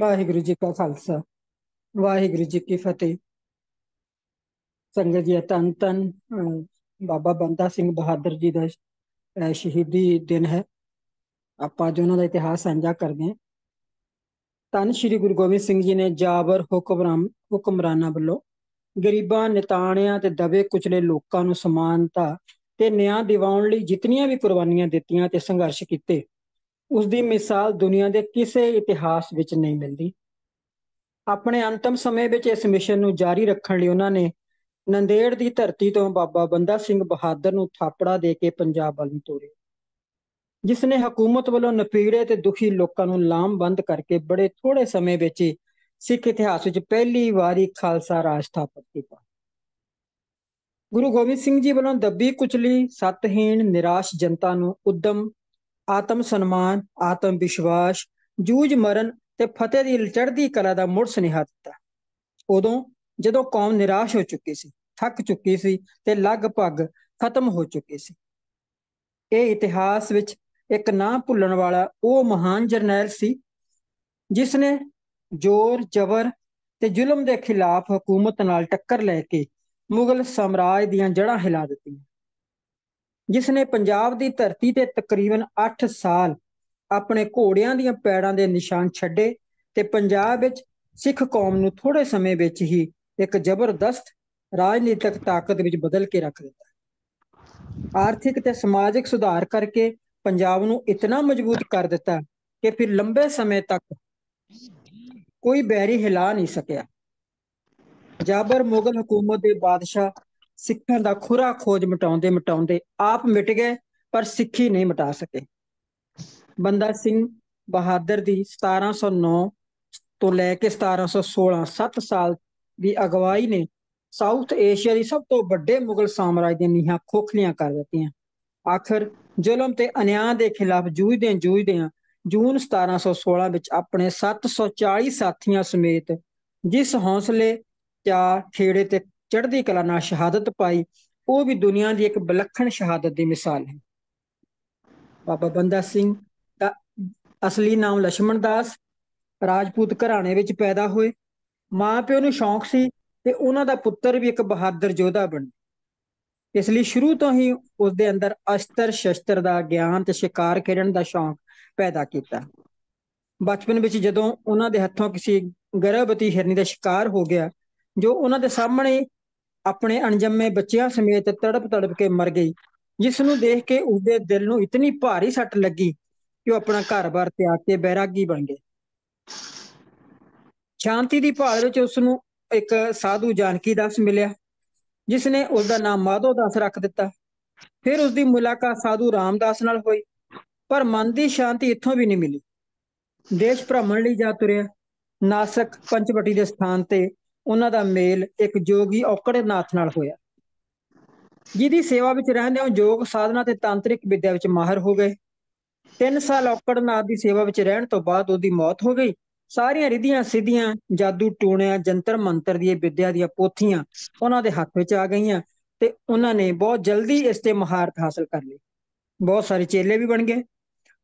ਵਾਹਿਗੁਰੂ ਜੀ ਕਾ ਖਾਲਸਾ ਵਾਹਿਗੁਰੂ ਜੀ ਕੀ ਫਤਿਹ ਸੰਗਤ ਜੀ ਤਨ ਤਨ ਬਾਬਾ ਬੰਦਾ ਸਿੰਘ ਬਹਾਦਰ ਜੀ ਦਾ ਸ਼ਹੀਦੀ ਦਿਨ ਹੈ ਆਪਾਂ ਜੋ ਉਹਨਾਂ ਦਾ ਇਤਿਹਾਸ ਸਾਂਝਾ ਕਰਦੇ ਹਾਂ ਤਨ ਸ਼੍ਰੀ ਗੁਰੂ ਗੋਬਿੰਦ ਸਿੰਘ ਜੀ ਨੇ ਜਾਬਰ ਹੁਕਮਰਾਨ ਹੁਕਮਰਾਨਾਂ ਵੱਲੋਂ ਗਰੀਬਾਂ ਨਿਤਾਣਿਆਂ ਤੇ ਦਬੇ ਕੁਚਲੇ ਲੋਕਾਂ ਨੂੰ ਸਮਾਨਤਾ ਤੇ ਨਿਆਂ ਦਿਵਾਉਣ ਲਈ ਜਿਤਨੀਆਂ ਵੀ ਕੁਰਬਾਨੀਆਂ ਦਿੱਤੀਆਂ ਤੇ ਸੰਘਰਸ਼ ਕੀਤੇ ਉਸ ਦੀ ਮਿਸਾਲ ਦੁਨੀਆ ਦੇ ਕਿਸੇ ਇਤਿਹਾਸ ਵਿੱਚ ਨਹੀਂ ਮਿਲਦੀ ਆਪਣੇ ਅੰਤਮ ਸਮੇਂ ਵਿੱਚ ਇਸ ਮਿਸ਼ਨ ਨੂੰ ਜਾਰੀ ਰੱਖਣ ਲਈ ਉਹਨਾਂ ਨੇ ਨੰਦੇੜ ਦੀ ਧਰਤੀ ਤੋਂ ਬਾਬਾ ਬੰਦਾ ਸਿੰਘ ਬਹਾਦਰ ਨੂੰ ਥਾਪੜਾ ਦੇ ਕੇ ਪੰਜਾਬ ਵੱਲ ਤੋਰੇ ਜਿਸ ਨੇ ਹਕੂਮਤ ਵੱਲੋਂ ਨਪੀੜੇ ਤੇ ਦੁਖੀ ਲੋਕਾਂ ਨੂੰ ਲਾਮਬੰਦ ਕਰਕੇ ਬੜੇ ਥੋੜੇ ਸਮੇਂ ਵਿੱਚ ਸਿੱਖ ਇਤਿਹਾਸ ਵਿੱਚ ਪਹਿਲੀ ਵਾਰੀ ਖਾਲਸਾ ਰਾਜ ਸਥਾਪਿਤ ਕੀਤਾ ਗੁਰੂ ਗੋਬਿੰਦ ਸਿੰਘ ਜੀ ਵੱਲੋਂ ਦੱਬੀ ਕੁਚਲੀ ਸਤਹੀਣ ਨਿਰਾਸ਼ ਜਨਤਾ ਨੂੰ ਉਦਮ ਆਤਮ ਸਨਮਾਨ ਆਤਮ ਵਿਸ਼ਵਾਸ ਜੂਝ ਮਰਨ ਤੇ ਫਤਿਹ ਦੀ ਚੜ੍ਹਦੀ ਕਲਾ ਦਾ ਮੁੜ ਸੁਨੇਹਾ ਦਿੱਤਾ ਉਦੋਂ ਜਦੋਂ ਕੌਮ ਨਿਰਾਸ਼ ਹੋ ਚੁੱਕੀ ਸੀ ਥੱਕ ਚੁੱਕੀ ਸੀ ਤੇ ਲਗਭਗ ਖਤਮ ਹੋ ਚੁੱਕੀ ਸੀ ਇਹ ਇਤਿਹਾਸ ਵਿੱਚ ਇੱਕ ਨਾ ਭੁੱਲਣ ਵਾਲਾ ਉਹ ਮਹਾਨ ਜਰਨੈਲ ਸੀ ਜਿਸ ਨੇ ਜ਼ੋਰ ਜ਼ਬਰ ਤੇ ਜ਼ੁਲਮ ਦੇ ਖਿਲਾਫ ਹਕੂਮਤ ਨਾਲ ਟੱਕਰ ਲੈ ਕੇ ਮੁਗਲ ਸਾਮਰਾਜ ਦੀਆਂ ਜੜਾਂ ਹਿਲਾ ਦਿੱਤੀਆਂ ਜਿਸ ਨੇ ਪੰਜਾਬ ਦੀ ਧਰਤੀ ਤੇ ਤਕਰੀਬਨ 8 ਸਾਲ ਆਪਣੇ ਘੋੜਿਆਂ ਦੀਆਂ ਪੈੜਾਂ ਦੇ ਨਿਸ਼ਾਨ ਛੱਡੇ ਤੇ ਪੰਜਾਬ ਵਿੱਚ ਸਿੱਖ ਕੌਮ ਨੂੰ ਥੋੜੇ ਸਮੇਂ ਵਿੱਚ ਹੀ ਇੱਕ ਜ਼ਬਰਦਸਤ ਰਾਜਨੀਤਿਕ ਤਾਕਤ ਵਿੱਚ ਬਦਲ ਕੇ ਰੱਖ ਦਿੱਤਾ ਆਰਥਿਕ ਤੇ ਸਮਾਜਿਕ ਸੁਧਾਰ ਕਰਕੇ ਪੰਜਾਬ ਨੂੰ ਇਤਨਾ ਮਜ਼ਬੂਤ ਕਰ ਦਿੱਤਾ ਕਿ ਫਿਰ ਲੰਬੇ ਸਮੇਂ ਤੱਕ ਕੋਈ ਬੈਰੀ ਹਿਲਾ ਨਹੀਂ ਸਕਿਆ ਜਾਬਰ ਮੁਗਲ ਹਕੂਮਤ ਦੇ ਬਾਦਸ਼ਾਹ ਸਿੱਖਾਂ ਦਾ ਖੁਰਾ ਖੋਜ ਮਟਾਉਂਦੇ ਮਟਾਉਂਦੇ ਆਪ ਮਿਟ ਗਏ ਪਰ ਸਿੱਖੀ ਨਹੀਂ ਮਟਾ ਸਕੇ ਬੰਦਾ ਸਿੰਘ ਬਹਾਦਰ ਦੀ 1709 ਤੋਂ ਲੈ ਕੇ 1716 7 ਸਾਲ ਦੀ ਅਗਵਾਈ ਨੇ ਸਾਊਥ ਏਸ਼ੀਆ ਦੀ ਸਭ ਤੋਂ ਵੱਡੇ ਮੁਗਲ ਸਾਮਰਾਜ ਦੀਆਂ ਨੀਹਾਂ ਖੋਖਲੀਆਂ ਕਰ ਦਿੱਤੀਆਂ ਆਖਰ ਜ਼ੁਲਮ ਤੇ ਅਨਿਆਂ ਦੇ ਖਿਲਾਫ ਜੂਝਦੇ ਜੂਝਦੇ ਆ ਜੂਨ 1716 ਵਿੱਚ ਆਪਣੇ 740 ਸਾਥੀਆਂ ਸਮੇਤ ਜਿਸ ਹੌਸਲੇ, ਚਾ ਖੇੜੇ ਤੇ ਚੜ੍ਹਦੀ ਕਲਾ ਨਾਲ ਸ਼ਹਾਦਤ ਪਾਈ ਉਹ ਵੀ ਦੁਨੀਆ ਦੀ ਇੱਕ ਬਲਖਣ ਸ਼ਹਾਦਤ ਦੀ ਮਿਸਾਲ ਹੈ ਬਾਬਾ ਬੰਦਾ ਸਿੰਘ ਦਾ ਅਸਲੀ ਨਾਮ ਲక్ష్మణ ਦਾਸ ਰਾਜਪੂਤ ਘਰਾਣੇ ਵਿੱਚ ਪੈਦਾ ਹੋਏ ਮਾਪਿਓ ਨੂੰ ਸ਼ੌਂਕ ਸੀ ਤੇ ਉਹਨਾਂ ਦਾ ਪੁੱਤਰ ਵੀ ਇੱਕ ਬਹਾਦਰ ਯੋਧਾ ਬਣੇ ਇਸ ਲਈ ਸ਼ੁਰੂ ਤੋਂ ਹੀ ਉਸ ਦੇ ਅੰਦਰ ਅਸਤਰ ਸ਼ਸਤਰ ਦਾ ਗਿਆਨ ਤੇ ਸ਼ਿਕਾਰ ਖੇਡਣ ਦਾ ਸ਼ੌਂਕ ਪੈਦਾ ਕੀਤਾ ਬਚਪਨ ਵਿੱਚ ਜਦੋਂ ਉਹਨਾਂ ਦੇ ਹੱਥੋਂ ਕਿਸੇ ਗਰਭਵਤੀ ਹਿਰਨੀ ਦਾ ਸ਼ਿਕਾਰ ਹੋ ਗਿਆ ਜੋ ਉਹਨਾਂ ਦੇ ਸਾਹਮਣੇ ਆਪਣੇ ਅਣਜੰਮੇ ਬੱਚਿਆਂ ਸਮੇਤ ਤੜਪ ਤੜਪ ਕੇ ਮਰ ਗਈ ਜਿਸ ਨੂੰ ਦੇਖ ਕੇ ਦੇ ਦਿਲ ਨੂੰ ਇਤਨੀ ਭਾਰੀ ਸੱਟ ਲੱਗੀ ਕਿ ਉਹ ਆਪਣਾ ਘਰ-ਬਾਰ ਤਿਆਗ ਕੇ ਬੈਰਾਗੀ ਬਣ ਗਏ ਸ਼ਾਂਤੀ ਦੀ ਭਾਲ ਵਿੱਚ ਉਸ ਨੂੰ ਇੱਕ ਸਾਧੂ ਜਾਨਕੀ ਦਾਸ ਮਿਲਿਆ ਜਿਸ ਨੇ ਉਸ ਦਾ ਨਾਮ ਮਾਧੋ ਦਾਸ ਰੱਖ ਦਿੱਤਾ ਫਿਰ ਉਸ ਦੀ ਮੁਲਾਕਾਤ ਸਾਧੂ ਰਾਮਦਾਸ ਨਾਲ ਹੋਈ ਪਰ ਮਨ ਦੀ ਸ਼ਾਂਤੀ ਇੱਥੋਂ ਵੀ ਨਹੀਂ ਮਿਲੀ ਦੇਸ਼ ਭ੍ਰਮਣ ਲਈ ਜਾ ਤੁਰਿਆ ਨਾਸਕ ਪੰਚਵਟੀ ਦੇ ਸਥਾਨ ਤੇ ਉਹਨਾਂ ਦਾ ਮੇਲ ਇੱਕ ਜੋਗੀ ਔਕੜ ਨਾਥ ਨਾਲ ਹੋਇਆ ਜਿਹਦੀ ਸੇਵਾ ਵਿੱਚ ਰਹਿੰਦੇ ਹੋ ਜੋਗ ਸਾਧਨਾ ਤੇ ਤਾਂਤਰਿਕ ਵਿਦਿਆ ਵਿੱਚ ਮਾਹਰ ਹੋ ਗਏ 3 ਸਾਲ ਔਕੜ ਨਾਥ ਦੀ ਸੇਵਾ ਵਿੱਚ ਰਹਿਣ ਤੋਂ ਬਾਅਦ ਉਹਦੀ ਮੌਤ ਹੋ ਗਈ ਸਾਰੀਆਂ ਰਿਧੀਆਂ ਸਿੱਧੀਆਂ ਜਾਦੂ ਟੂਣਿਆਂ ਜੰਤਰ ਮੰਤਰ ਦੀਆਂ ਵਿਦਿਆ ਦੀਆਂ ਪੋਥੀਆਂ ਉਹਨਾਂ ਦੇ ਹੱਥ ਵਿੱਚ ਆ ਗਈਆਂ ਤੇ ਉਹਨਾਂ ਨੇ ਬਹੁਤ ਜਲਦੀ ਇਸ ਤੇ ਮਹਾਰਤ ਹਾਸਲ ਕਰ ਲਈ ਬਹੁਤ ਸਾਰੇ ਚੇਲੇ ਵੀ ਬਣ ਗਏ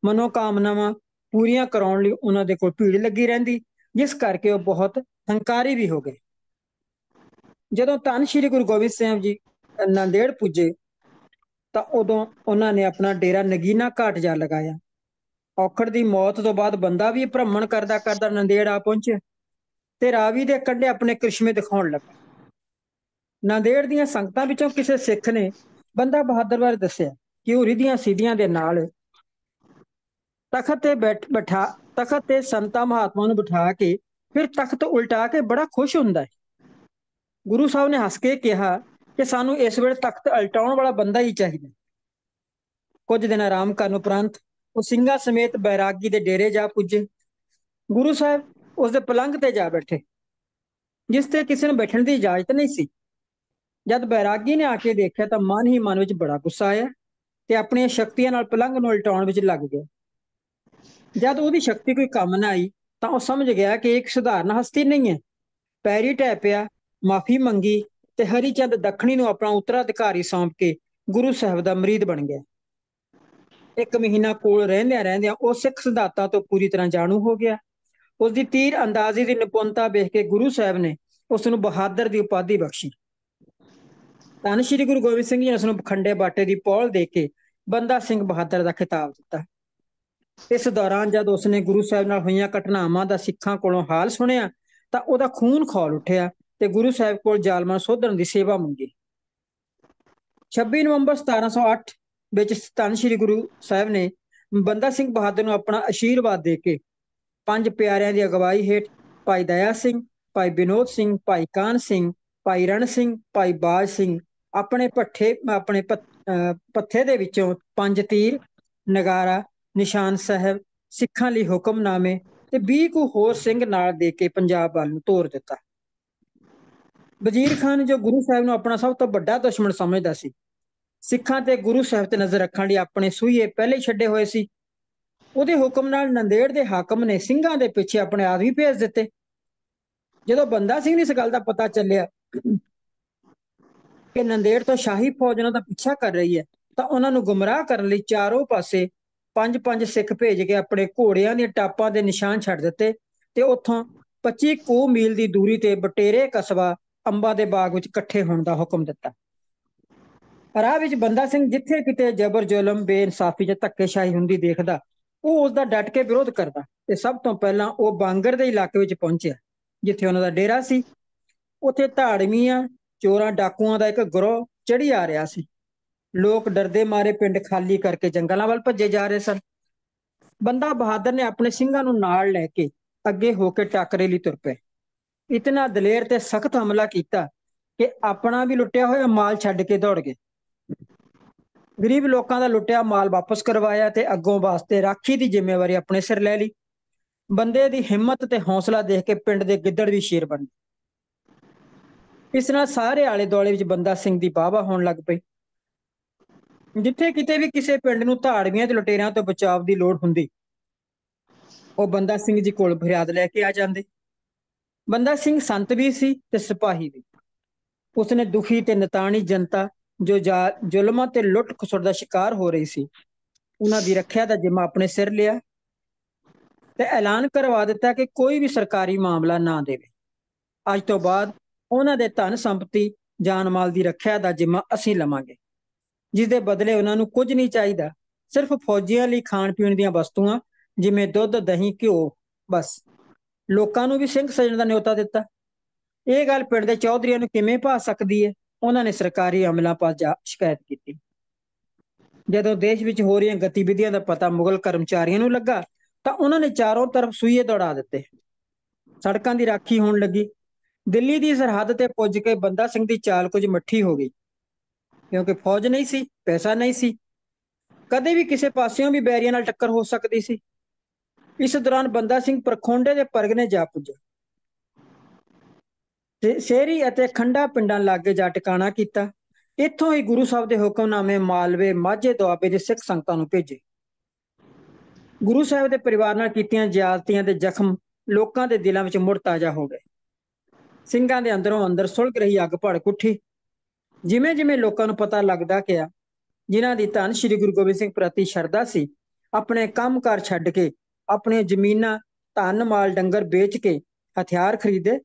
ਮਨੋ ਕਾਮਨਾਵਾਂ ਪੂਰੀਆਂ ਕਰਾਉਣ ਲਈ ਉਹਨਾਂ ਦੇ ਕੋਲ ਭੀੜ ਲੱਗੀ ਰਹਿੰਦੀ ਜਿਸ ਕਰਕੇ ਉਹ ਬਹੁਤ ਹੰਕਾਰੀ ਵੀ ਹੋ ਗਏ ਜਦੋਂ ਧੰਨ ਸ਼੍ਰੀ ਗੁਰੂ ਗੋਬਿੰਦ ਸਿੰਘ ਜੀ ਨੰਦੇੜ ਪੁੱਜੇ ਤਾਂ ਉਦੋਂ ਉਹਨਾਂ ਨੇ ਆਪਣਾ ਡੇਰਾ ਨਗੀਨਾ ਘਾਟ ਜਾ ਲਗਾਇਆ ਔਖੜ ਦੀ ਮੌਤ ਤੋਂ ਬਾਅਦ ਬੰਦਾ ਵੀ ਭ੍ਰਮਣ ਕਰਦਾ ਕਰਦਾ ਨੰਦੇੜ ਆ ਪਹੁੰਚੇ ਤੇ ਰਾਵੀ ਦੇ ਕੰਢੇ ਆਪਣੇ ਕ੍ਰਿਸ਼ਮੇ ਦਿਖਾਉਣ ਲੱਗਾ ਨੰਦੇੜ ਦੀਆਂ ਸੰਗਤਾਂ ਵਿੱਚੋਂ ਕਿਸੇ ਸਿੱਖ ਨੇ ਬੰਦਾ ਬਹਾਦਰ ਬਾਰੇ ਦੱਸਿਆ ਕਿ ਉਹ ਰਿਧੀਆਂ ਸਿੱਧੀਆਂ ਦੇ ਨਾਲ ਤਖਤ ਤੇ ਬੈਠ ਬਿਠਾ ਤਖਤ ਤੇ ਸੰਤਾਂ ਮਹਾਤਮਾ ਨੂੰ ਬਿਠਾ ਕੇ ਫਿਰ ਤਖਤ ਉਲਟਾ ਕੇ ਬੜਾ ਖੁਸ਼ ਹੁੰਦਾ ਹੈ ਗੁਰੂ ਸਾਹਿਬ ਨੇ ਹੱਸ ਕੇ ਕਿਹਾ ਕਿ ਸਾਨੂੰ ਇਸ ਵੇਲੇ ਤਖਤ ਅਲਟਾਉਣ ਵਾਲਾ ਬੰਦਾ ਹੀ ਚਾਹੀਦਾ ਕੁਝ ਦਿਨ ਆਰਾਮ ਕਰਨ ਉਪਰੰਤ ਉਹ ਸਿੰਘਾ ਸਮੇਤ ਬੈਰਾਗੀ ਦੇ ਡੇਰੇ ਜਾ ਪੁੱਜੇ ਗੁਰੂ ਸਾਹਿਬ ਉਸ ਦੇ ਪਲੰਘ ਤੇ ਜਾ ਬੈਠੇ ਜਿਸ ਤੇ ਕਿਸੇ ਨੂੰ ਬੈਠਣ ਦੀ ਇਜਾਜ਼ਤ ਨਹੀਂ ਸੀ ਜਦ ਬੈਰਾਗੀ ਨੇ ਆ ਕੇ ਦੇਖਿਆ ਤਾਂ ਮਨ ਹੀ ਮਨ ਵਿੱਚ ਬੜਾ ਗੁੱਸਾ ਆਇਆ ਤੇ ਆਪਣੀਆਂ ਸ਼ਕਤੀਆਂ ਨਾਲ ਪਲੰਘ ਨੂੰ ਉਲਟਾਉਣ ਵਿੱਚ ਲੱਗ ਗਿਆ ਜਦ ਉਹਦੀ ਸ਼ਕਤੀ ਕੋਈ ਕੰਮ ਨਾ ਆਈ ਤਾਂ ਉਹ ਸਮਝ ਗਿਆ ਕਿ ਇੱਕ ਸਧਾਰਨ ਹਸਤੀ ਨਹੀਂ ਹੈ ਪੈਰੀ ਟੈਪਿਆ ਮਾਫੀ ਮੰਗੀ ਤੇ ਹਰੀਚੰਦ ਦੱਖਣੀ ਨੂੰ ਆਪਣਾ ਉਤਰਾਧਿਕਾਰੀ ਸੌਂਪ ਕੇ ਗੁਰੂ ਸਾਹਿਬ ਦਾ ਮਰੀਦ ਬਣ ਗਿਆ ਇੱਕ ਮਹੀਨਾ ਕੋਲ ਰਹਿੰਦਿਆਂ ਰਹਿੰਦਿਆਂ ਉਹ ਸਿੱਖ ਸਿਧਾਂਤਾਂ ਤੋਂ ਪੂਰੀ ਤਰ੍ਹਾਂ ਜਾਣੂ ਹੋ ਗਿਆ ਉਸ ਦੀ ਤੀਰ ਅੰਦਾਜ਼ੀ ਦੀ ਨਿਪੁੰਨਤਾ ਵੇਖ ਕੇ ਗੁਰੂ ਸਾਹਿਬ ਨੇ ਉਸ ਨੂੰ ਬਹਾਦਰ ਦੀ ਉਪਾਧੀ ਬਖਸ਼ੀ ਤਾਂ ਸ਼੍ਰੀ ਗੁਰੂ ਗੋਬਿੰਦ ਸਿੰਘ ਜੀ ਨੇ ਉਸ ਨੂੰ ਖੰਡੇ ਬਾਟੇ ਦੀ ਪੌਲ ਦੇ ਕੇ ਬੰਦਾ ਸਿੰਘ ਬਹਾਦਰ ਦਾ ਖਿਤਾਬ ਦਿੱਤਾ ਇਸ ਦੌਰਾਨ ਜਦ ਉਸ ਨੇ ਗੁਰੂ ਸਾਹਿਬ ਨਾਲ ਹੋਈਆਂ ਘਟਨਾਵਾਂ ਦਾ ਸਿੱਖਾਂ ਕੋਲੋਂ ਹਾਲ ਸੁਣਿਆ ਤਾਂ ਉਹਦਾ ਖੂਨ ਖੌਲ ਉੱਠਿਆ ਤੇ ਗੁਰੂ ਸਾਹਿਬ ਕੋਲ ਜਾਲਮਾ ਸੋਧਣ ਦੀ ਸੇਵਾ ਮੰਗੀ 26 ਨਵੰਬਰ 1708 ਵਿੱਚ ਸਤਨ ਸ੍ਰੀ ਗੁਰੂ ਸਾਹਿਬ ਨੇ ਬੰਦਾ ਸਿੰਘ ਬਹਾਦਰ ਨੂੰ ਆਪਣਾ ਅਸ਼ੀਰਵਾਦ ਦੇ ਕੇ ਪੰਜ ਪਿਆਰਿਆਂ ਦੀ ਅਗਵਾਈ ਹੇਠ ਭਾਈ ਦਇਆ ਸਿੰਘ ਭਾਈ ਬਿਨੋਦ ਸਿੰਘ ਭਾਈ ਕਾਨ ਸਿੰਘ ਭਾਈ ਰਣ ਸਿੰਘ ਭਾਈ ਬਾਜ ਸਿੰਘ ਆਪਣੇ ਪੱਠੇ ਆਪਣੇ ਪੱਥੇ ਦੇ ਵਿੱਚੋਂ ਪੰਜ ਤੀਰ ਨਗਾਰਾ ਨਿਸ਼ਾਨ ਸਾਹਿਬ ਸਿੱਖਾਂ ਲਈ ਹੁਕਮਨਾਮੇ ਤੇ 20 ਕੋ ਹੋਰ ਸਿੰਘ ਨਾਲ ਦੇ ਕੇ ਪੰਜਾਬ ਵੱਲ ਨੂੰ ਤੋਰ ਦਿੱਤਾ ਵਜ਼ੀਰ ਖਾਨ ਜੋ ਗੁਰੂ ਸਾਹਿਬ ਨੂੰ ਆਪਣਾ ਸਭ ਤੋਂ ਵੱਡਾ ਦੁਸ਼ਮਣ ਸਮਝਦਾ ਸੀ ਸਿੱਖਾਂ ਤੇ ਗੁਰੂ ਸਾਹਿਬ ਤੇ ਨਜ਼ਰ ਰੱਖਣ ਲਈ ਆਪਣੇ ਸੂਈਏ ਪਹਿਲੇ ਛੱਡੇ ਹੋਏ ਸੀ ਉਹਦੇ ਹੁਕਮ ਨਾਲ ਨੰਦੇੜ ਦੇ ਹਾਕਮ ਨੇ ਸਿੰਘਾਂ ਦੇ ਪਿੱਛੇ ਆਪਣੇ ਆਦਮੀ ਭੇਜ ਦਿੱਤੇ ਜਦੋਂ ਬੰਦਾ ਸਿੰਘ ਨੇ ਇਸ ਗੱਲ ਦਾ ਪਤਾ ਚੱਲਿਆ ਕਿ ਨੰਦੇੜ ਤੋਂ ਸ਼ਾਹੀ ਫੌਜ ਉਹਨਾਂ ਦਾ ਪਿੱਛਾ ਕਰ ਰਹੀ ਹੈ ਤਾਂ ਉਹਨਾਂ ਨੂੰ ਗੁੰਮਰਾਹ ਕਰਨ ਲਈ ਚਾਰੋਂ ਪਾਸੇ ਪੰਜ ਪੰਜ ਸਿੱਖ ਭੇਜ ਕੇ ਆਪਣੇ ਘੋੜਿਆਂ ਦੀਆਂ ਟਾਪਾਂ ਦੇ ਨਿਸ਼ਾਨ ਛੱਡ ਦਿੱਤੇ ਤੇ ਉੱਥੋਂ 25 ਕੋ ਮੀਲ ਦੀ ਦੂਰੀ ਤੇ ਬਟੇਰੇ ਕਸਬਾ ਅੰਬਾ ਦੇ ਬਾਗ ਵਿੱਚ ਇਕੱਠੇ ਹੋਣ ਦਾ ਹੁਕਮ ਦਿੱਤਾ ਰਾਹ ਵਿੱਚ ਬੰਦਾ ਸਿੰਘ ਜਿੱਥੇ ਕਿਤੇ ਜ਼ਬਰ ਜ਼ੁਲਮ ਬੇਇਨਸਾਫੀ ਜਾਂ ਧੱਕੇਸ਼ਾਹੀ ਹੁੰਦੀ ਦੇਖਦਾ ਉਹ ਉਸ ਦਾ ਡਟ ਕੇ ਵਿਰੋਧ ਕਰਦਾ ਤੇ ਸਭ ਤੋਂ ਪਹਿਲਾਂ ਉਹ ਬਾਂਗਰ ਦੇ ਇਲਾਕੇ ਵਿੱਚ ਪਹੁੰਚਿਆ ਜਿੱਥੇ ਉਹਨਾਂ ਦਾ ਡੇਰਾ ਸੀ ਉੱਥੇ ਧਾੜਮੀਆਂ ਚੋਰਾਂ ਡਾਕੂਆਂ ਦਾ ਇੱਕ ਗਰੋਹ ਚੜੀ ਆ ਰਿਹਾ ਸੀ ਲੋਕ ਡਰਦੇ ਮਾਰੇ ਪਿੰਡ ਖਾਲੀ ਕਰਕੇ ਜੰਗਲਾਂ ਵੱਲ ਭੱਜੇ ਜਾ ਰਹੇ ਸਨ ਬੰਦਾ ਬਹਾਦਰ ਨੇ ਆਪਣੇ ਸਿੰਘਾਂ ਨੂੰ ਨਾਲ ਲੈ ਕੇ ਅੱਗੇ ਹੋ ਕੇ ਟੱਕਰੇ ਲਈ ਤੁਰ ਪਏ ਇਤਨਾ ਦਲੇਰ ਤੇ ਸਖਤ ਹਮਲਾ ਕੀਤਾ ਕਿ ਆਪਣਾ ਵੀ ਲੁੱਟਿਆ ਹੋਇਆ ਮਾਲ ਛੱਡ ਕੇ ਦੌੜ ਗਏ ਗਰੀਬ ਲੋਕਾਂ ਦਾ ਲੁੱਟਿਆ ਮਾਲ ਵਾਪਸ ਕਰਵਾਇਆ ਤੇ ਅੱਗੋਂ ਵਾਸਤੇ ਰਾਖੀ ਦੀ ਜ਼ਿੰਮੇਵਾਰੀ ਆਪਣੇ ਸਿਰ ਲੈ ਲਈ ਬੰਦੇ ਦੀ ਹਿੰਮਤ ਤੇ ਹੌਸਲਾ ਦੇਖ ਕੇ ਪਿੰਡ ਦੇ ਗਿੱਦੜ ਵੀ ਸ਼ੇਰ ਬਣ ਗਏ ਇਸ ਨਾਲ ਸਾਰੇ ਆਲੇ ਦੁਆਲੇ ਵਿੱਚ ਬੰਦਾ ਸਿੰਘ ਦੀ ਬਾਵਾ ਹੋਣ ਲੱਗ ਪਈ ਜਿੱਥੇ ਕਿਤੇ ਵੀ ਕਿਸੇ ਪਿੰਡ ਨੂੰ ਧਾੜਵੀਆਂ ਤੇ ਲੁਟੇਰਿਆਂ ਤੋਂ ਬਚਾਅ ਦੀ ਲੋੜ ਹੁੰਦੀ ਉਹ ਬੰਦਾ ਸਿੰਘ ਜੀ ਕੋਲ ਫਰਿਆਦ ਲੈ ਕੇ ਆ ਜਾਂਦੇ ਬੰਦਾ ਸਿੰਘ ਸੰਤ ਵੀ ਸੀ ਤੇ ਸਿਪਾਹੀ ਵੀ ਉਸਨੇ ਦੁਖੀ ਤੇ ਨਤਾਣੀ ਜਨਤਾ ਜੋ ਜ਼ੁਲਮਾਂ ਤੇ ਲੁੱਟ ਖਸੁਰ ਦਾ ਸ਼ਿਕਾਰ ਹੋ ਰਹੀ ਸੀ ਉਹਨਾਂ ਦੀ ਰੱਖਿਆ ਦਾ ਜਿੰਮਾ ਆਪਣੇ ਸਿਰ ਲਿਆ ਤੇ ਐਲਾਨ ਕਰਵਾ ਦਿੱਤਾ ਕਿ ਕੋਈ ਵੀ ਸਰਕਾਰੀ ਮਾਮਲਾ ਨਾ ਦੇਵੇ ਅੱਜ ਤੋਂ ਬਾਅਦ ਉਹਨਾਂ ਦੇ ਧਨ ਸੰਪਤੀ ਜਾਨ ਮਾਲ ਦੀ ਰੱਖਿਆ ਦਾ ਜਿੰਮਾ ਅਸੀਂ ਲਵਾਂਗੇ ਜਿਸ ਦੇ ਬਦਲੇ ਉਹਨਾਂ ਨੂੰ ਕੁਝ ਨਹੀਂ ਚਾਹੀਦਾ ਸਿਰਫ ਫੌਜੀਆਂ ਲਈ ਖਾਣ ਪੀਣ ਦੀਆਂ ਵਸਤੂਆਂ ਜਿਵੇਂ ਦੁੱਧ ਦਹੀਂ ਘਿਓ ਬਸ ਲੋਕਾਂ ਨੂੰ ਵੀ ਸਿੰਘ ਸਜਣ ਦਾ ਨਿਯੋਤਾ ਦਿੱਤਾ ਇਹ ਗੱਲ ਪਿੰਡ ਦੇ ਚੌਧਰੀਆਂ ਨੂੰ ਕਿਵੇਂ ਭਾ ਸਕਦੀ ਹੈ ਉਹਨਾਂ ਨੇ ਸਰਕਾਰੀ ਅਮਲਾ ਪਾਸ ਸ਼ਿਕਾਇਤ ਕੀਤੀ ਜਦੋਂ ਦੇਸ਼ ਵਿੱਚ ਹੋ ਰਹੀਆਂ ਗਤੀਵਿਧੀਆਂ ਦਾ ਪਤਾ ਮੁਗਲ ਕਰਮਚਾਰੀਆਂ ਨੂੰ ਲੱਗਾ ਤਾਂ ਉਹਨਾਂ ਨੇ ਚਾਰੋਂ ਤਰਫ ਸੂਈਏ ਦੌੜਾ ਦਿੱਤੇ ਸੜਕਾਂ ਦੀ ਰਾਖੀ ਹੋਣ ਲੱਗੀ ਦਿੱਲੀ ਦੀ ਸਰਹੱਦ ਤੇ ਪੁੱਜ ਕੇ ਬੰਦਾ ਸਿੰਘ ਦੀ ਚਾਲ ਕੁਝ ਮੱਠੀ ਹੋ ਗਈ ਕਿਉਂਕਿ ਫੌਜ ਨਹੀਂ ਸੀ ਪੈਸਾ ਨਹੀਂ ਸੀ ਕਦੇ ਵੀ ਕਿਸੇ ਪਾਸਿਓਂ ਵੀ ਬੈਰੀਆਂ ਨਾਲ ਟੱਕਰ ਹੋ ਸਕਦੀ ਸੀ ਇਸ ਦੌਰਾਨ ਬੰਦਾ ਸਿੰਘ ਪ੍ਰਖੋਂਡੇ ਦੇ ਪਰਗਨੇ ਜਾ ਪੁੱਜਾ ਤੇ ਸੇਰੀ ਅਤੇ ਖੰਡਾ ਪਿੰਡਾਂ ਲਾਗੇ ਜਾ ਟਿਕਾਣਾ ਕੀਤਾ ਇੱਥੋਂ ਹੀ ਗੁਰੂ ਸਾਹਿਬ ਦੇ ਹੁਕਮਨਾਮੇ ਮਾਲਵੇ ਮਾਝੇ ਦੁਆਬੇ ਦੇ ਸਿੱਖ ਸੰਗਤਾਂ ਨੂੰ ਭੇਜੇ ਗੁਰੂ ਸਾਹਿਬ ਦੇ ਪਰਿਵਾਰ ਨਾਲ ਕੀਤੀਆਂ ਜ਼ਿਆਦਤੀਆਂ ਦੇ ਜ਼ਖਮ ਲੋਕਾਂ ਦੇ ਦਿਲਾਂ ਵਿੱਚ ਮੁੜ ਤਾਜ਼ਾ ਹੋ ਗਏ ਸਿੰਘਾਂ ਦੇ ਅੰਦਰੋਂ ਅੰਦਰ ਸੁਲਗ ਰਹੀ ਅੱਗ ਭੜ ਕੁੱਠੀ ਜਿਵੇਂ ਜਿਵੇਂ ਲੋਕਾਂ ਨੂੰ ਪਤਾ ਲੱਗਦਾ ਗਿਆ ਜਿਨ੍ਹਾਂ ਦੀ ਧੰਨ ਸ੍ਰੀ ਗੁਰੂ ਗੋਬਿੰਦ ਸਿੰਘ ਪ੍ਰਤੀ ਸ਼ਰਧਾ ਸੀ ਆਪਣੇ ਕੰਮਕਾਰ ਛੱਡ ਕੇ ਆਪਣੇ ਜ਼ਮੀਨਾਂ ਧਨ ਮਾਲ ਡੰਗਰ ਵੇਚ ਕੇ ਹਥਿਆਰ ਖਰੀਦੇ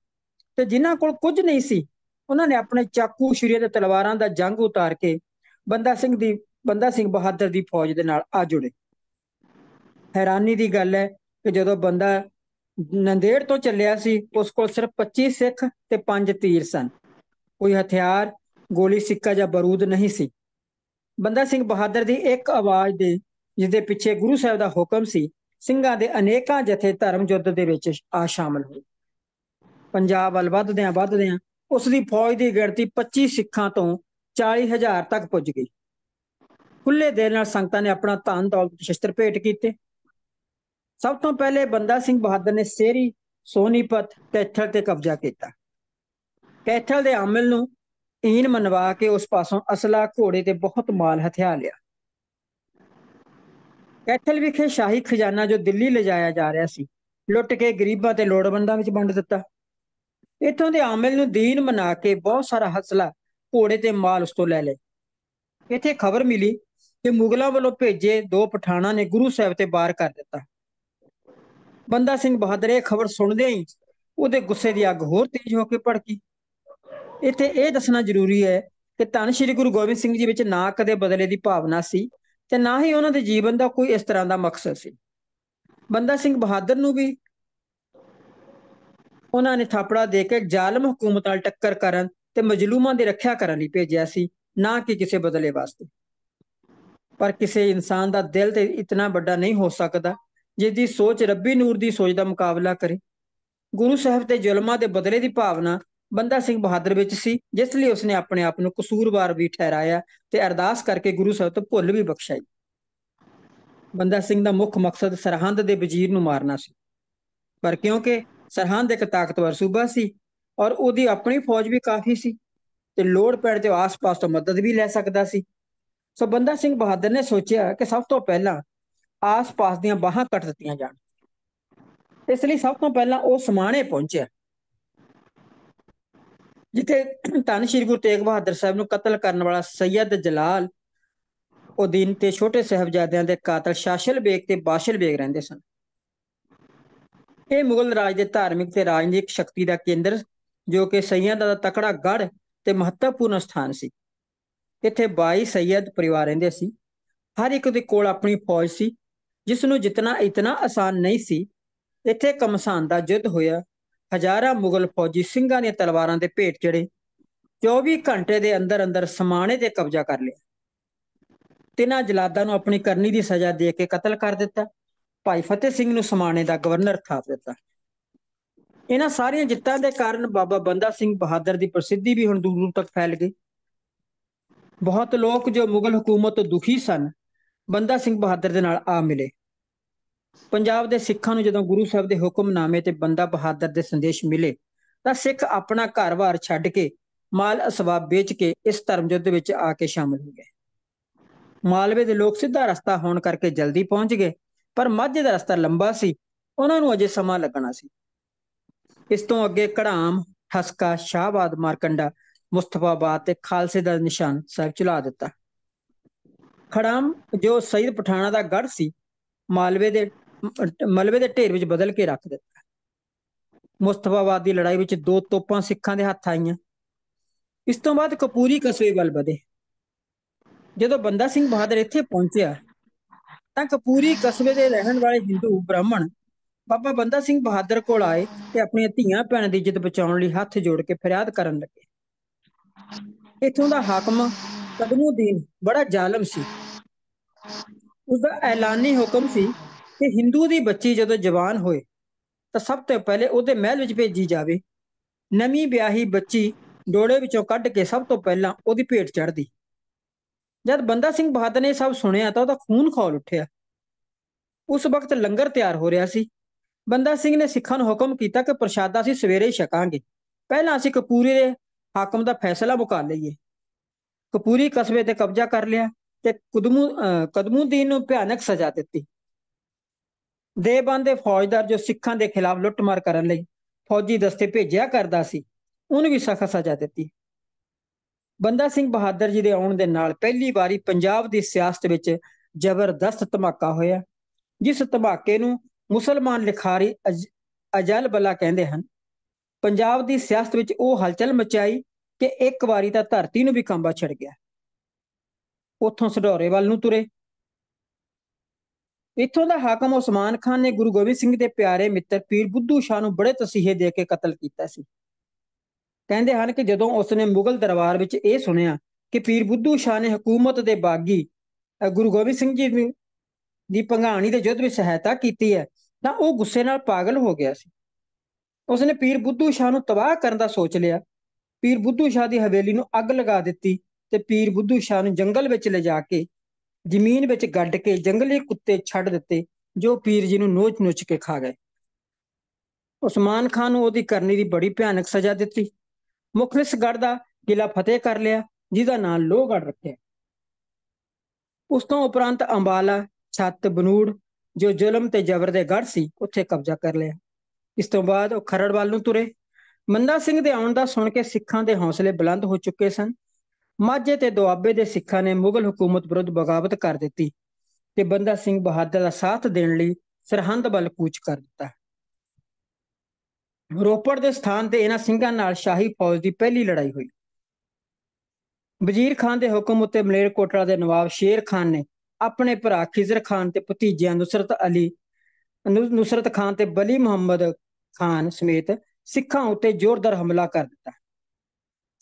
ਤੇ ਜਿਨ੍ਹਾਂ ਕੋਲ ਕੁਝ ਨਹੀਂ ਸੀ ਉਹਨਾਂ ਨੇ ਆਪਣੇ ਚਾਕੂ ਸ਼ਰੀਰ ਤੇ ਤਲਵਾਰਾਂ ਦਾ ਜੰਗ ਉਤਾਰ ਕੇ ਬੰਦਾ ਸਿੰਘ ਦੀ ਬੰਦਾ ਸਿੰਘ ਬਹਾਦਰ ਦੀ ਫੌਜ ਦੇ ਨਾਲ ਆ ਜੁੜੇ ਹੈਰਾਨੀ ਦੀ ਗੱਲ ਹੈ ਕਿ ਜਦੋਂ ਬੰਦਾ ਨੰਦੇੜ ਤੋਂ ਚੱਲਿਆ ਸੀ ਉਸ ਕੋਲ ਸਿਰਫ 25 ਸਿੱਖ ਤੇ 5 ਤੀਰ ਸਨ ਕੋਈ ਹਥਿਆਰ ਗੋਲੀ ਸਿੱਕਾ ਜਾਂ ਬਾਰੂਦ ਨਹੀਂ ਸੀ ਬੰਦਾ ਸਿੰਘ ਬਹਾਦਰ ਦੀ ਇੱਕ ਆਵਾਜ਼ ਦੇ ਜਿਸ ਦੇ ਪਿੱਛੇ ਗੁਰੂ ਸਾਹਿਬ ਦਾ ਹੁਕਮ ਸੀ ਸਿੰਘਾਂ ਦੇ ਅਨੇਕਾਂ ਜਥੇ ਧਰਮ ਯੁੱਧ ਦੇ ਵਿੱਚ ਆ ਸ਼ਾਮਲ ਹੋਏ ਪੰਜਾਬ ਵੱਲ ਵੱਧਦਿਆਂ ਵੱਧਦਿਆਂ ਉਸ ਦੀ ਫੌਜ ਦੀ ਗਿਣਤੀ 25 ਸਿੱਖਾਂ ਤੋਂ 40000 ਤੱਕ ਪੁੱਜ ਗਈ ਖੁੱਲੇ ਦੇ ਨਾਲ ਸੰਗਤਾਂ ਨੇ ਆਪਣਾ ਧਨ ਦੌਲਤ ਸ਼ਸਤਰ ਭੇਟ ਕੀਤੇ ਸਭ ਤੋਂ ਪਹਿਲੇ ਬੰਦਾ ਸਿੰਘ ਬਹਾਦਰ ਨੇ ਸੇਰੀ ਸੋਨੀਪਤ ਕੈਥਲ ਤੇ ਕਬਜ਼ਾ ਕੀਤਾ ਕੈਥਲ ਦੇ ਆਮਲ ਨੂੰ ਈਨ ਮਨਵਾ ਕੇ ਉਸ ਪਾਸੋਂ ਅਸਲਾ ਘੋੜੇ ਤੇ ਬਹੁਤ ਮਾਲ ਹਥਿਆ ਲਿਆ ਕੈਥਲ ਵਿਖੇ ਸ਼ਾਹੀ ਖਜ਼ਾਨਾ ਜੋ ਦਿੱਲੀ ਲਿਜਾਇਆ ਜਾ ਰਿਹਾ ਸੀ ਲੁੱਟ ਕੇ ਗਰੀਬਾਂ ਤੇ ਲੋੜਵੰਦਾਂ ਵਿੱਚ ਵੰਡ ਦਿੱਤਾ ਇਥੋਂ ਦੇ ਆਮਲ ਨੂੰ ਦੀਨ ਮਨਾ ਕੇ ਬਹੁਤ ਸਾਰਾ ਹਸਲਾ ਘੋੜੇ ਤੇ ਮਾਲ ਉਸ ਤੋਂ ਲੈ ਲਏ ਇੱਥੇ ਖਬਰ ਮਿਲੀ ਕਿ ਮੁਗਲਾਂ ਵੱਲੋਂ ਭੇਜੇ ਦੋ ਪਠਾਣਾ ਨੇ ਗੁਰੂ ਸਾਹਿਬ ਤੇ ਬਾਰ ਕਰ ਦਿੱਤਾ ਬੰਦਾ ਸਿੰਘ ਬਹਾਦਰ ਇਹ ਖਬਰ ਸੁਣਦੇ ਹੀ ਉਹਦੇ ਗੁੱਸੇ ਦੀ ਅੱਗ ਹੋਰ ਤੇਜ਼ ਹੋ ਕੇ ਭੜਕੀ ਇੱਥੇ ਇਹ ਦੱਸਣਾ ਜ਼ਰੂਰੀ ਹੈ ਕਿ ਧੰਨ ਸ਼੍ਰੀ ਗੁਰੂ ਗੋਬਿੰਦ ਸਿੰਘ ਜੀ ਵਿੱਚ ਨਾ ਕਦੇ ਬਦਲੇ ਦੀ ਭਾਵਨਾ ਸੀ ਤੇ ਨਾ ਹੀ ਉਹਨਾਂ ਦੇ ਜੀਵਨ ਦਾ ਕੋਈ ਇਸ ਤਰ੍ਹਾਂ ਦਾ ਮਕਸਦ ਸੀ ਬੰਦਾ ਸਿੰਘ ਬਹਾਦਰ ਨੂੰ ਵੀ ਉਹਨਾਂ ਨੇ ਥਾਪੜਾ ਦੇ ਕੇ ਜ਼ਾਲਮ ਹਕੂਮਤ ਨਾਲ ਟੱਕਰ ਕਰਨ ਤੇ ਮਜਲੂਮਾਂ ਦੀ ਰੱਖਿਆ ਕਰਨ ਲਈ ਭੇਜਿਆ ਸੀ ਨਾ ਕਿ ਕਿਸੇ ਬਦਲੇ ਵਾਸਤੇ ਪਰ ਕਿਸੇ ਇਨਸਾਨ ਦਾ ਦਿਲ ਤੇ ਇਤਨਾ ਵੱਡਾ ਨਹੀਂ ਹੋ ਸਕਦਾ ਜਿਸ ਦੀ ਸੋਚ ਰੱਬੀ ਨੂਰ ਦੀ ਸੋਚ ਦਾ ਮੁਕਾਬਲਾ ਕਰੇ ਗੁਰੂ ਸਾਹਿਬ ਤੇ ਜ਼ੁਲਮਾਂ ਦੇ ਬਦਲੇ ਦੀ ਭਾਵਨਾ ਬੰਦਾ ਸਿੰਘ ਬਹਾਦਰ ਵਿੱਚ ਸੀ ਜਿਸ ਲਈ ਉਸਨੇ ਆਪਣੇ ਆਪ ਨੂੰ ਕਸੂਰਵਾਰ ਵੀ ਠਹਿਰਾਇਆ ਤੇ ਅਰਦਾਸ ਕਰਕੇ ਗੁਰੂ ਸਾਹਿਬ ਤੋਂ ਭੁੱਲ ਵੀ ਬਖਸ਼ਾਈ ਬੰਦਾ ਸਿੰਘ ਦਾ ਮੁੱਖ ਮਕਸਦ ਸਰਹੰਦ ਦੇ ਵਜ਼ੀਰ ਨੂੰ ਮਾਰਨਾ ਸੀ ਪਰ ਕਿਉਂਕਿ ਸਰਹੰਦ ਇੱਕ ਤਾਕਤਵਰ ਸੂਬਾ ਸੀ ਔਰ ਉਹਦੀ ਆਪਣੀ ਫੌਜ ਵੀ ਕਾਫੀ ਸੀ ਤੇ ਲੋੜ ਪੈਣ ਤੇ ਆਸ-ਪਾਸ ਤੋਂ ਮਦਦ ਵੀ ਲੈ ਸਕਦਾ ਸੀ ਸੋ ਬੰਦਾ ਸਿੰਘ ਬਹਾਦਰ ਨੇ ਸੋਚਿਆ ਕਿ ਸਭ ਤੋਂ ਪਹਿਲਾਂ ਆਸ-ਪਾਸ ਦੀਆਂ ਬਾਹਾਂ ਕੱਟ ਦਿੱਤੀਆਂ ਜਾਣ ਇਸ ਲਈ ਸਭ ਤੋਂ ਪਹਿਲਾਂ ਉਹ ਸਮਾਣੇ ਪਹੁੰਚਿਆ ਜਿੱਥੇ ਧੰਨ ਸ਼੍ਰੀ ਗੁਰੂ ਤੇਗ ਬਹਾਦਰ ਸਾਹਿਬ ਨੂੰ ਕਤਲ ਕਰਨ ਵਾਲਾ ਸੈਦ ਜਲਾਲ ਉਦੀਨ ਤੇ ਛੋਟੇ ਸਹਿਬਜ਼ਾਦਿਆਂ ਦੇ ਕਾਤਲ ਸ਼ਾਸ਼ਲ ਬੇਗ ਤੇ ਬਾਸ਼ਲ ਬੇਗ ਰਹਿੰਦੇ ਸਨ ਇਹ ਮੁਗਲ ਰਾਜ ਦੇ ਧਾਰਮਿਕ ਤੇ ਰਾਜਨੀਤਿਕ ਸ਼ਕਤੀ ਦਾ ਕੇਂਦਰ ਜੋ ਕਿ ਸੈਦ ਦਾ ਤਕੜਾ ਗੜ ਤੇ ਮਹੱਤਵਪੂਰਨ ਸਥਾਨ ਸੀ ਇੱਥੇ 22 ਸੈਦ ਪਰਿਵਾਰ ਰਹਿੰਦੇ ਸੀ ਹਰ ਇੱਕ ਦੇ ਕੋਲ ਆਪਣੀ ਫੌਜ ਸੀ ਜਿਸ ਨੂੰ ਜਿੰਨਾ ਇਤਨਾ ਆਸਾਨ ਨਹੀਂ ਸੀ ਇੱਥੇ ਕਮਸਾਨ ਦਾ ਜਿੱਤ ਹੋਇਆ ਹਜ਼ਾਰਾਂ ਮੁਗਲ ਫੌਜੀ ਸਿੰਘਾਂ ਦੀਆਂ ਤਲਵਾਰਾਂ ਦੇ ਭੇਟ ਚੜੇ 24 ਘੰਟੇ ਦੇ ਅੰਦਰ ਅੰਦਰ ਸਮਾਣੇ ਤੇ ਕਬਜ਼ਾ ਕਰ ਲਿਆ ਤਿੰਨਾਂ ਜਲਾਦਾਂ ਨੂੰ ਆਪਣੀ ਕਰਨੀ ਦੀ ਸਜ਼ਾ ਦੇ ਕੇ ਕਤਲ ਕਰ ਦਿੱਤਾ ਭਾਈ ਫਤਿਹ ਸਿੰਘ ਨੂੰ ਸਮਾਣੇ ਦਾ ਗਵਰਨਰ ਥਾਪ ਦਿੱਤਾ ਇਹਨਾਂ ਸਾਰੀਆਂ ਜਿੱਤਾਂ ਦੇ ਕਾਰਨ ਬਾਬਾ ਬੰਦਾ ਸਿੰਘ ਬਹਾਦਰ ਦੀ ਪ੍ਰਸਿੱਧੀ ਵੀ ਹੁਣ ਦੂਰ ਦੂਰ ਤੱਕ ਫੈਲ ਗਈ ਬਹੁਤ ਲੋਕ ਜੋ ਮੁਗਲ ਹਕੂਮਤ ਤੋਂ ਦੁਖੀ ਸਨ ਬੰਦਾ ਸਿੰਘ ਬਹਾਦਰ ਦੇ ਨਾਲ ਆ ਮਿਲੇ ਪੰਜਾਬ ਦੇ ਸਿੱਖਾਂ ਨੂੰ ਜਦੋਂ ਗੁਰੂ ਸਾਹਿਬ ਦੇ ਹੁਕਮਨਾਮੇ ਤੇ ਬੰਦਾ ਬਹਾਦਰ ਦੇ ਸੰਦੇਸ਼ ਮਿਲੇ ਤਾਂ ਸਿੱਖ ਆਪਣਾ ਘਰ-ਬਾਰ ਛੱਡ ਕੇ ਮਾਲ ਅਸਵਾਬ ਵੇਚ ਕੇ ਇਸ ਧਰਮ ਯੁੱਧ ਵਿੱਚ ਆ ਕੇ ਸ਼ਾਮਲ ਹੋ ਗਏ ਮਾਲਵੇ ਦੇ ਲੋਕ ਸਿੱਧਾ ਰਸਤਾ ਹੋਣ ਕਰਕੇ ਜਲਦੀ ਪਹੁੰਚ ਗਏ ਪਰ ਮਾਝੇ ਦਾ ਰਸਤਾ ਲੰਬਾ ਸੀ ਉਹਨਾਂ ਨੂੰ ਅਜੇ ਸਮਾਂ ਲੱਗਣਾ ਸੀ ਇਸ ਤੋਂ ਅੱਗੇ ਕੜਾਮ ਹਸਕਾ ਸ਼ਾਹਬਾਦ ਮਾਰਕੰਡਾ ਮੁਸਤਫਾਬਾਦ ਤੇ ਖਾਲਸੇ ਦਾ ਨਿਸ਼ਾਨ ਸਾਹਿਬ ਚੁਲਾ ਦਿੱਤਾ ਖੜਾਮ ਜੋ ਸੈਦ ਪਠਾਣਾ ਦਾ ਗੜ ਸੀ ਮਾਲਵੇ ਦੇ ਮਲਵੇ ਦੇ ਢੇਰ ਵਿੱਚ ਬਦਲ ਕੇ ਰੱਖ ਦਿੱਤਾ ਮੁਸਤਫਾਬਾਦ ਦੀ ਲੜਾਈ ਵਿੱਚ ਦੋ ਤੋਪਾਂ ਸਿੱਖਾਂ ਦੇ ਹੱਥ ਆਈਆਂ ਇਸ ਤੋਂ ਬਾਅਦ ਕਪੂਰੀ ਕਸਵੇ ਵੱਲ ਵਧੇ ਜਦੋਂ ਬੰਦਾ ਸਿੰਘ ਬਹਾਦਰ ਇੱਥੇ ਪਹੁੰਚਿਆ ਤਾਂ ਕਪੂਰੀ ਕਸਵੇ ਦੇ ਰਹਿਣ ਵਾਲੇ ਹਿੰਦੂ ਬ੍ਰਾਹਮਣ ਬਾਬਾ ਬੰਦਾ ਸਿੰਘ ਬਹਾਦਰ ਕੋਲ ਆਏ ਤੇ ਆਪਣੀਆਂ ਧੀਆਂ ਭੈਣਾਂ ਦੀ ਇੱਜ਼ਤ ਬਚਾਉਣ ਲਈ ਹੱਥ ਜੋੜ ਕੇ ਫਰਿਆਦ ਕਰਨ ਲੱਗੇ ਇਥੋਂ ਦਾ ਹਾਕਮ ਕਦਮੂਦੀਨ ਬੜਾ ਜ਼ਾਲਮ ਸੀ ਉਸ ਦਾ ਐਲਾਨੀ ਹੁਕਮ ਸੀ ਕਿ ਹਿੰਦੂ ਦੀ ਬੱਚੀ ਜਦੋਂ ਜਵਾਨ ਹੋਏ ਤਾਂ ਸਭ ਤੋਂ ਪਹਿਲੇ ਉਹਦੇ ਮਹਿਲ ਵਿੱਚ ਭੇਜੀ ਜਾਵੇ ਨਵੀਂ ਵਿਆਹੀ ਬੱਚੀ ਡੋੜੇ ਵਿੱਚੋਂ ਕੱਢ ਕੇ ਸਭ ਤੋਂ ਪਹਿਲਾਂ ਉਹਦੀ ਭੇਟ ਚੜਦੀ ਜਦ ਬੰਦਾ ਸਿੰਘ ਬਹਾਦਰ ਨੇ ਸਭ ਸੁਣਿਆ ਤਾਂ ਉਹਦਾ ਖੂਨ ਖੌਲ ਉੱਠਿਆ ਉਸ ਵਕਤ ਲੰਗਰ ਤਿਆਰ ਹੋ ਰਿਹਾ ਸੀ ਬੰਦਾ ਸਿੰਘ ਨੇ ਸਿੱਖਾਂ ਨੂੰ ਹੁਕਮ ਕੀਤਾ ਕਿ ਪ੍ਰਸ਼ਾਦਾ ਅਸੀਂ ਸਵੇਰੇ ਹੀ ਛਕਾਂਗੇ ਪਹਿਲਾਂ ਅਸੀਂ ਕਪੂਰੀ ਦੇ ਹਾਕਮ ਦਾ ਫੈਸਲਾ ਮੁਕਾ ਲਈਏ ਕਪੂਰੀ ਕਸਬੇ ਤੇ ਕਬਜ਼ਾ ਕਰ ਲਿਆ ਤੇ ਕਦਮੂ ਕਦਮੂਦੀਨ ਨੂੰ ਭਿਆਨਕ ਸਜ਼ਾ ਦਿੱਤੀ ਦੇਵਬੰਦ ਦੇ ਫੌਜਦਾਰ ਜੋ ਸਿੱਖਾਂ ਦੇ ਖਿਲਾਫ ਲੁੱਟਮਾਰ ਕਰਨ ਲਈ ਫੌਜੀ ਦਸਤੇ ਭੇਜਿਆ ਕਰਦਾ ਸੀ ਉਹਨੂੰ ਵੀ ਸਖਤ ਸਜ਼ਾ ਦਿੱਤੀ ਬੰਦਾ ਸਿੰਘ ਬਹਾਦਰ ਜੀ ਦੇ ਆਉਣ ਦੇ ਨਾਲ ਪਹਿਲੀ ਵਾਰੀ ਪੰਜਾਬ ਦੀ ਸਿਆਸਤ ਵਿੱਚ ਜ਼ਬਰਦਸਤ ਧਮਾਕਾ ਹੋਇਆ ਜਿਸ ਧਮਾਕੇ ਨੂੰ ਮੁਸਲਮਾਨ ਲਿਖਾਰੀ ਅਜਲ ਬਲਾ ਕਹਿੰਦੇ ਹਨ ਪੰਜਾਬ ਦੀ ਸਿਆਸਤ ਵਿੱਚ ਉਹ ਹਲਚਲ ਮਚਾਈ ਕਿ ਇੱਕ ਵਾਰੀ ਤਾਂ ਧਰਤੀ ਨੂੰ ਵੀ ਕੰਬਾ ਛੜ ਗਿਆ ਉੱਥੋਂ ਸਡੋਰੇ ਵੱਲ ਨੂੰ ਤੁਰੇ ਇਥੋਂ ਦਾ ਹਾਕਮ ਉਸਮਾਨ ਖਾਨ ਨੇ ਗੁਰੂ ਗੋਬਿੰਦ ਸਿੰਘ ਦੇ ਪਿਆਰੇ ਮਿੱਤਰ ਪੀਰ ਬੁੱਧੂ ਸ਼ਾਹ ਨੂੰ ਬੜੇ ਤਸੀਹੇ ਦੇ ਕੇ ਕਤਲ ਕੀਤਾ ਸੀ ਕਹਿੰਦੇ ਹਨ ਕਿ ਜਦੋਂ ਉਸ ਨੇ ਮੁਗਲ ਦਰਬਾਰ ਵਿੱਚ ਇਹ ਸੁਣਿਆ ਕਿ ਪੀਰ ਬੁੱਧੂ ਸ਼ਾਹ ਨੇ ਹਕੂਮਤ ਦੇ ਬਾਗੀ ਗੁਰੂ ਗੋਬਿੰਦ ਸਿੰਘ ਜੀ ਦੀ ਪੰਘਾਣੀ ਦੇ ਯੁੱਧ ਵਿੱਚ ਸਹਾਇਤਾ ਕੀਤੀ ਹੈ ਤਾਂ ਉਹ ਗੁੱਸੇ ਨਾਲ ਪਾਗਲ ਹੋ ਗਿਆ ਸੀ ਉਸ ਨੇ ਪੀਰ ਬੁੱਧੂ ਸ਼ਾਹ ਨੂੰ ਤਬਾਹ ਕਰਨ ਦਾ ਸੋਚ ਲਿਆ ਪੀਰ ਬੁੱਧੂ ਸ਼ਾਹ ਦੀ ਹਵੇਲੀ ਨੂੰ ਅੱਗ ਲਗਾ ਦਿੱਤੀ ਤੇ ਪੀਰ ਬੁੱਧੂ ਸ਼ਾਹ ਨੂੰ ਜੰਗਲ ਵਿੱਚ ਲਿਜਾ ਕੇ ਜ਼ਮੀਨ ਵਿੱਚ ਗੱਡ ਕੇ ਜੰਗਲੀ ਕੁੱਤੇ ਛੱਡ ਦਿੱਤੇ ਜੋ ਪੀਰ ਜੀ ਨੂੰ ਨੋਚ-ਨੋਚ ਕੇ ਖਾ ਗਏ ਉਸਮਾਨ ਖਾਨ ਨੂੰ ਉਹਦੀ ਕਰਨੀ ਦੀ ਬੜੀ ਭਿਆਨਕ ਸਜ਼ਾ ਦਿੱਤੀ ਮੁਖਲਿਸ ਗੜ ਦਾ ਕਿਲਾ ਫਤਿਹ ਕਰ ਲਿਆ ਜਿਹਦਾ ਨਾਮ ਲੋਹਗੜ ਰੱਖਿਆ ਉਸ ਤੋਂ ਉਪਰੰਤ ਅੰਬਾਲਾ ਛੱਤ ਬਨੂੜ ਜੋ ਜ਼ੁਲਮ ਤੇ ਜ਼ਬਰ ਦੇ ਗੜ ਸੀ ਉੱਥੇ ਕਬਜ਼ਾ ਕਰ ਲਿਆ ਇਸ ਤੋਂ ਬਾਅਦ ਉਹ ਖਰੜ ਵੱਲ ਨੂੰ ਤੁਰੇ ਮੰਦਾ ਸਿੰਘ ਦੇ ਆਉਣ ਦਾ ਸੁਣ ਕੇ ਸਿੱਖਾਂ ਦੇ ਹੌਸਲੇ ਬੁਲੰਦ ਹੋ ਚੁੱਕੇ ਸਨ ਮਾਝੇ ਤੇ ਦੁਆਬੇ ਦੇ ਸਿੱਖਾਂ ਨੇ ਮੁਗਲ ਹਕੂਮਤ ਵਿਰੁੱਧ ਬਗਾਵਤ ਕਰ ਦਿੱਤੀ ਤੇ ਬੰਦਾ ਸਿੰਘ ਬਹਾਦਰ ਦਾ ਸਾਥ ਦੇਣ ਲਈ ਸਰਹੰਦ ਵੱਲ ਕੂਚ ਕਰ ਦਿੱਤਾ ਰੋਪੜ ਦੇ ਸਥਾਨ ਤੇ ਇਹਨਾਂ ਸਿੰਘਾਂ ਨਾਲ ਸ਼ਾਹੀ ਫੌਜ ਦੀ ਪਹਿਲੀ ਲੜਾਈ ਹੋਈ ਵਜ਼ੀਰ ਖਾਨ ਦੇ ਹੁਕਮ ਉੱਤੇ ਮਲੇਰਕੋਟਲਾ ਦੇ ਨਵਾਬ ਸ਼ੇਰ ਖਾਨ ਨੇ ਆਪਣੇ ਭਰਾ ਖਿਜ਼ਰ ਖਾਨ ਤੇ ਭਤੀਜੇ ਨੁਸਰਤ ਅਲੀ ਨੁਸਰਤ ਖਾਨ ਤੇ ਬਲੀ ਮੁਹੰਮਦ ਖਾਨ ਸਮੇਤ ਸਿੱਖਾਂ ਉੱਤੇ ਜ਼ੋਰਦਾਰ ਹਮਲਾ ਕਰ ਦਿੱਤਾ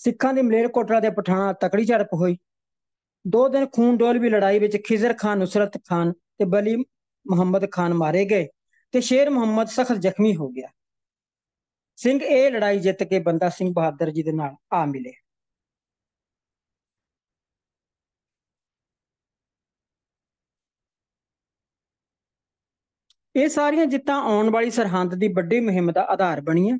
ਸਿੱਖਾਂ ਦੀ ਮਲੇਰਕੋਟਲਾ ਦੇ ਪਠਾਣਾ ਤਕੜੀ ਝੜਪ ਹੋਈ ਦੋ ਦਿਨ ਖੂਨ ਡੋਲ ਵੀ ਲੜਾਈ ਵਿੱਚ ਖਿਜ਼ਰ ਖਾਨ ਨੁਸਰਤ ਖਾਨ ਤੇ ਬਲੀ ਮੁਹੰਮਦ ਖਾਨ ਮਾਰੇ ਗਏ ਤੇ ਸ਼ੇਰ ਮੁਹੰਮਦ ਸਖਤ ਜ਼ਖਮੀ ਹੋ ਗਿਆ ਸਿੰਘ ਇਹ ਲੜਾਈ ਜਿੱਤ ਕੇ ਬੰਦਾ ਸਿੰਘ ਬਹਾਦਰ ਜੀ ਦੇ ਨਾਲ ਆ ਮਿਲੇ ਇਹ ਸਾਰੀਆਂ ਜਿੱਤਾਂ ਆਉਣ ਵਾਲੀ ਸਰਹੰਦ ਦੀ ਵੱਡੀ ਮੁਹਿੰਮ ਦਾ ਆਧਾਰ ਬਣੀਆਂ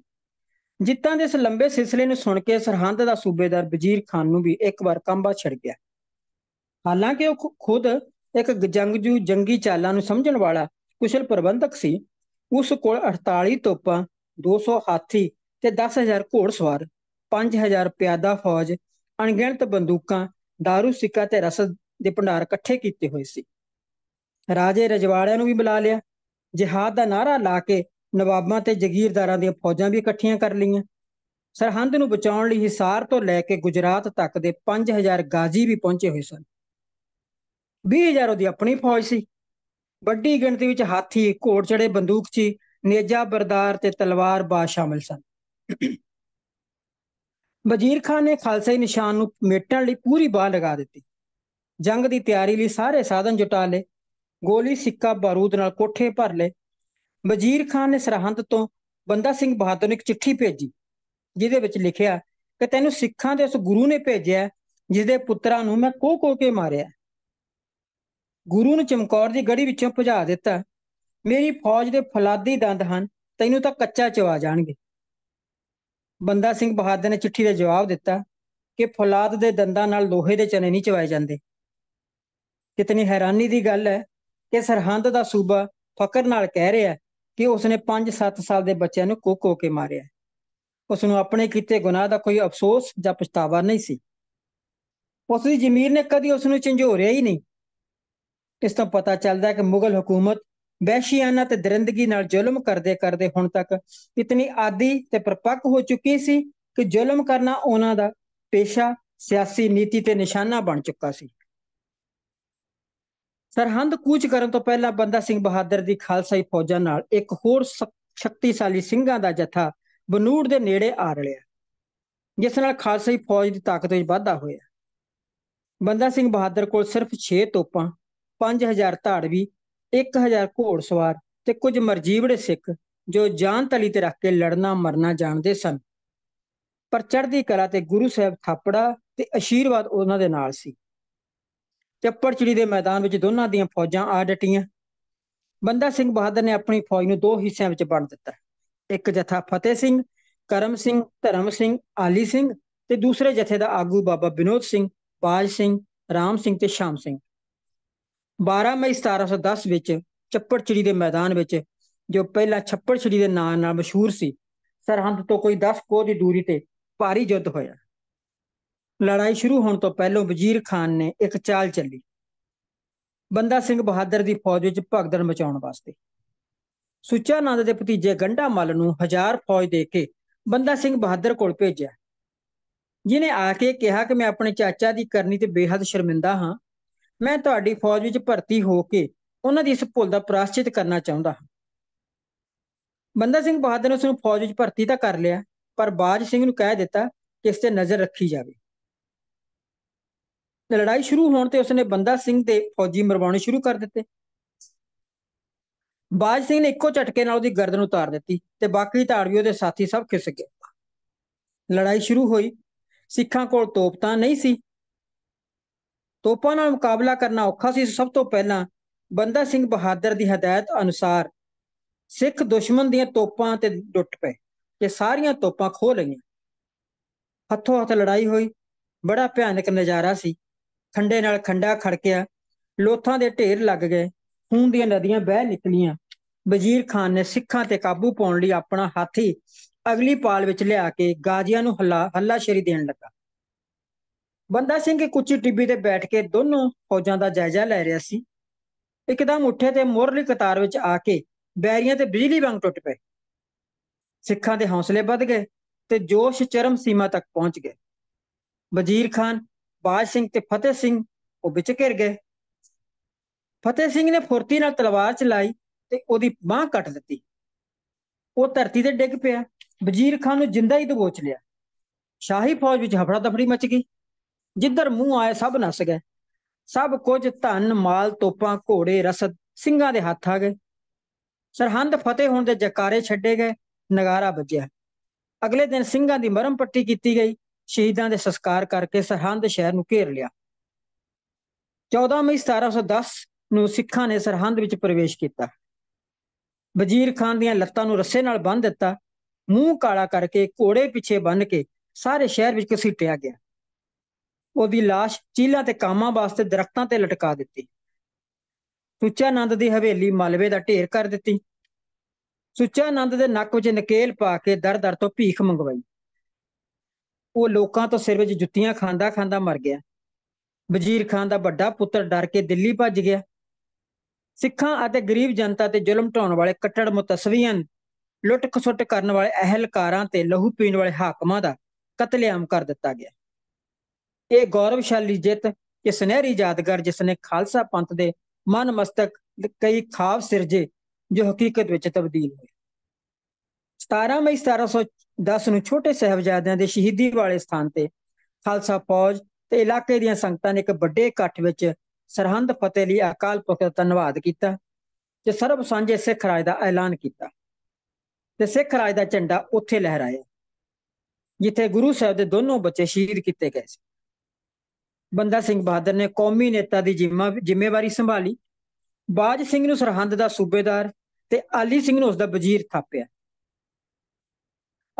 ਜਿੱਤਾਂ ਦੇ ਇਸ ਲੰਬੇ ਸਿਲਸਿਲੇ ਨੂੰ ਸੁਣ ਕੇ ਸਰਹੰਦ ਦਾ ਸੂਬੇਦਾਰ ਵਜ਼ੀਰ ਖਾਨ ਨੂੰ ਵੀ ਇੱਕ ਵਾਰ ਕੰਬਾ ਛੜ ਗਿਆ ਹਾਲਾਂਕਿ ਉਹ ਖੁਦ ਇੱਕ ਜੰਗਜੂ ਜੰਗੀ ਚਾਲਾਂ ਨੂੰ ਸਮਝਣ ਵਾਲਾ ਕੁਸ਼ਲ ਪ੍ਰਬੰਧਕ ਸੀ ਉਸ ਕੋਲ 48 ਤੋਪਾਂ 200 ਹਾਥੀ ਤੇ 10000 ਘੋੜਸਵਾਰ 5000 ਪਿਆਦਾ ਫੌਜ ਅਣਗਿਣਤ ਬੰਦੂਕਾਂ दारू ਸਿੱਕਾ ਤੇ ਰਸਦ ਦੇ ਭੰਡਾਰ ਇਕੱਠੇ ਕੀਤੇ ਹੋਏ ਸੀ ਰਾਜੇ ਰਜਵਾੜਿਆਂ ਨੂੰ ਵੀ ਬੁਲਾ ਲਿਆ ਜਿਹਾਦ ਦਾ ਨਾਰਾ ਲਾ ਕੇ ਨਵਾਬਾਂ ਤੇ ਜ਼ਗੀਰਦਾਰਾਂ ਦੀਆਂ ਫੌਜਾਂ ਵੀ ਇਕੱਠੀਆਂ ਕਰ ਲਈਆਂ ਸਰਹੰਦ ਨੂੰ ਬਚਾਉਣ ਲਈ ਹਿਸਾਰ ਤੋਂ ਲੈ ਕੇ ਗੁਜਰਾਤ ਤੱਕ ਦੇ 5000 ਗਾਜ਼ੀ ਵੀ ਪਹੁੰਚੇ ਹੋਏ ਸਨ 20000 ਉਹਦੀ ਆਪਣੀ ਫੌਜ ਸੀ ਵੱਡੀ ਗਿਣਤੀ ਵਿੱਚ ਹਾਥੀ ਘੋੜ ਚੜੇ ਬੰਦੂਕਚੀ ਨੇਜਾ ਬਰਦਾਰ ਤੇ ਤਲਵਾਰ ਬਾ ਸ਼ਾਮਿਲ ਸਨ ਵਜ਼ੀਰ ਖਾਨ ਨੇ ਖਾਲਸਾਈ ਨਿਸ਼ਾਨ ਨੂੰ ਮੇਟਣ ਲਈ ਪੂਰੀ ਬਾਹ ਲਗਾ ਦਿੱਤੀ ਜੰਗ ਦੀ ਤਿਆਰੀ ਲਈ ਸਾਰੇ ਸਾਧਨ ਜੁਟਾ ਲਏ ਗੋਲੀ ਸਿੱਕਾ ਬਾਰੂਦ ਨਾਲ ਕੋਠੇ ਭਰ ਲਏ ਵਜ਼ੀਰ ਖਾਨ ਨੇ ਸਰਹੰਦ ਤੋਂ ਬੰਦਾ ਸਿੰਘ ਬਹਾਦਰ ਨੂੰ ਇੱਕ ਚਿੱਠੀ ਭੇਜੀ ਜਿਹਦੇ ਵਿੱਚ ਲਿਖਿਆ ਕਿ ਤੈਨੂੰ ਸਿੱਖਾਂ ਦੇ ਉਸ ਗੁਰੂ ਨੇ ਭੇਜਿਆ ਜਿਸ ਦੇ ਪੁੱਤਰਾਂ ਨੂੰ ਮੈਂ ਕੋਹ ਕੋ ਕੇ ਮਾਰਿਆ ਗੁਰੂ ਨੂੰ ਚਮਕੌਰ ਦੀ ਗੜੀ ਵਿੱਚੋਂ ਭਜਾ ਦਿੱਤਾ ਮੇਰੀ ਫੌਜ ਦੇ ਫਲਾਦੀ ਦੰਦ ਹਨ ਤੈਨੂੰ ਤਾਂ ਕੱਚਾ ਚਵਾ ਜਾਣਗੇ ਬੰਦਾ ਸਿੰਘ ਬਹਾਦਰ ਨੇ ਚਿੱਠੀ ਦਾ ਜਵਾਬ ਦਿੱਤਾ ਕਿ ਫੁਲਾਦ ਦੇ ਦੰਦਾਂ ਨਾਲ ਲੋਹੇ ਦੇ ਚਨੇ ਨਹੀਂ ਚਵਾਏ ਜਾਂਦੇ ਕਿਤਨੀ ਹੈਰਾਨੀ ਦੀ ਗੱਲ ਹੈ ਕਿ ਸਰਹੰਦ ਦਾ ਸੂਬਾ ਫਕਰ ਨਾਲ ਕਹਿ ਰਿਹਾ ਕਿ ਉਸਨੇ 5-7 ਸਾਲ ਦੇ ਬੱਚਿਆਂ ਨੂੰ ਕੋਕੋ ਕੇ ਮਾਰਿਆ ਉਸ ਨੂੰ ਆਪਣੇ ਕੀਤੇ ਗੁਨਾਹ ਦਾ ਕੋਈ ਅਫਸੋਸ ਜਾਂ ਪਛਤਾਵਾ ਨਹੀਂ ਸੀ ਉਸ ਦੀ ਜ਼ਮੀਰ ਨੇ ਕਦੀ ਉਸ ਨੂੰ ਝੰਜੋੜਿਆ ਹੀ ਨਹੀਂ ਇਸ ਤੋਂ ਪਤਾ ਚੱਲਦਾ ਹੈ ਕਿ ਮੁਗਲ ਹਕੂਮਤ ਬੈਸ਼ੀਆਨਾ ਤੇ ਦਰਿੰਦਗੀ ਨਾਲ ਜ਼ੁਲਮ ਕਰਦੇ ਕਰਦੇ ਹੁਣ ਤੱਕ ਇਤਨੀ ਆਦੀ ਤੇ ਪਰਪੱਕ ਹੋ ਚੁੱਕੀ ਸੀ ਕਿ ਜ਼ੁਲਮ ਕਰਨਾ ਉਹਨਾਂ ਦਾ ਪੇਸ਼ਾ ਸਿਆਸੀ ਨੀਤੀ ਤੇ ਨਿਸ਼ਾਨਾ ਬਣ ਚੁੱਕਾ ਸੀ ਸਰਹੰਦ ਕੂਚ ਕਰਨ ਤੋਂ ਪਹਿਲਾਂ ਬੰਦਾ ਸਿੰਘ ਬਹਾਦਰ ਦੀ ਖਾਲਸਾਈ ਫੌਜਾਂ ਨਾਲ ਇੱਕ ਹੋਰ ਸ਼ਕਤੀਸ਼ਾਲੀ ਸਿੰਘਾਂ ਦਾ ਜਥਾ ਬਨੂੜ ਦੇ ਨੇੜੇ ਆ ਰਲਿਆ ਜਿਸ ਨਾਲ ਖਾਲਸਾਈ ਫੌਜ ਦੀ ਤਾਕਤ ਵਿੱਚ ਵਾਧਾ ਹੋਇਆ ਬੰਦਾ ਸਿੰਘ ਬਹਾਦਰ ਕੋਲ ਸਿਰਫ 6 ਤੋਪਾਂ 5000 ਧਾੜਵੀ 1000 ਘੋੜਸਵਾਰ ਤੇ ਕੁਝ ਮਰਜੀਵੜੇ ਸਿੱਖ ਜੋ ਜਾਨ ਤਲੀ ਤੇ ਰੱਖ ਕੇ ਲੜਨਾ ਮਰਨਾ ਜਾਣਦੇ ਸਨ ਪਰ ਚੜ੍ਹਦੀ ਕਲਾ ਤੇ ਗੁਰੂ ਸਾਹਿਬ ਥਾਪੜਾ ਤੇ ਅਸ਼ੀਰਵਾਦ ਉਹਨਾਂ ਦੇ ਨਾਲ ਸੀ ਚੱਪੜਚਿੜੀ ਦੇ ਮੈਦਾਨ ਵਿੱਚ ਦੋਨਾਂ ਦੀਆਂ ਫੌਜਾਂ ਆ ਡਟੀਆਂ ਬੰਦਾ ਸਿੰਘ ਬਹਾਦਰ ਨੇ ਆਪਣੀ ਫੌਜ ਨੂੰ ਦੋ ਹਿੱਸਿਆਂ ਵਿੱਚ ਵੰਡ ਦਿੱਤਾ ਇੱਕ ਜਥਾ ਫਤਿਹ ਸਿੰਘ ਕਰਮ ਸਿੰਘ ਧਰਮ ਸਿੰਘ ਆਲੀ ਸਿੰਘ ਤੇ ਦੂਸਰੇ ਜਥੇ ਦਾ ਆਗੂ ਬਾਬਾ ਵਿਨੋਦ ਸਿੰਘ ਬਾਜ ਸਿੰਘ ਰਾਮ ਸਿੰਘ ਤੇ ਸ਼ਾਮ ਸਿੰਘ 12 ਮਈ 1710 ਵਿੱਚ ਚੱਪੜਚਿੜੀ ਦੇ ਮੈਦਾਨ ਵਿੱਚ ਜੋ ਪਹਿਲਾਂ ਛੱਪੜਚਿੜੀ ਦੇ ਨਾਂ ਨਾਲ ਮਸ਼ਹੂਰ ਸੀ ਸਰਹੰਦ ਤੋਂ ਕੋਈ 10 ਕੋਹ ਦੀ ਦੂਰੀ ਤੇ ਭਾਰੀ ਯੁੱਧ ਹੋਇਆ ਲੜਾਈ ਸ਼ੁਰੂ ਹੋਣ ਤੋਂ ਪਹਿਲਾਂ ਵਜ਼ੀਰ ਖਾਨ ਨੇ ਇੱਕ ਚਾਲ ਚੱਲੀ ਬੰਦਾ ਸਿੰਘ ਬਹਾਦਰ ਦੀ ਫੌਜ ਵਿੱਚ ਭਗਦੜ ਮਚਾਉਣ ਵਾਸਤੇ ਸੁੱਚਾ ਨੰਦ ਦੇ ਭਤੀਜੇ ਗੰਡਾ ਮੱਲ ਨੂੰ ਹਜ਼ਾਰ ਫੌਜ ਦੇ ਕੇ ਬੰਦਾ ਸਿੰਘ ਬਹਾਦਰ ਕੋਲ ਭੇਜਿਆ ਜਿਨੇ ਆ ਕੇ ਕਿਹਾ ਕਿ ਮੈਂ ਆਪਣੇ ਚਾਚਾ ਦੀ ਕਰਨੀ ਤੇ ਬੇहद ਸ਼ਰਮਿੰਦਾ ਹਾਂ ਮੈਂ ਤੁਹਾਡੀ ਫੌਜ ਵਿੱਚ ਭਰਤੀ ਹੋ ਕੇ ਉਹਨਾਂ ਦੀ ਇਸ ਭੁੱਲ ਦਾ ਪ੍ਰਾਸ਼ਚਿਤ ਕਰਨਾ ਚਾਹੁੰਦਾ ਹਾਂ ਬੰਦਾ ਸਿੰਘ ਬਹਾਦਰ ਨੇ ਉਸ ਨੂੰ ਫੌਜ ਵਿੱਚ ਭਰਤੀ ਤਾਂ ਕਰ ਲਿਆ ਪਰ ਬਾਜ ਸਿੰਘ ਨੂੰ ਕਹਿ ਦਿੱਤਾ ਕਿ ਇਸ ਤੇ ਨਜ਼ਰ ਰੱਖੀ ਜਾਵੇ ਲੜਾਈ ਸ਼ੁਰੂ ਹੋਣ ਤੇ ਉਸਨੇ ਬੰਦਾ ਸਿੰਘ ਤੇ ਫੌਜੀ ਮਰਵਾਉਣੇ ਸ਼ੁਰੂ ਕਰ ਦਿੱਤੇ ਬਾਜ ਸਿੰਘ ਨੇ ਇੱਕੋ ਝਟਕੇ ਨਾਲ ਉਹਦੀ ਗਰਦਨ ਉਤਾਰ ਦਿੱਤੀ ਤੇ ਬਾਕੀ ਧਾੜਵੀ ਉਹਦੇ ਸਾਥੀ ਸਭ ਖਿਸ ਗਏ ਲੜਾਈ ਸ਼ੁਰੂ ਹੋਈ ਸਿੱਖਾਂ ਕੋਲ ਤੋਪ ਤਾਂ ਨਹੀਂ ਸੀ ਤੋਪਾਂ ਨਾਲ ਮੁਕਾਬਲਾ ਕਰਨਾ ਔਖਾ ਸੀ ਸਭ ਤੋਂ ਪਹਿਲਾਂ ਬੰਦਾ ਸਿੰਘ ਬਹਾਦਰ ਦੀ ਹਦਾਇਤ ਅਨੁਸਾਰ ਸਿੱਖ ਦੁਸ਼ਮਣ ਦੀਆਂ ਤੋਪਾਂ ਤੇ ਡੁੱਟ ਪਏ ਤੇ ਸਾਰੀਆਂ ਤੋਪਾਂ ਖੋ ਲਈਆਂ ਹੱਥੋਂ ਹੱਥ ਲੜਾਈ ਹੋਈ ਬੜਾ ਭਿਆਨਕ ਨਜ਼ਾਰਾ ਸੀ ਖੰਡੇ ਨਾਲ ਖੰਡਾ ਖੜਕਿਆ ਲੋਥਾਂ ਦੇ ਢੇਰ ਲੱਗ ਗਏ ਖੂਨ ਦੀਆਂ ਨਦੀਆਂ ਵਹਿ ਨਿਕਲੀਆਂ ਵਜ਼ੀਰ ਖਾਨ ਨੇ ਸਿੱਖਾਂ ਤੇ ਕਾਬੂ ਪਾਉਣ ਲਈ ਆਪਣਾ ਹਾਥੀ ਅਗਲੀ ਪਾਲ ਵਿੱਚ ਲਿਆ ਕੇ ਗਾਜ਼ੀਆਂ ਨੂੰ ਹੱਲਾ ਹੱਲਾਸ਼ੇਰੀ ਦੇਣ ਲੱਗਾ ਬੰਦਾ ਸਿੰਘ ਇੱਕ ਉੱਚੀ ਟਿੱਬੀ ਤੇ ਬੈਠ ਕੇ ਦੋਨੋਂ ਫੌਜਾਂ ਦਾ ਜਾਇਜ਼ਾ ਲੈ ਰਿਹਾ ਸੀ ਇੱਕਦਮ ਉੱਠੇ ਤੇ ਮੋਰਲੀ ਕਤਾਰ ਵਿੱਚ ਆ ਕੇ ਬੈਰੀਆਂ ਤੇ ਬਿਜਲੀ ਵਾਂਗ ਟੁੱਟ ਪਏ ਸਿੱਖਾਂ ਦੇ ਹੌਸਲੇ ਵੱਧ ਗਏ ਤੇ ਜੋਸ਼ ਚਰਮ ਸੀਮਾ ਤੱਕ ਪਹੁੰਚ ਗਏ ਵਜ਼ੀਰ ਖਾਨ ਬਾਜ ਸਿੰਘ ਤੇ ਫਤਿਹ ਸਿੰਘ ਉਹ ਵਿੱਚ ਘਿਰ ਗਏ ਫਤਿਹ ਸਿੰਘ ਨੇ ਫੁਰਤੀ ਨਾਲ ਤਲਵਾਰ ਚਲਾਈ ਤੇ ਉਹਦੀ ਬਾਹ ਕੱਟ ਦਿੱਤੀ ਉਹ ਧਰਤੀ ਤੇ ਡਿੱਗ ਪਿਆ ਵਜ਼ੀਰ ਖਾਨ ਨੂੰ ਜਿੰਦਾ ਹੀ ਦਬੋਚ ਲਿਆ ਸ਼ਾਹੀ ਫੌਜ ਵਿੱਚ ਹਫੜਾ ਦਫੜੀ ਮਚ ਗਈ ਜਿੱਧਰ ਮੂੰਹ ਆਇਆ ਸਭ ਨਸ ਗਏ ਸਭ ਕੁਝ ਧਨ ਮਾਲ ਤੋਪਾਂ ਘੋੜੇ ਰਸਦ ਸਿੰਘਾਂ ਦੇ ਹੱਥ ਆ ਗਏ ਸਰਹੰਦ ਫਤਿਹ ਹੋਣ ਦੇ ਜਕਾਰੇ ਛੱਡੇ ਗਏ ਨਗਾਰਾ ਵੱਜਿਆ ਅਗਲੇ ਦਿਨ ਸਿੰਘਾਂ ਦੀ ਮਰਮ ਪੱਟੀ ਕੀਤੀ ਗਈ ਸ਼ਹੀਦਾਂ ਦੇ ਸੰਸਕਾਰ ਕਰਕੇ ਸਰਹੰਦ ਸ਼ਹਿਰ ਨੂੰ ਘੇਰ ਲਿਆ 14 ਮਈ 1710 ਨੂੰ ਸਿੱਖਾਂ ਨੇ ਸਰਹੰਦ ਵਿੱਚ ਪ੍ਰਵੇਸ਼ ਕੀਤਾ ਵਜ਼ੀਰ ਖਾਨ ਦੀਆਂ ਲੱਤਾਂ ਨੂੰ ਰੱਸੇ ਨਾਲ ਬੰਨ੍ਹ ਦਿੱਤਾ ਮੂੰਹ ਕਾਲਾ ਕਰਕੇ ਕੋੜੇ ਪਿੱਛੇ ਬੰਨ੍ਹ ਕੇ ਸਾਰੇ ਸ਼ਹਿਰ ਵਿੱਚ ਘਸੀਟਿਆ ਗਿਆ ਉਹਦੀ লাশ ਚੀਲਾਂ ਤੇ ਕਾਮਾਂ ਵਾਸਤੇ ਦਰਖਤਾਂ ਤੇ ਲਟਕਾ ਦਿੱਤੀ ਆਨੰਦ ਦੀ ਹਵੇਲੀ ਮਲਵੇ ਦਾ ਢੇਰ ਕਰ ਦਿੱਤੀ ਆਨੰਦ ਦੇ ਨੱਕ ਵਿੱਚ ਨਕੇਲ ਪਾ ਕੇ ਦਰ ਦਰ ਤੋਂ ਭੀਖ ਮੰਗਵਾਈ ਉਹ ਲੋਕਾਂ ਤੋਂ ਸਿਰ ਵਿੱਚ ਜੁੱਤੀਆਂ ਖਾਂਦਾ ਖਾਂਦਾ ਮਰ ਗਿਆ ਵਜ਼ੀਰ ਖਾਨ ਦਾ ਵੱਡਾ ਪੁੱਤਰ ਡਰ ਕੇ ਦਿੱਲੀ ਭੱਜ ਗਿਆ ਸਿੱਖਾਂ ਅਤੇ ਗਰੀਬ ਜਨਤਾ ਤੇ ਜ਼ੁਲਮ ਢਾਉਣ ਵਾਲੇ ਕੱਟੜ ਮੁਤਸਵੀਆਂ ਲੁੱਟ ਖਸੁੱਟ ਕਰਨ ਵਾਲੇ ਅਹਲਕਾਰਾਂ ਤੇ ਲਹੂ ਪੀਣ ਵਾਲੇ ਹਾਕਮਾਂ ਦਾ ਕਤਲੇਆਮ ਕਰ ਦਿੱਤਾ ਗਿਆ ਇਹ ਗੌਰਵਸ਼ਾਲੀ ਜਿੱਤ ਇਹ ਸੁਨਹਿਰੀ ਯਾਦਗਾਰ ਜਿਸ ਨੇ ਖਾਲਸਾ ਪੰਥ ਦੇ ਮਨ ਮਸਤਕ ਕਈ ਖਾਬ ਸਿਰਜੇ ਜੋ ਹਕੀਕਤ ਵਿੱਚ ਤਬਦੀਲ ਹੋਏ 17 ਮਈ 1710 ਨੂੰ ਛੋਟੇ ਸਹਿਬਜ਼ਾਦਿਆਂ ਦੇ ਸ਼ਹੀਦੀ ਵਾਲੇ ਸਥਾਨ ਤੇ ਖਾਲਸਾ ਫੌਜ ਤੇ ਇਲਾਕੇ ਦੀਆਂ ਸੰਗਤਾਂ ਨੇ ਇੱਕ ਵੱਡੇ ਇਕੱਠ ਵਿੱਚ ਸਰਹੰਦ ਫਤਿਹ ਲਈ ਅਕਾਲ ਪੁਰਖ ਦਾ ਧੰਨਵਾਦ ਕੀਤਾ ਤੇ ਸਰਬ ਸਾਂਝੇ ਸਿੱਖ ਰਾਜ ਦਾ ਐਲਾਨ ਕੀਤਾ ਤੇ ਸਿੱਖ ਰਾਜ ਦਾ ਝੰਡਾ ਉੱਥੇ ਲਹਿਰਾਇਆ ਜਿੱਥੇ ਗੁਰੂ ਸਾਹਿਬ ਦੇ ਦੋਨੋਂ ਬੱਚੇ ਸ਼ਹੀਦ ਕੀਤੇ ਗਏ ਸੀ ਬੰਦਾ ਸਿੰਘ ਬਹਾਦਰ ਨੇ ਕੌਮੀ ਨੇਤਾ ਦੀ ਜ਼ਿੰਮੇਵਾਰੀ ਸੰਭਾਲੀ ਬਾਜ ਸਿੰਘ ਨੂੰ ਸਰਹੰਦ ਦਾ ਸੂਬੇਦਾਰ ਤੇ ਆਲੀ ਸਿੰਘ ਨੂੰ ਉਸ ਦਾ ਵਜ਼ੀਰ ਥਾਪਿਆ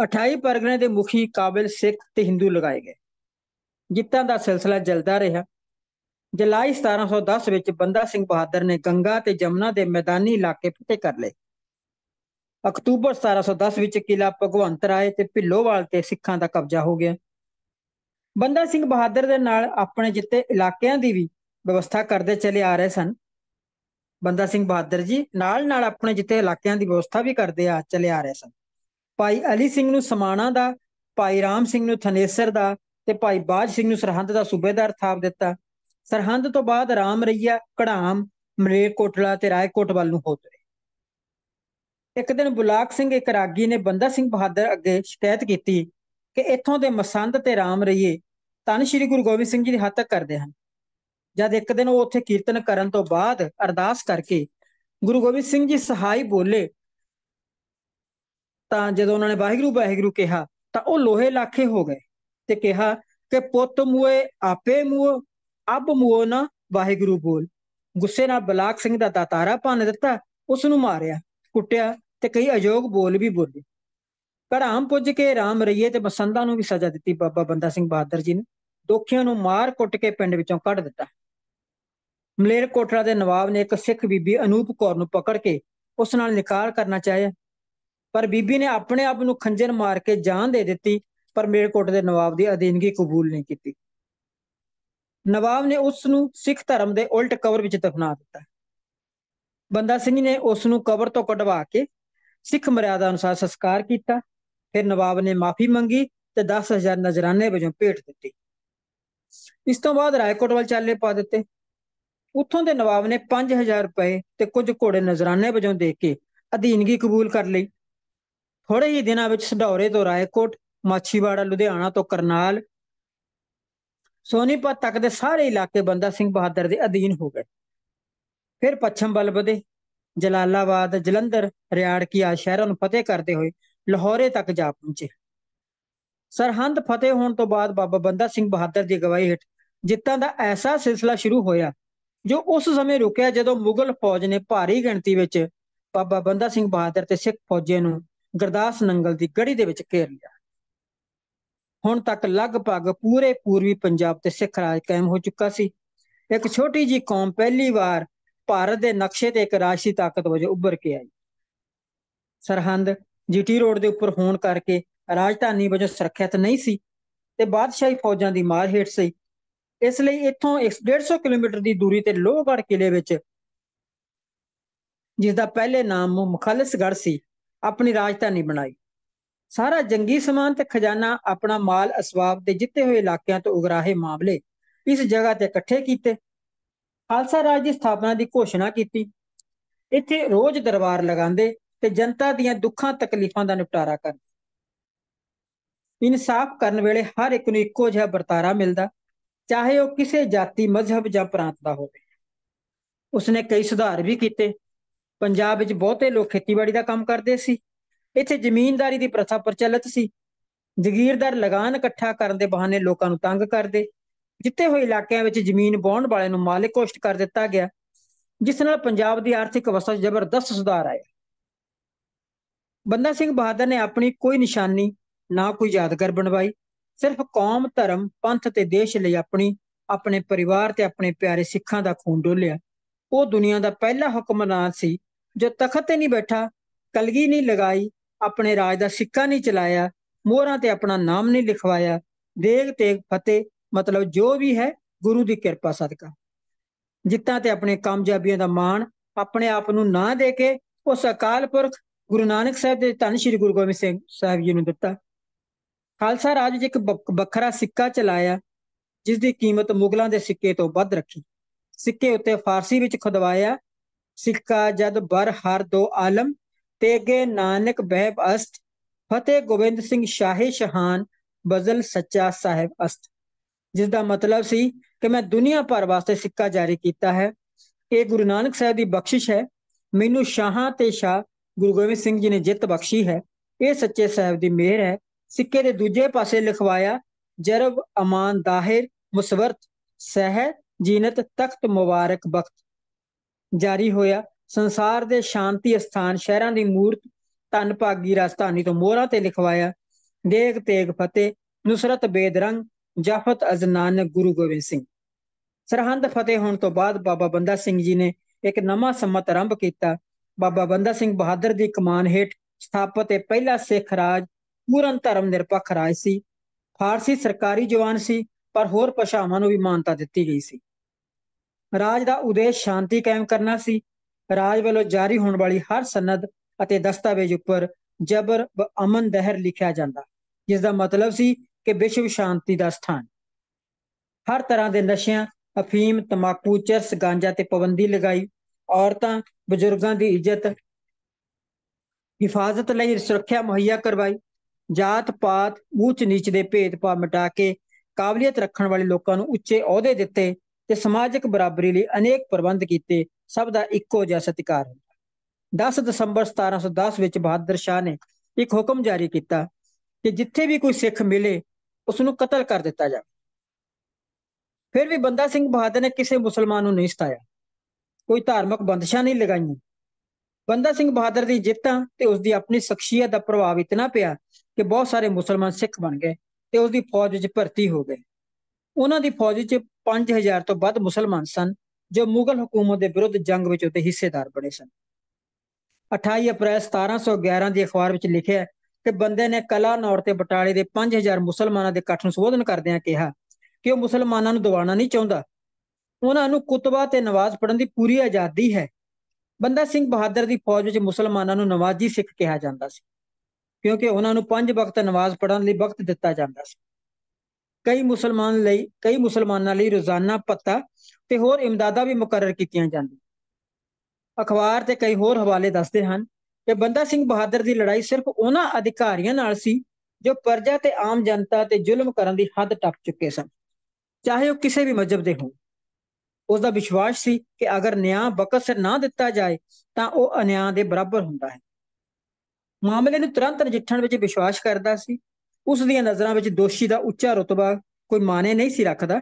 28 ਪਰਗਨੇ ਦੇ ਮੁਖੀ ਕਾਬਿਲ ਸਿੱਖ ਤੇ ਹਿੰਦੂ ਲਗਾਏ ਗਏ ਜਿੱਤਾਂ ਦਾ ਸਿਲਸਿਲਾ ਚੱਲਦਾ ਰਿਹਾ ਜੁਲਾਈ 1710 ਵਿੱਚ ਬੰਦਾ ਸਿੰਘ ਬਹਾਦਰ ਨੇ ਗੰਗਾ ਤੇ ਜਮਨਾ ਦੇ ਮੈਦਾਨੀ ਇਲਾਕੇ ਫਤਿਹ ਕਰ ਲਏ ਅਕਤੂਬਰ 1710 ਵਿੱਚ ਕਿਲਾ ਭਗਵੰਤ ਰਾਏ ਤੇ ਭਿੱਲੋਵਾਲ ਤੇ ਸਿੱਖਾਂ ਦਾ ਕਬਜ਼ਾ ਹੋ ਗਿਆ ਬੰਦਾ ਸਿੰਘ ਬਹਾਦਰ ਦੇ ਨਾਲ ਆਪਣੇ ਜਿੱਤੇ ਇਲਾਕਿਆਂ ਦੀ ਵੀ ਵਿਵਸਥਾ ਕਰਦੇ ਚਲੇ ਆ ਰਹੇ ਸਨ ਬੰਦਾ ਸਿੰਘ ਬਹਾਦਰ ਜੀ ਨਾਲ ਨਾਲ ਆਪਣੇ ਜਿੱਤੇ ਇਲਾਕਿਆਂ ਦੀ ਵਿਵਸਥਾ ਵੀ ਕਰਦੇ ਆ ਚਲੇ ਆ ਰਹੇ ਸਨ ਭਾਈ ਅਲੀ ਸਿੰਘ ਨੂੰ ਸਮਾਣਾ ਦਾ ਭਾਈ ਰਾਮ ਸਿੰਘ ਨੂੰ ਥਨੇਸਰ ਦਾ ਤੇ ਭਾਈ ਬਾਜ ਸਿੰਘ ਨੂੰ ਸਰਹੰਦ ਦਾ ਸੂਬੇਦਾਰ ਥਾਪ ਦਿੱਤਾ ਸਰਹੰਦ ਤੋਂ ਬਾਅਦ ਰਾਮ ਰਈਆ ਕੜਾਮ ਮਰੇ ਕੋਟਲਾ ਤੇ ਰਾਏਕੋਟ ਵੱਲ ਨੂੰ ਹੋ ਤੁਰੇ ਇੱਕ ਦਿਨ ਬੁਲਾਕ ਸਿੰਘ ਇੱਕ ਰਾਗੀ ਨੇ ਬੰਦਾ ਸਿੰਘ ਬਹਾਦਰ ਅੱਗੇ ਸ਼ਿਕਾਇਤ ਕੀਤੀ ਕਿ ਇੱਥੋਂ ਦੇ ਮਸੰਦ ਤੇ ਰਾਮ ਰਈਏ ਤਨ ਸ੍ਰੀ ਗੁਰੂ ਗੋਬਿੰਦ ਸਿੰਘ ਜੀ ਦੀ ਹੱਤਕ ਕਰਦੇ ਹਨ ਜਦ ਇੱਕ ਦਿਨ ਉਹ ਉੱਥੇ ਕੀਰਤਨ ਕਰਨ ਤੋਂ ਬਾਅਦ ਅਰਦਾਸ ਕਰਕੇ ਗੁਰੂ ਗੋਬਿੰਦ ਸਿੰਘ ਜੀ ਸਹਾਈ ਬੋਲੇ ਤਾਂ ਜਦੋਂ ਉਹਨਾਂ ਨੇ ਵਾਹਿਗੁਰੂ ਵਾਹਿਗੁਰੂ ਕਿਹਾ ਤਾਂ ਉਹ ਲੋਹੇ ਲਾਖੇ ਹੋ ਗਏ ਤੇ ਕਿਹਾ ਕਿ ਪੁੱਤ ਮੂਏ ਆਪੇ ਮੂਹ ਅਬ ਮੂਹ ਨਾ ਵਾਹਿਗੁਰੂ ਬੋਲ ਗੁੱਸੇ ਨਾਲ ਬਲਾਕ ਸਿੰਘ ਦਾ ਦਾਤਾਰਾ ਭੰਨ ਦਿੱਤਾ ਉਸ ਨੂੰ ਮਾਰਿਆ ਕੁੱਟਿਆ ਤੇ ਕਈ ਅਯੋਗ ਬੋਲ ਵੀ ਬੋਲੇ ਘੜਾਮ ਪੁੱਜ ਕੇ ਰਾਮ ਰਈਏ ਤੇ ਬਸੰਦਾ ਨੂੰ ਵੀ ਸਜ਼ਾ ਦਿੱਤੀ ਬਾਬਾ ਬੰਦਾ ਸਿੰਘ ਬਹਾਦਰ ਜੀ ਨੇ ਦੋਖਿਆਂ ਨੂੰ ਮਾਰ ਕੁੱਟ ਕੇ ਪਿੰਡ ਵਿੱਚੋਂ ਕੱਢ ਦਿੱਤਾ ਮਲੇਰ ਕੋਟਰਾ ਦੇ ਨਵਾਬ ਨੇ ਇੱਕ ਸਿੱਖ ਬੀਬੀ ਅਨੂਪ ਕੌਰ ਨੂੰ ਪਕੜ ਕੇ ਉਸ ਨਾਲ ਨਿਕਾਲ ਕਰਨਾ ਚਾਹਿਆ ਪਰ ਬੀਬੀ ਨੇ ਆਪਣੇ ਆਪ ਨੂੰ ਖੰਜਰ ਮਾਰ ਕੇ ਜਾਨ ਦੇ ਦਿੱਤੀ ਪਰ ਮੇਰਕੋਟ ਦੇ ਨਵਾਬ ਦੀ ਅਧੀਨਗੀ ਕਬੂਲ ਨਹੀਂ ਕੀਤੀ ਨਵਾਬ ਨੇ ਉਸ ਨੂੰ ਸਿੱਖ ਧਰਮ ਦੇ ਉਲਟ ਕਬਰ ਵਿੱਚ ਦਫਨਾ ਦਿੱਤਾ ਬੰਦਾ ਸਿੰਘ ਨੇ ਉਸ ਨੂੰ ਕਬਰ ਤੋਂ ਕਢਵਾ ਕੇ ਸਿੱਖ ਮਰਿਆਦਾ ਅਨੁਸਾਰ ਸੰਸਕਾਰ ਕੀਤਾ ਫਿਰ ਨਵਾਬ ਨੇ ਮਾਫੀ ਮੰਗੀ ਤੇ 10000 ਨਜ਼ਰਾਨੇ ਵਜੋਂ ਭੇਟ ਦਿੱਤੀ ਇਸ ਤੋਂ ਬਾਅਦ ਰਾਏਕੋਟ ਵੱਲ ਚਾਲੇ ਪਾ ਦਿੱਤੇ ਉੱਥੋਂ ਦੇ ਨਵਾਬ ਨੇ 5000 ਰੁਪਏ ਤੇ ਕੁਝ ਘੋੜੇ ਨਜ਼ਰਾਨੇ ਵਜੋਂ ਦੇ ਕੇ ਅਧੀਨਗੀ ਕਬੂਲ ਕਰ ਲਈ ਥੋੜੇ ਹੀ ਦਿਨਾਂ ਵਿੱਚ ਸਡੌਰੇ ਤੋਂ ਰਾਏਕੋਟ ਮਾਛੀਵਾੜਾ ਲੁਧਿਆਣਾ ਤੋਂ ਕਰਨਾਲ ਸੋਨੀਪਤ ਤੱਕ ਦੇ ਸਾਰੇ ਇਲਾਕੇ ਬੰਦਾ ਸਿੰਘ ਬਹਾਦਰ ਦੇ ਅਧੀਨ ਹੋ ਗਏ ਫਿਰ ਪੱਛਮ ਵੱਲ ਵਧੇ ਜਲਾਲਾਬਾਦ ਜਲੰਧਰ ਰਿਆੜ ਕੀ ਆ ਸ਼ਹਿਰਾਂ ਨੂੰ ਫਤਿਹ ਕਰਦੇ ਹੋਏ ਲਾਹੌਰੇ ਤੱਕ ਜਾ ਪਹੁੰਚੇ ਸਰਹੰਦ ਫਤਿਹ ਹੋਣ ਤੋਂ ਬਾਅਦ ਬਾਬਾ ਬੰਦਾ ਸਿੰਘ ਬਹਾਦਰ ਦੀ ਗਵਾਹੀ ਹੇਠ ਜਿੱਤਾਂ ਦਾ ਐਸਾ ਸਿਲਸਿਲਾ ਸ਼ੁਰੂ ਹੋਇਆ ਜੋ ਉਸ ਸਮੇਂ ਰੁਕਿਆ ਜਦੋਂ ਮੁਗਲ ਫੌਜ ਨੇ ਭਾਰੀ ਗਿਣਤੀ ਵਿੱਚ ਬਾਬਾ ਬੰਦਾ ਸਿੰਘ ਬਹਾਦਰ ਤੇ ਸਿੱਖ ਫੌਜੇ ਨੂੰ ਗਰਦਾਸ ਨੰਗਲ ਦੀ ਗੜੀ ਦੇ ਵਿੱਚ ਘੇਰ ਲਿਆ ਹੁਣ ਤੱਕ ਲਗਭਗ ਪੂਰੇ ਪੂਰਬੀ ਪੰਜਾਬ ਤੇ ਸਿੱਖ ਰਾਜ ਕਾਇਮ ਹੋ ਚੁੱਕਾ ਸੀ ਇੱਕ ਛੋਟੀ ਜੀ ਕੌਮ ਪਹਿਲੀ ਵਾਰ ਭਾਰਤ ਦੇ ਨਕਸ਼ੇ ਤੇ ਇੱਕ ਰਾਸ਼ਟਰੀ ਤਾਕਤ ਵਜੋਂ ਉੱਭਰ ਕੇ ਆਈ ਸਰਹੰਦ ਜੀਟੀ ਰੋਡ ਦੇ ਉੱਪਰ ਹੋਣ ਕਰਕੇ ਰਾਜਧਾਨੀ ਵਜੋਂ ਸੁਰੱਖਿਅਤ ਨਹੀਂ ਸੀ ਤੇ ਬਾਦਸ਼ਾਹੀ ਫੌਜਾਂ ਦੀ ਮਾਰ ਹੇਠ ਸੀ ਇਸ ਲਈ ਇੱਥੋਂ 150 ਕਿਲੋਮੀਟਰ ਦੀ ਦੂਰੀ ਤੇ ਲੋਹਗੜ੍ਹ ਕਿਲੇ ਵਿੱਚ ਜਿਸ ਦਾ ਪਹਿਲੇ ਨਾਮ ਮੁਖਲਸਗੜ੍ਹ ਸੀ ਆਪਣੀ ਰਾਜਧਾਨੀ ਬਣਾਈ ਸਾਰਾ ਜੰਗੀ ਸਮਾਨ ਤੇ ਖਜ਼ਾਨਾ ਆਪਣਾ ਮਾਲ ਅਸਵਾਬ ਤੇ ਜਿੱਤੇ ਹੋਏ ਇਲਾਕਿਆਂ ਤੋਂ ਉਗਰਾਹੇ ਮਾਮਲੇ ਇਸ ਜਗ੍ਹਾ ਤੇ ਇਕੱਠੇ ਕੀਤੇ ਖਾਲਸਾ ਰਾਜ ਦੀ ਸਥਾਪਨਾ ਦੀ ਘੋਸ਼ਣਾ ਕੀਤੀ ਇੱਥੇ ਰੋਜ਼ ਦਰਬਾਰ ਲਗਾਉਂਦੇ ਤੇ ਜਨਤਾ ਦੀਆਂ ਦੁੱਖਾਂ ਤਕਲੀਫਾਂ ਦਾ ਨਿਪਟਾਰਾ ਕਰਦੇ ਇਨਸਾਫ ਕਰਨ ਵੇਲੇ ਹਰ ਇੱਕ ਨੂੰ ਇੱਕੋ ਜਿਹਾ ਵਰਤਾਰਾ ਮਿਲਦਾ ਚਾਹੇ ਉਹ ਕਿਸੇ ਜਾਤੀ ਮਜ਼ਹਬ ਜਾਂ ਪ੍ਰਾਂਤ ਦਾ ਹੋਵੇ ਉਸਨੇ ਕਈ ਸੁਧਾਰ ਵੀ ਕੀਤੇ ਪੰਜਾਬ ਵਿੱਚ ਬਹੁਤੇ ਲੋਕ ਖੇਤੀਬਾੜੀ ਦਾ ਕੰਮ ਕਰਦੇ ਸੀ ਇੱਥੇ ਜ਼ਮੀਨਦਾਰੀ ਦੀ ਪ੍ਰਥਾ ਪ੍ਰਚਲਿਤ ਸੀ ਜ਼ਗੀਰਦਾਰ ਲਗਾਨ ਇਕੱਠਾ ਕਰਨ ਦੇ ਬਹਾਨੇ ਲੋਕਾਂ ਨੂੰ ਤੰਗ ਕਰਦੇ ਜਿੱਤੇ ਹੋਏ ਇਲਾਕਿਆਂ ਵਿੱਚ ਜ਼ਮੀਨ ਵਾਹਣ ਵਾਲੇ ਨੂੰ ਮਾਲਕ ਕੋਸ਼ਟ ਕਰ ਦਿੱਤਾ ਗਿਆ ਜਿਸ ਨਾਲ ਪੰਜਾਬ ਦੀ ਆਰਥਿਕ ਅਵਸਥਾ 'ਚ ਜ਼ਬਰਦਸਤ ਸੁਧਾਰ ਆਇਆ ਬੰਦਾ ਸਿੰਘ ਬਹਾਦਰ ਨੇ ਆਪਣੀ ਕੋਈ ਨਿਸ਼ਾਨੀ ਨਾ ਕੋਈ ਯਾਦਗਾਰ ਬਣਵਾਈ ਸਿਰਫ ਕੌਮ ਧਰਮ ਪੰਥ ਤੇ ਦੇਸ਼ ਲਈ ਆਪਣੀ ਆਪਣੇ ਪਰਿਵਾਰ ਤੇ ਆਪਣੇ ਪਿਆਰੇ ਸਿੱਖਾਂ ਦਾ ਖੂਨ ਡੋਲਿਆ ਉਹ ਦੁਨੀਆ ਦਾ ਪਹਿਲਾ ਹੁਕਮਰਾਨ ਸੀ ਜੋ ਤਖਤ ਤੇ ਨਹੀਂ ਬੈਠਾ ਕਲਗੀ ਨਹੀਂ ਲਗਾਈ ਆਪਣੇ ਰਾਜ ਦਾ ਸਿੱਕਾ ਨਹੀਂ ਚਲਾਇਆ ਮੋਹਰਾਂ ਤੇ ਆਪਣਾ ਨਾਮ ਨਹੀਂ ਲਿਖਵਾਇਆ ਦੇਗ ਤੇ ਫਤਿਹ ਮਤਲਬ ਜੋ ਵੀ ਹੈ ਗੁਰੂ ਦੀ ਕਿਰਪਾ ਸਦਕਾ ਜਿੱਤਾਂ ਤੇ ਆਪਣੇ ਕਾਮਯਾਬੀਆਂ ਦਾ ਮਾਣ ਆਪਣੇ ਆਪ ਨੂੰ ਨਾ ਦੇ ਕੇ ਉਸ ਅਕਾਲ ਪੁਰਖ ਗੁਰੂ ਨਾਨਕ ਸਾਹਿਬ ਦੇ ਧੰਨ ਸ਼੍ਰੀ ਗੁਰੂ ਗੋਬਿੰਦ ਸਿੰਘ ਸਾਹਿਬ ਜੀ ਨੂੰ ਦਿੱਤਾ ਖਾਲਸਾ ਰਾਜ ਵਿੱਚ ਇੱਕ ਵੱਖਰਾ ਸਿੱਕਾ ਚਲਾਇਆ ਜਿਸ ਦੀ ਕੀਮਤ ਮੁਗਲਾਂ ਦੇ ਸਿੱਕੇ ਤੋਂ ਵੱਧ ਰੱਖੀ ਸਿੱਕੇ ਉੱਤੇ ਫਾਰਸੀ ਵਿੱਚ ਖੁਦਵਾਇਆ ਸਿੱਕਾ ਜਦ ਬਰ ਹਰ ਦੋ ਆਲਮ ਤੇਗੇ ਨਾਨਕ ਬਹਿਬ ਅਸਤ ਫਤਿਹ ਗੋਬਿੰਦ ਸਿੰਘ ਸ਼ਾਹੇ ਸ਼ਹਾਨ ਬਜ਼ਲ ਸੱਚਾ ਸਾਹਿਬ ਅਸਤ ਜਿਸ ਦਾ ਮਤਲਬ ਸੀ ਕਿ ਮੈਂ ਦੁਨੀਆ ਭਰ ਵਾਸਤੇ ਸਿੱਕਾ ਜਾਰੀ ਕੀਤਾ ਹੈ ਇਹ ਗੁਰੂ ਨਾਨਕ ਸਾਹਿਬ ਦੀ ਬਖਸ਼ਿਸ਼ ਹੈ ਮੈਨੂੰ ਸ਼ਾਹਾਂ ਤੇ ਸ਼ਾ ਗੁਰੂ ਗੋਬਿੰਦ ਸਿੰਘ ਜੀ ਨੇ ਜਿੱਤ ਬਖਸ਼ੀ ਹੈ ਇਹ ਸੱਚੇ ਸਾਹਿਬ ਦੀ ਮਿਹਰ ਹੈ ਸਿੱਕੇ ਦੇ ਦੂਜੇ ਪਾਸੇ ਲਿਖਵਾਇਆ ਜਰਬ ਅਮਾਨ ਦਾਹਿਰ ਮੁਸਵਰਤ ਸਹਿ ਜੀਨਤ ਤਖਤ ਮੁਬਾਰਕ ਬਖਤ ਜਾਰੀ ਹੋਇਆ ਸੰਸਾਰ ਦੇ ਸ਼ਾਂਤੀ ਸਥਾਨ ਸ਼ਹਿਰਾਂ ਦੀ ਮੂਰਤ ਤਨ ਭਾਗੀ ਰਾਜਧਾਨੀ ਤੋਂ ਮੋਹਰਾਂ ਤੇ ਲਿਖਵਾਇਆ ਦੇਖ ਤੇਗ ਫਤਿਹ ਨੁਸਰਤ ਬੇਦਰੰਗ ਜਫਤ ਅਜ਼ਨਾਨ ਗੁਰੂ ਗੋਬਿੰਦ ਸਿੰਘ ਸਰਹੰਦ ਫਤਿਹ ਹੋਣ ਤੋਂ ਬਾਅਦ ਬਾਬਾ ਬੰਦਾ ਸਿੰਘ ਜੀ ਨੇ ਇੱਕ ਨਵਾਂ ਸੰਮਤ ਆਰੰਭ ਕੀਤਾ ਬਾਬਾ ਬੰਦਾ ਸਿੰਘ ਬਹਾਦਰ ਦੀ ਕਮਾਨ ਹੇਠ ਸਥਾਪਿਤ ਇਹ ਪਹਿਲਾ ਸਿੱਖ ਰਾਜ ਪੂਰਨ ਧਰਮ ਨਿਰਪੱਖ ਰਾਜ ਸੀ ਫਾਰਸੀ ਸਰਕਾਰੀ ਜਵਾਨ ਸੀ ਪਰ ਹੋਰ ਭਾਸ਼ਾਵਾਂ ਨੂੰ ਵੀ ਮਾਨਤਾ ਦਿੱਤੀ ਗਈ ਸੀ ਰਾਜ ਦਾ ਉਦੇਸ਼ ਸ਼ਾਂਤੀ ਕਾਇਮ ਕਰਨਾ ਸੀ ਰਾਜ ਵੱਲੋਂ ਜਾਰੀ ਹੋਣ ਵਾਲੀ ਹਰ ਸੰਦ ਅਤੇ ਦਸਤਾਵੇਜ਼ ਉੱਪਰ ਜਬਰ ਅਮਨ ਦਹਿਰ ਲਿਖਿਆ ਜਾਂਦਾ ਜਿਸ ਦਾ ਮਤਲਬ ਸੀ ਕਿ ਵਿਸ਼ਵ ਸ਼ਾਂਤੀ ਦਾ ਸਥਾਨ ਹਰ ਤਰ੍ਹਾਂ ਦੇ ਨਸ਼ਿਆਂ ਅਫੀਮ ਤਮਾਕੂ ਚਰਸ ਗਾਂਜਾ ਤੇ ਪਾਬੰਦੀ ਲਗਾਈ ਔਰਤਾਂ ਬਜ਼ੁਰਗਾਂ ਦੀ ਇੱਜ਼ਤ ਹਿਫਾਜ਼ਤ ਲਈ ਸੁਰੱਖਿਆ ਮੁਹੱਈਆ ਕਰਵਾਈ ਜਾਤ ਪਾਤ ਉੱਚ ਨੀਚ ਦੇ ਭੇਦਭਾਵ ਮਿਟਾ ਕੇ ਕਾਬਲੀਅਤ ਰੱਖਣ ਵਾਲੇ ਲੋਕਾਂ ਨੂੰ ਉੱਚੇ ਅਹੁਦੇ ਦਿੱਤੇ ਤੇ ਸਮਾਜਿਕ ਬਰਾਬਰੀ ਲਈ ਅਨੇਕ ਪ੍ਰਬੰਧ ਕੀਤੇ ਸਭ ਦਾ ਇੱਕੋ ਜਿਹਾ ਸਤਿਕਾਰ ਹੈ 10 ਦਸੰਬਰ 1710 ਵਿੱਚ ਬਹਾਦਰ ਸ਼ਾਹ ਨੇ ਇੱਕ ਹੁਕਮ ਜਾਰੀ ਕੀਤਾ ਕਿ ਜਿੱਥੇ ਵੀ ਕੋਈ ਸਿੱਖ ਮਿਲੇ ਉਸ ਨੂੰ ਕਤਲ ਕਰ ਦਿੱਤਾ ਜਾਵੇ ਫਿਰ ਵੀ ਬੰਦਾ ਸਿੰਘ ਬਹਾਦਰ ਨੇ ਕਿਸੇ ਮੁਸਲਮਾਨ ਨੂੰ ਨਹੀਂ ਸਤਾਇਆ ਕੋਈ ਧਾਰਮਿਕ ਬੰਦਸ਼ਾਂ ਨਹੀਂ ਲਗਾਈਆਂ ਬੰਦਾ ਸਿੰਘ ਬਹਾਦਰ ਦੀ ਜਿੱਤਾਂ ਤੇ ਉਸ ਦੀ ਆਪਣੀ ਸ਼ਖਸੀਅਤ ਦਾ ਪ੍ਰਭਾਵ ਇਤਨਾ ਪਿਆ ਕਿ ਬਹੁਤ ਸਾਰੇ ਮੁਸਲਮਾਨ ਸਿੱਖ ਬਣ ਗਏ ਤੇ ਉਸ ਦੀ ਫੌਜ ਵਿੱਚ ਭਰਤੀ ਹੋ ਗਏ ਉਹਨਾਂ ਦੀ ਫੌਜ 'ਚ 5000 ਤੋਂ ਵੱਧ ਮੁਸਲਮਾਨ ਸਨ ਜੋ ਮੁਗਲ ਹਕੂਮਤ ਦੇ ਵਿਰੁੱਧ ਜੰਗ ਵਿੱਚ ਉਹਦੇ ਹਿੱਸੇਦਾਰ ਬਣੇ ਸਨ 28 ਅਪ੍ਰੈਲ 1711 ਦੀ ਅਖਬਾਰ ਵਿੱਚ ਲਿਖਿਆ ਹੈ ਕਿ ਬੰਦੇ ਨੇ ਕਲਾ ਨੌਰ ਤੇ ਬਟਾਲੇ ਦੇ 5000 ਮੁਸਲਮਾਨਾਂ ਦੇ ਇਕੱਠ ਨੂੰ ਸੰਬੋਧਨ ਕਰਦਿਆਂ ਕਿਹਾ ਕਿ ਉਹ ਮੁਸਲਮਾਨਾਂ ਨੂੰ ਦਵਾਣਾ ਨਹੀਂ ਚਾਹੁੰਦਾ ਉਹਨਾਂ ਨੂੰ ਕੁਤਬਾ ਤੇ ਨਵਾਜ਼ ਪੜਨ ਦੀ ਪੂਰੀ ਆਜ਼ਾਦੀ ਹੈ ਬੰਦਾ ਸਿੰਘ ਬਹਾਦਰ ਦੀ ਫੌਜ ਵਿੱਚ ਮੁਸਲਮਾਨਾਂ ਨੂੰ ਨਵਾਜ਼ੀ ਸਿੱਖ ਕਿਹਾ ਜਾਂਦਾ ਸੀ ਕਿਉਂਕਿ ਉਹਨਾਂ ਨੂੰ ਪੰਜ ਵਕਤ ਨਵਾਜ਼ ਪੜਨ ਲਈ ਵਕਤ ਦਿੱਤਾ ਜਾਂਦਾ ਸੀ ਕਈ ਮੁਸਲਮਾਨ ਲਈ ਕਈ ਮੁਸਲਮਾਨਾਂ ਲਈ ਰੋਜ਼ਾਨਾ ਪੱਤਾ ਤੇ ਹੋਰ ਇਮਦਾਦਾਂ ਵੀ ਮੁਕਰਰ ਕੀਤੀਆਂ ਜਾਂਦੀਆਂ ਅਖਬਾਰ ਤੇ ਕਈ ਹੋਰ ਹਵਾਲੇ ਦੱਸਦੇ ਹਨ ਕਿ ਬੰਦਾ ਸਿੰਘ ਬਹਾਦਰ ਦੀ ਲੜਾਈ ਸਿਰਫ ਉਹਨਾਂ ਅਧਿਕਾਰੀਆਂ ਨਾਲ ਸੀ ਜੋ ਪਰਜਾ ਤੇ ਆਮ ਜਨਤਾ ਤੇ ਜ਼ੁਲਮ ਕਰਨ ਦੀ ਹੱਦ ਟੱਪ ਚੁੱਕੇ ਸਨ ਚਾਹੇ ਉਹ ਕਿਸੇ ਵੀ ਮਜ਼ਹਬ ਦੇ ਹੋਣ ਉਸ ਦਾ ਵਿਸ਼ਵਾਸ ਸੀ ਕਿ ਅਗਰ ਨਿਆਂ ਬਕਤ ਸਿਰ ਨਾ ਦਿੱਤਾ ਜਾਏ ਤਾਂ ਉਹ ਅਨਿਆਂ ਦੇ ਬਰਾਬਰ ਹੁੰਦਾ ਹੈ ਮਾਮਲੇ ਨੂੰ ਤੁਰੰਤ ਨਜਿੱਠਣ ਵਿੱਚ ਵਿਸ਼ਵਾਸ ਕਰਦਾ ਸੀ ਉਸ ਦੀਆਂ ਨਜ਼ਰਾਂ ਵਿੱਚ ਦੋਸ਼ੀ ਦਾ ਉੱਚਾ ਰਤਬਾ ਕੋਈ ਮਾਨੇ ਨਹੀਂ ਸੀ ਰੱਖਦਾ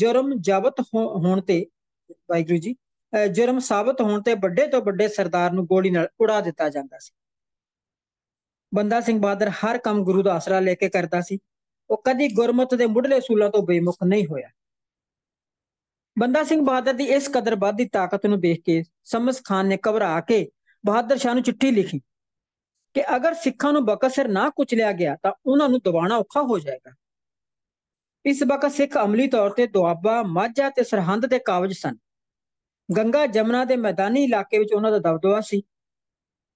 ਜੁਰਮ ਜਾਬਤ ਹੋਣ ਤੇ ਵਾਹਿਗੁਰੂ ਜੀ ਜੁਰਮ ਸਾਬਤ ਹੋਣ ਤੇ ਵੱਡੇ ਤੋਂ ਵੱਡੇ ਸਰਦਾਰ ਨੂੰ ਗੋਲੀ ਨਾਲ ਉਡਾ ਦਿੱਤਾ ਜਾਂਦਾ ਸੀ ਬੰਦਾ ਸਿੰਘ ਬਹਾਦਰ ਹਰ ਕੰਮ ਗੁਰੂ ਦਾ ਆਸਰਾ ਲੈ ਕੇ ਕਰਦਾ ਸੀ ਉਹ ਕਦੀ ਗੁਰਮਤ ਦੇ ਮੁੱਢਲੇ ਸੂਲਾਂ ਤੋਂ ਬੇਮੁਖ ਨਹੀਂ ਹੋਇਆ ਬੰਦਾ ਸਿੰਘ ਬਹਾਦਰ ਦੀ ਇਸ ਕਦਰ ਵੱਧਦੀ ਤਾਕਤ ਨੂੰ ਦੇਖ ਕੇ ਸਮਸ ਖਾਨ ਨੇ ਘਬਰਾ ਕੇ ਬਹਾਦਰ ਸ਼ਾਹ ਨੂੰ ਚਿੱਠੀ ਲਿਖੀ ਕਿ ਅਗਰ ਸਿੱਖਾਂ ਨੂੰ ਬਕਸਰ ਨਾ ਨਾ ਕੁਚਲਿਆ ਗਿਆ ਤਾਂ ਉਹਨਾਂ ਨੂੰ ਦਬਾਉਣਾ ਔਖਾ ਹੋ ਜਾਏਗਾ ਇਸ ਵਕਤ ਸਿੱਖ ਅਮਲੀ ਤੌਰ ਤੇ ਦੁਆਬਾ ਮਾਝਾ ਤੇ ਸਰਹੰਦ ਦੇ ਕਾਬਜ ਸਨ ਗੰਗਾ ਜਮਨਾ ਦੇ ਮੈਦਾਨੀ ਇਲਾਕੇ ਵਿੱਚ ਉਹਨਾਂ ਦਾ ਦਬਦਬਾ ਸੀ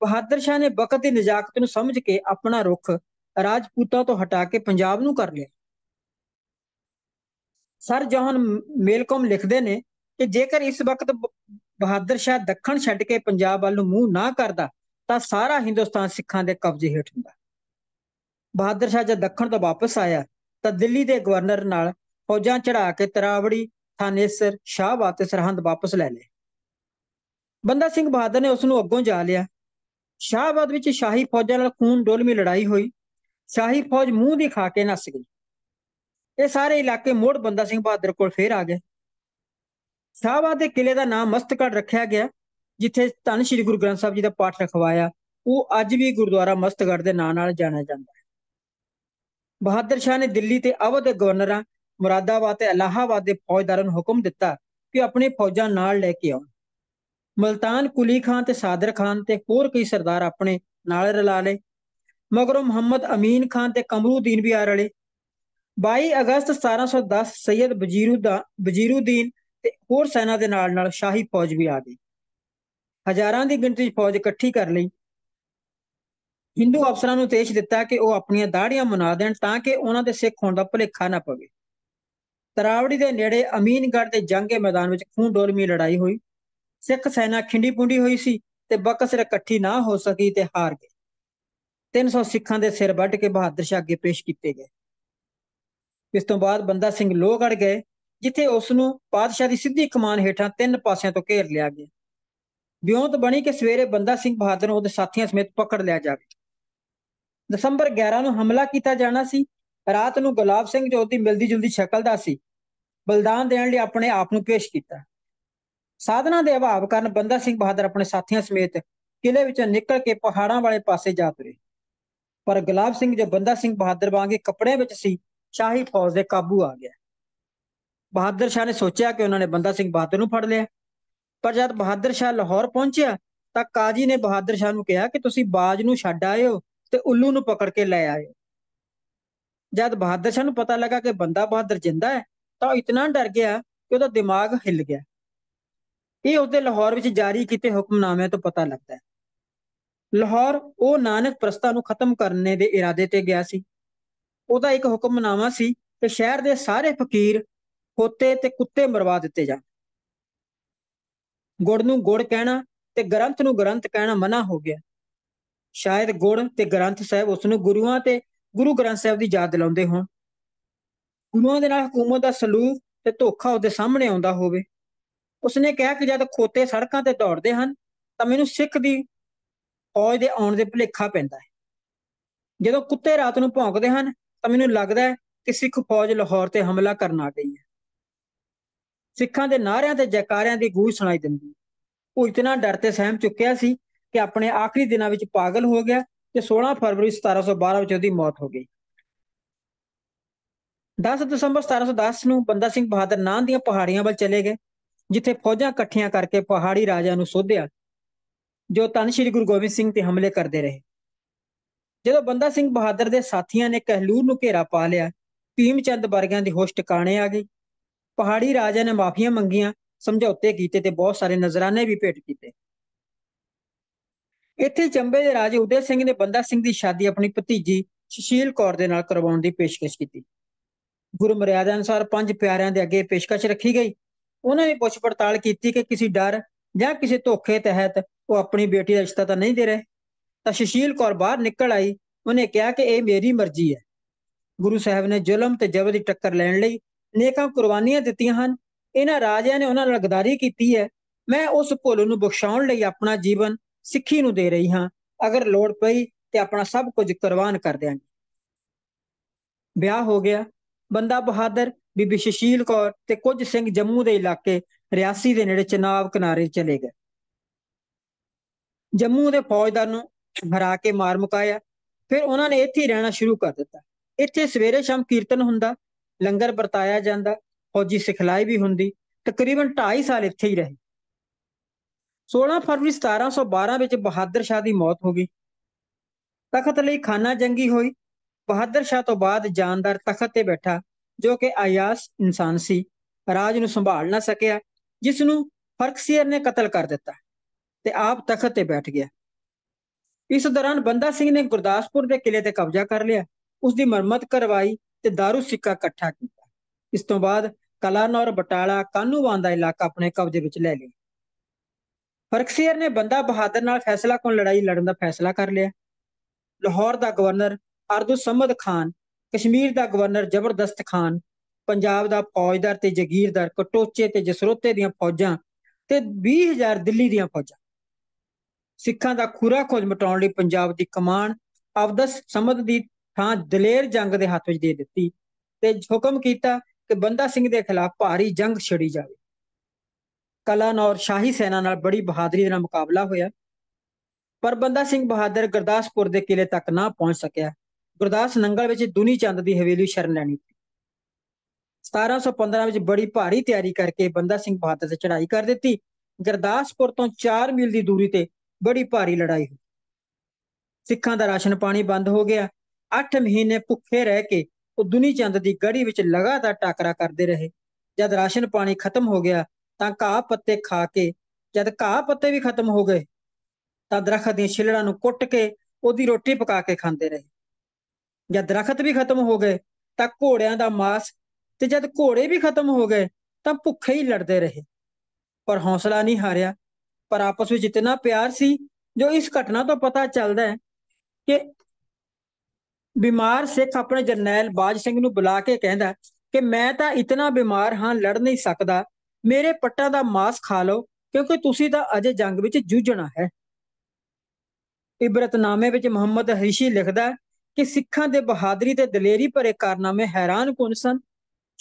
ਬਹਾਦਰ ਸ਼ਾਹ ਨੇ ਬਕਤ ਦੀ ਨਜਾਕਤ ਨੂੰ ਸਮਝ ਕੇ ਆਪਣਾ ਰੁਖ ਰਾਜਪੂਤਾਂ ਤੋਂ ਹਟਾ ਕੇ ਪੰਜਾਬ ਨੂੰ ਕਰ ਲਿਆ ਸਰ ਜੌਹਨ ਮੇਲਕਮ ਲਿਖਦੇ ਨੇ ਕਿ ਜੇਕਰ ਇਸ ਵਕਤ ਬਹਾਦਰ ਸ਼ਾਹ ਦੱਖਣ ਛੱਡ ਕੇ ਪੰਜਾਬ ਵੱਲ ਨੂੰ ਮੂੰਹ ਨਾ ਕਰਦਾ ਤਾਂ ਸਾਰਾ ਹਿੰਦੁਸਤਾਨ ਸਿੱਖਾਂ ਦੇ ਕਬਜ਼ੇ ਹੇਠ ਹੁੰਦਾ ਬਹਾਦਰ ਸ਼ਾਹ ਜਦ ਦੱਖਣ ਤੋਂ ਵਾਪਸ ਆਇਆ ਤਾਂ ਦਿੱਲੀ ਦੇ ਗਵਰਨਰ ਨਾਲ ਫੌਜਾਂ ਚੜਾ ਕੇ ਤਰਾਵੜੀ ਥਾਨੇਸਰ ਸ਼ਾਹਬਾਦ ਤੇ ਸਰਹੰਦ ਵਾਪਸ ਲੈ ਲਏ ਬੰਦਾ ਸਿੰਘ ਬਹਾਦਰ ਨੇ ਉਸ ਨੂੰ ਅੱਗੋਂ ਜਾ ਲਿਆ ਸ਼ਾਹਬਾਦ ਵਿੱਚ ਸ਼ਾਹੀ ਫੌਜਾਂ ਨਾਲ ਖੂਨ ਡੋਲਮੀ ਲੜਾਈ ਹੋਈ ਸ਼ਾਹੀ ਫੌਜ ਮੂੰਹ ਦੀ ਖਾ ਕੇ ਨਸ ਗਈ ਇਹ ਸਾਰੇ ਇਲਾਕੇ ਮੋੜ ਬੰਦਾ ਸਿੰਘ ਬਹਾਦਰ ਕੋਲ ਫੇਰ ਆ ਗਏ ਸ਼ਾਹਬਾਦ ਦੇ ਕਿਲੇ ਦਾ ਨਾਮ ਮਸਤਕੜ ਰੱਖਿਆ ਗਿਆ ਜਿੱਥੇ ਤਨ ਸ਼੍ਰੀ ਗੁਰੂ ਗ੍ਰੰਥ ਸਾਹਿਬ ਜੀ ਦਾ ਪਾਠ ਰਖਵਾਇਆ ਉਹ ਅੱਜ ਵੀ ਗੁਰਦੁਆਰਾ ਮਸਤਗੜ ਦੇ ਨਾਂ ਨਾਲ ਜਾਣਿਆ ਜਾਂਦਾ ਹੈ ਬਹਾਦਰ ਸ਼ਾਹ ਨੇ ਦਿੱਲੀ ਤੇ ਅਵਧ ਦੇ ਗਵਰਨਰਾਂ ਮੁਰਾਦਾਬਾਦ ਤੇ ਅਲਾਹਾਬਾਦ ਦੇ ਫੌਜਦਾਰਾਂ ਨੂੰ ਹੁਕਮ ਦਿੱਤਾ ਕਿ ਆਪਣੇ ਫੌਜਾਂ ਨਾਲ ਲੈ ਕੇ ਆਉਣ ਮਲਤਾਨ ਕੁਲੀ ਖਾਨ ਤੇ ਸਾਦਰ ਖਾਨ ਤੇ ਹੋਰ ਕਈ ਸਰਦਾਰ ਆਪਣੇ ਨਾਲ ਰਲਾ ਲਏ ਮਗਰੋਂ ਮੁਹੰਮਦ ਅਮੀਨ ਖਾਨ ਤੇ ਕਮਰੂਦੀਨ ਵੀ ਆ ਰਲੇ 22 ਅਗਸਤ 1710 ਸੈਦ ਬਜੀਰੂ ਦਾ ਬਜੀਰੂਦੀਨ ਤੇ ਹੋਰ ਸੈਨਾ ਦੇ ਨਾਲ ਨਾਲ ਸ਼ਾਹੀ ਫੌਜ ਵੀ ਆ ਗਈ ਹਜ਼ਾਰਾਂ ਦੀ ਗਿਣਤੀ ਫੌਜ ਇਕੱਠੀ ਕਰ ਲਈ ਹਿੰਦੂ ਅਫਸਰਾਂ ਨੂੰ ਤੇਜ ਦਿੱਤਾ ਕਿ ਉਹ ਆਪਣੀਆਂ ਦਾੜੀਆਂ ਮਨਾ ਦੇਣ ਤਾਂ ਕਿ ਉਹਨਾਂ ਦੇ ਸਿੱਖ ਹੋਣ ਦਾ ਭੁਲੇਖਾ ਨਾ ਪਵੇ ਤਰਾਵੜੀ ਦੇ ਨੇੜੇ ਅਮੀਨਗੜ ਦੇ ਜੰਗੇ ਮੈਦਾਨ ਵਿੱਚ ਖੂਨ ਡੋਲਮੀ ਲੜਾਈ ਹੋਈ ਸਿੱਖ ਸੈਨਾ ਖਿੰਡੀ-ਪੁੰਡੀ ਹੋਈ ਸੀ ਤੇ ਬਕਸਰ ਇਕੱਠੀ ਨਾ ਹੋ ਸਕੀ ਤੇ ਹਾਰ ਗਏ 300 ਸਿੱਖਾਂ ਦੇ ਸਿਰ ਵੱਢ ਕੇ ਬਹਾਦਰ ਸ਼ਾਹ ਅੱਗੇ ਪੇਸ਼ ਕੀਤੇ ਗਏ ਇਸ ਤੋਂ ਬਾਅਦ ਬੰਦਾ ਸਿੰਘ ਲੋਹਗੜ ਗਏ ਜਿੱਥੇ ਉਸ ਨੂੰ ਪਾਦਸ਼ਾਹ ਦੀ ਸਿੱਧੀ ਕਮਾਨ ਹੇਠਾਂ ਤਿੰਨ ਪਾਸਿਆਂ ਤੋਂ ਘੇਰ ਲਿਆ ਗਿਆ ਵਿਉਂਤ ਬਣੀ ਕਿ ਸਵੇਰੇ ਬੰਦਾ ਸਿੰਘ ਬਹਾਦਰ ਨੂੰ ਉਹਦੇ ਸਾਥੀਆਂ ਸਮੇਤ ਪਕੜ ਲਿਆ ਜਾਵੇ ਦਸੰਬਰ 11 ਨੂੰ ਹਮਲਾ ਕੀਤਾ ਜਾਣਾ ਸੀ ਰਾਤ ਨੂੰ ਗੁਲਾਬ ਸਿੰਘ ਜੋ ਉਹਦੀ ਮਿਲਦੀ ਜੁਲਦੀ ਸ਼ਕਲ ਦਾ ਸੀ ਬਲਦਾਨ ਦੇਣ ਲਈ ਆਪਣੇ ਆਪ ਨੂੰ ਪੇਸ਼ ਕੀਤਾ ਸਾਧਨਾ ਦੇ ਅਭਾਵ ਕਾਰਨ ਬੰਦਾ ਸਿੰਘ ਬਹਾਦਰ ਆਪਣੇ ਸਾਥੀਆਂ ਸਮੇਤ ਕਿਲੇ ਵਿੱਚੋਂ ਨਿਕਲ ਕੇ ਪਹਾੜਾਂ ਵਾਲੇ ਪਾਸੇ ਜਾ ਤੁਰੇ ਪਰ ਗੁਲਾਬ ਸਿੰਘ ਜੋ ਬੰਦਾ ਸਿੰਘ ਬਹਾਦਰ ਵਾਂਗੇ ਕੱਪੜੇ ਵਿੱਚ ਸੀ ਸ਼ਾਹੀ ਫੌਜ ਦੇ ਕਾਬੂ ਆ ਗਿਆ ਬਹਾਦਰ ਸ਼ਾਹ ਨੇ ਸੋਚਿਆ ਕਿ ਉਹਨਾਂ ਨੇ ਬੰਦਾ ਸਿੰਘ ਬਹਾਦਰ ਨੂੰ ਫੜ ਲਿਆ ਪਰ ਜਦ ਬਹਾਦਰ ਸ਼ਾਹ ਲਾਹੌਰ ਪਹੁੰਚਿਆ ਤਾਂ ਕਾਜੀ ਨੇ ਬਹਾਦਰ ਸ਼ਾਹ ਨੂੰ ਕਿਹਾ ਕਿ ਤੁਸੀਂ ਬਾਜ ਨੂੰ ਛੱਡ ਆਇਓ ਤੇ ਉੱਲੂ ਨੂੰ ਪਕੜ ਕੇ ਲੈ ਆਇਓ ਜਦ ਬਹਾਦਰ ਸ਼ਾਹ ਨੂੰ ਪਤਾ ਲੱਗਾ ਕਿ ਬੰਦਾ ਬਹਾਦਰ ਜਿੰਦਾ ਹੈ ਤਾਂ ਉਹ ਇਤਨਾ ਡਰ ਗਿਆ ਕਿ ਉਹਦਾ ਦਿਮਾਗ ਹਿੱਲ ਗਿਆ ਇਹ ਉਸਦੇ ਲਾਹੌਰ ਵਿੱਚ ਜਾਰੀ ਕੀਤੇ ਹੁਕਮਨਾਮੇ ਤੋਂ ਪਤਾ ਲੱਗਦਾ ਹੈ ਲਾਹੌਰ ਉਹ ਨਾਨਕ ਪ੍ਰਸਤਾ ਨੂੰ ਖਤਮ ਕਰਨੇ ਦੇ ਇਰਾਦੇ ਤੇ ਗਿਆ ਸੀ ਉਹਦਾ ਇੱਕ ਹੁਕਮਨਾਮਾ ਸੀ ਕਿ ਸ਼ਹਿਰ ਦੇ ਸਾਰੇ ਫਕੀਰ ਖੋਤੇ ਤੇ ਕੁੱਤੇ ਮਰਵਾ ਦਿੱਤੇ ਜਾਣ ਗੁੜ ਨੂੰ ਗੁੜ ਕਹਿਣਾ ਤੇ ਗ੍ਰੰਥ ਨੂੰ ਗ੍ਰੰਥ ਕਹਿਣਾ ਮਨਾ ਹੋ ਗਿਆ ਸ਼ਾਇਦ ਗੁੜ ਤੇ ਗ੍ਰੰਥ ਸਾਹਿਬ ਉਸ ਨੂੰ ਗੁਰੂਆਂ ਤੇ ਗੁਰੂ ਗ੍ਰੰਥ ਸਾਹਿਬ ਦੀ ਯਾਦ ਦਿਲਾਉਂਦੇ ਹੋਣ ਗੁਰੂਆਂ ਦੇ ਨਾਲ ਹਕੂਮਤ ਦਾ ਸਲੂਕ ਤੇ ਧੋਖਾ ਉਹਦੇ ਸਾਹਮਣੇ ਆਉਂਦਾ ਹੋਵੇ ਉਸਨੇ ਕਿਹਾ ਕਿ ਜਦ ਖੋਤੇ ਸੜਕਾਂ ਤੇ ਦੌੜਦੇ ਹਨ ਤਾਂ ਮੈਨੂੰ ਸਿੱਖ ਦੀ ਫੌਜ ਦੇ ਆਉਣ ਦੇ ਭੁਲੇਖਾ ਪੈਂਦਾ ਹੈ ਜਦੋਂ ਕੁੱਤੇ ਰਾਤ ਨੂੰ ਭੌਂਕਦੇ ਹਨ ਤਾਂ ਮੈਨੂੰ ਲੱਗਦਾ ਹੈ ਕਿ ਸਿੱਖ ਫੌਜ ਲਾਹੌਰ ਤੇ ਹਮਲਾ ਕਰਨ ਆ ਗਈ ਹੈ ਸਿੱਖਾਂ ਦੇ ਨਾਰਿਆਂ ਤੇ ਜੈਕਾਰਿਆਂ ਦੀ ਗੂੰਜ ਸੁਣਾਈ ਦਿੰਦੀ ਉਹ ਇਤਨਾ ਡਰ ਤੇ ਸਹਿਮ ਚੁੱਕਿਆ ਸੀ ਕਿ ਆਪਣੇ ਆਖਰੀ ਦਿਨਾਂ ਵਿੱਚ ਪਾਗਲ ਹੋ ਗਿਆ ਤੇ 16 ਫਰਵਰੀ 1712 ਵਿੱਚ ਉਹਦੀ ਮੌਤ ਹੋ ਗਈ 10 ਦਸੰਬਰ 1710 ਨੂੰ ਬੰਦਾ ਸਿੰਘ ਬਹਾਦਰ ਨਾਂ ਦੀਆਂ ਪਹਾੜੀਆਂ ਵੱਲ ਚਲੇ ਗਏ ਜਿੱਥੇ ਫੌਜਾਂ ਇਕੱਠੀਆਂ ਕਰਕੇ ਪਹਾੜੀ ਰਾਜਾ ਨੂੰ ਸੋਧਿਆ ਜੋ ਤਨ ਸ੍ਰੀ ਗੁਰੂ ਗੋਬਿੰਦ ਸਿੰਘ ਤੇ ਹਮਲੇ ਕਰਦੇ ਰਹੇ ਜਦੋਂ ਬੰਦਾ ਸਿੰਘ ਬਹਾਦਰ ਦੇ ਸਾਥੀਆਂ ਨੇ ਕਹਿਲੂਰ ਨੂੰ ਘੇਰਾ ਪਾ ਲਿਆ ਭੀਮ ਚੰਦ ਵਰਗਿਆਂ ਦੀ ਹੋਸ਼ ਟਿਕਾਣੇ ਆ ਗਈ ਪਹਾੜੀ ਰਾਜਾ ਨੇ ਮਾਫੀਆਂ ਮੰਗੀਆਂ ਸਮਝੌਤੇ ਕੀਤੇ ਤੇ ਬਹੁਤ ਸਾਰੇ ਨਜ਼ਰਾਨੇ ਵੀ ਭੇਟ ਕੀਤੇ ਇੱਥੇ ਚੰਬੇ ਦੇ ਰਾਜੇ ਉਦੇ ਸਿੰਘ ਨੇ ਬੰਦਾ ਸਿੰਘ ਦੀ ਸ਼ਾਦੀ ਆਪਣੀ ਭਤੀਜੀ ਸ਼ਸ਼ੀਲ ਕੌਰ ਦੇ ਨਾਲ ਕਰਵਾਉਣ ਦੀ ਪੇਸ਼ਕਸ਼ ਕੀਤੀ ਗੁਰੂ ਮਰਿਆਦਾ ਅਨੁਸਾਰ ਪੰਜ ਪਿਆਰਿਆਂ ਦੇ ਅੱਗੇ ਪੇਸ਼ਕਸ਼ ਰੱਖੀ ਗਈ ਉਹਨਾਂ ਨੇ ਪੁੱਛ ਪੜਤਾਲ ਕੀਤੀ ਕਿ ਕਿਸੇ ਡਰ ਜਾਂ ਕਿਸੇ ਧੋਖੇ ਤਹਿਤ ਉਹ ਆਪਣੀ ਬੇਟੀ ਦਾ ਰਿਸ਼ਤਾ ਤਾਂ ਨਹੀਂ ਦੇ ਰਹੇ ਤਾਂ ਸ਼ਸ਼ੀਲ ਕੌਰ ਬਾਹਰ ਨਿਕਲ ਆਈ ਉਹਨੇ ਕਿਹਾ ਕਿ ਇਹ ਮੇਰੀ ਮਰਜ਼ੀ ਹੈ ਗੁਰੂ ਸਾਹਿਬ ਨੇ ਜ਼ੁਲਮ ਤੇ ਜ਼ਬਰ ਦੀ ਟੱਕਰ ਲੈਣ ਲਈ ਨੇਕਾਂ ਕੁਰਬਾਨੀਆਂ ਦਿੱਤੀਆਂ ਹਨ ਇਹਨਾਂ ਰਾਜਿਆਂ ਨੇ ਉਹਨਾਂ ਨਾਲ ਗਦਾਰੀ ਕੀਤੀ ਹੈ ਮੈਂ ਉਸ ਭੁੱਲ ਨੂੰ ਬਖਸ਼ਾਉਣ ਲਈ ਆਪਣਾ ਜੀਵਨ ਸਿੱਖੀ ਨੂੰ ਦੇ ਰਹੀ ਹਾਂ ਅਗਰ ਲੋੜ ਪਈ ਤੇ ਆਪਣਾ ਸਭ ਕੁਝ ਕੁਰਬਾਨ ਕਰ ਦਿਆਂਗੀ ਵਿਆਹ ਹੋ ਗਿਆ ਬੰਦਾ ਬਹਾਦਰ ਬੀਬੀ ਸ਼ਸ਼ੀਲ ਕੌਰ ਤੇ ਕੁਝ ਸਿੰਘ ਜੰਮੂ ਦੇ ਇਲਾਕੇ ਰਿਆਸੀ ਦੇ ਨੇੜੇ ਚਨਾਬ ਕਿਨਾਰੇ ਚਲੇ ਗਏ ਜੰਮੂ ਦੇ ਫੌਜਦਾਰ ਨੂੰ ਹਰਾ ਕੇ ਮਾਰ ਮੁਕਾਇਆ ਫਿਰ ਉਹਨਾਂ ਨੇ ਇੱਥੇ ਰਹਿਣਾ ਸ਼ੁਰੂ ਕਰ ਦਿੱਤਾ ਇੱਥੇ ਸਵੇਰੇ ਸ਼ਾਮ ਕੀਰਤਨ ਹੁੰਦਾ ਲੰਗਰ ਵਰਤਾਇਆ ਜਾਂਦਾ ਫੌਜੀ ਸਿਖਲਾਈ ਵੀ ਹੁੰਦੀ ਤਕਰੀਬਨ 2.5 ਸਾਲ ਇੱਥੇ ਹੀ ਰਹੇ 16 ਫਰਵਰੀ 1712 ਵਿੱਚ ਬਹਾਦਰ ਸ਼ਾਹ ਦੀ ਮੌਤ ਹੋ ਗਈ ਤਖਤ ਲਈ ਖਾਨਾ ਜੰਗੀ ਹੋਈ ਬਹਾਦਰ ਸ਼ਾਹ ਤੋਂ ਬਾਅਦ ਜਾਨਦਾਰ ਤਖਤ ਤੇ ਬੈਠਾ ਜੋ ਕਿ ਆਯਾਸ ਇਨਸਾਨ ਸੀ ਰਾਜ ਨੂੰ ਸੰਭਾਲ ਨਾ ਸਕਿਆ ਜਿਸ ਨੂੰ ਫਰਕਸੀਅਰ ਨੇ ਕਤਲ ਕਰ ਦਿੱਤਾ ਤੇ ਆਪ ਤਖਤ ਤੇ ਬੈਠ ਗਿਆ ਇਸ ਦੌਰਾਨ ਬੰਦਾ ਸਿੰਘ ਨੇ ਗੁਰਦਾਸਪੁਰ ਦੇ ਕਿਲੇ ਤੇ ਕਬਜ਼ਾ ਕਰ ਲਿਆ ਉਸ ਦੀ ਮਰਮਤ ਕਰਵਾਈ ਤੇ दारू ਸਿੱਕਾ ਇਕੱਠਾ ਕੀਤਾ ਇਸ ਤੋਂ ਬਾਅਦ ਕਲਾਨੌਰ ਬਟਾਲਾ ਕਾਨੂਵਾਂ ਦਾ ਇਲਾਕਾ ਆਪਣੇ ਕਬਜ਼ੇ ਵਿੱਚ ਲੈ ਲਿਆ ਫਰਕਸੀਅਰ ਨੇ ਬੰਦਾ ਬਹਾਦਰ ਨਾਲ ਫੈਸਲਾ ਕੋਣ ਲੜਾਈ ਲੜਨ ਦਾ ਫੈਸਲਾ ਕਰ ਲਿਆ ਲਾਹੌਰ ਦਾ ਗਵਰਨਰ ਅਰਦੂ ਸਮਦ ਖਾਨ ਕਸ਼ਮੀਰ ਦਾ ਗਵਰਨਰ ਜ਼ਬਰਦਸਤ ਖਾਨ ਪੰਜਾਬ ਦਾ ਫੌਜਦਾਰ ਤੇ ਜ਼ਗੀਰਦਾਰ ਕਟੋਚੇ ਤੇ ਜਸਰੋਤੇ ਦੀਆਂ ਫੌਜਾਂ ਤੇ 20000 ਦਿੱਲੀ ਦੀਆਂ ਫੌਜਾਂ ਸਿੱਖਾਂ ਦਾ ਖੁਰਾ ਖੋਜ ਮਟਾਉਣ ਲਈ ਪੰਜਾਬ ਦੀ ਕਮਾਨ ਅਬਦਸ ਸਮਦ ਦੀ ਥਾਂ ਦਲੇਰ ਜੰਗ ਦੇ ਹੱਥ ਵਿੱਚ ਦੇ ਦਿੱਤੀ ਤੇ ਹੁਕਮ ਕੀਤਾ ਕਿ ਬੰਦਾ ਸਿੰਘ ਦੇ ਖਿਲਾਫ ਭਾਰੀ ਜੰਗ ਛੜੀ ਜਾਵੇ ਕਲਨੌਰ ਸ਼ਾਹੀ ਸੈਨਾ ਨਾਲ ਬੜੀ ਬਹਾਦਰੀ ਨਾਲ ਮੁਕਾਬਲਾ ਹੋਇਆ ਪਰ ਬੰਦਾ ਸਿੰਘ ਬਹਾਦਰ ਗੁਰਦਾਸਪੁਰ ਦੇ ਕਿਲੇ ਤੱਕ ਨਾ ਪਹੁੰਚ ਸਕਿਆ ਗੁਰਦਾਸ ਨੰਗਲ ਵਿੱਚ ਦੁਨੀ ਚੰਦ ਦੀ ਹਵੇਲੀ ਸ਼ਰਨ ਲੈਣੀ ਸੀ 1715 ਵਿੱਚ ਬੜੀ ਭਾਰੀ ਤਿਆਰੀ ਕਰਕੇ ਬੰਦਾ ਸਿੰਘ ਬਹਾਦਰ ਤੇ ਚੜ੍ਹਾਈ ਕਰ ਦਿੱਤੀ ਗੁਰਦਾਸਪੁਰ ਤੋਂ 4 ਮੀਲ ਦੀ ਦੂਰੀ ਤੇ ਬੜੀ ਭਾਰੀ ਲੜਾਈ ਹੋਈ ਸਿੱਖਾਂ ਦਾ ਰਾਸ਼ਨ ਪਾਣੀ ਬੰਦ ਹੋ ਗਿਆ 8 ਮਹੀਨੇ ਭੁੱਖੇ ਰਹਿ ਕੇ ਉਹ ਦੁਨੀ ਚੰਦ ਦੀ ਗੜੀ ਵਿੱਚ ਲਗਾਤਾਰ ਟਾਕਰਾ ਕਰਦੇ ਰਹੇ ਜਦ ਰਾਸ਼ਨ ਪਾਣੀ ਖਤਮ ਹੋ ਗਿਆ ਤਾਂ ਘਾਹ ਪੱਤੇ ਖਾ ਕੇ ਜਦ ਘਾਹ ਪੱਤੇ ਵੀ ਖਤਮ ਹੋ ਗਏ ਤਾਂ ਦਰਖਤ ਦੀਆਂ ਛਿਲੜਾਂ ਨੂੰ ਕੁੱਟ ਕੇ ਉਹਦੀ ਰੋਟੀ ਪਕਾ ਕੇ ਖਾਂਦੇ ਰਹੇ ਜਦ ਦਰਖਤ ਵੀ ਖਤਮ ਹੋ ਗਏ ਤਾਂ ਘੋੜਿਆਂ ਦਾ ਮਾਸ ਤੇ ਜਦ ਘੋੜੇ ਵੀ ਖਤਮ ਹੋ ਗਏ ਤਾਂ ਭੁੱਖੇ ਹੀ ਲੜਦੇ ਰਹੇ ਪਰ ਹੌਸਲਾ ਨਹੀਂ ਹਾਰਿਆ ਪਰ ਆਪਸ ਵਿੱਚ ਇਤਨਾ ਪਿਆਰ ਸੀ ਜੋ ਇਸ ਘਟਨਾ ਤੋਂ ਪਤਾ ਚੱਲਦਾ ਹੈ ਕਿ ਬਿਮਾਰ ਸਿੱਖ ਆਪਣੇ ਜਰਨੈਲ ਬਾਜ ਸਿੰਘ ਨੂੰ ਬੁਲਾ ਕੇ ਕਹਿੰਦਾ ਕਿ ਮੈਂ ਤਾਂ ਇਤਨਾ ਬਿਮਾਰ ਹਾਂ ਲੜ ਨਹੀਂ ਸਕਦਾ ਮੇਰੇ ਪੱਟਾਂ ਦਾ ਮਾਸ ਖਾ ਲਓ ਕਿਉਂਕਿ ਤੁਸੀਂ ਤਾਂ ਅਜੇ ਜੰਗ ਵਿੱਚ ਜੂਝਣਾ ਹੈ ਇਬਰਤਨਾਮੇ ਵਿੱਚ ਮੁਹੰਮਦ ਹਰੀਸ਼ੀ ਲਿਖਦਾ ਕਿ ਸਿੱਖਾਂ ਦੇ ਬਹਾਦਰੀ ਤੇ ਦਲੇਰੀ ਭਰੇ ਕਾਰਨਾਮੇ ਹੈਰਾਨ ਕੁਨ ਸਨ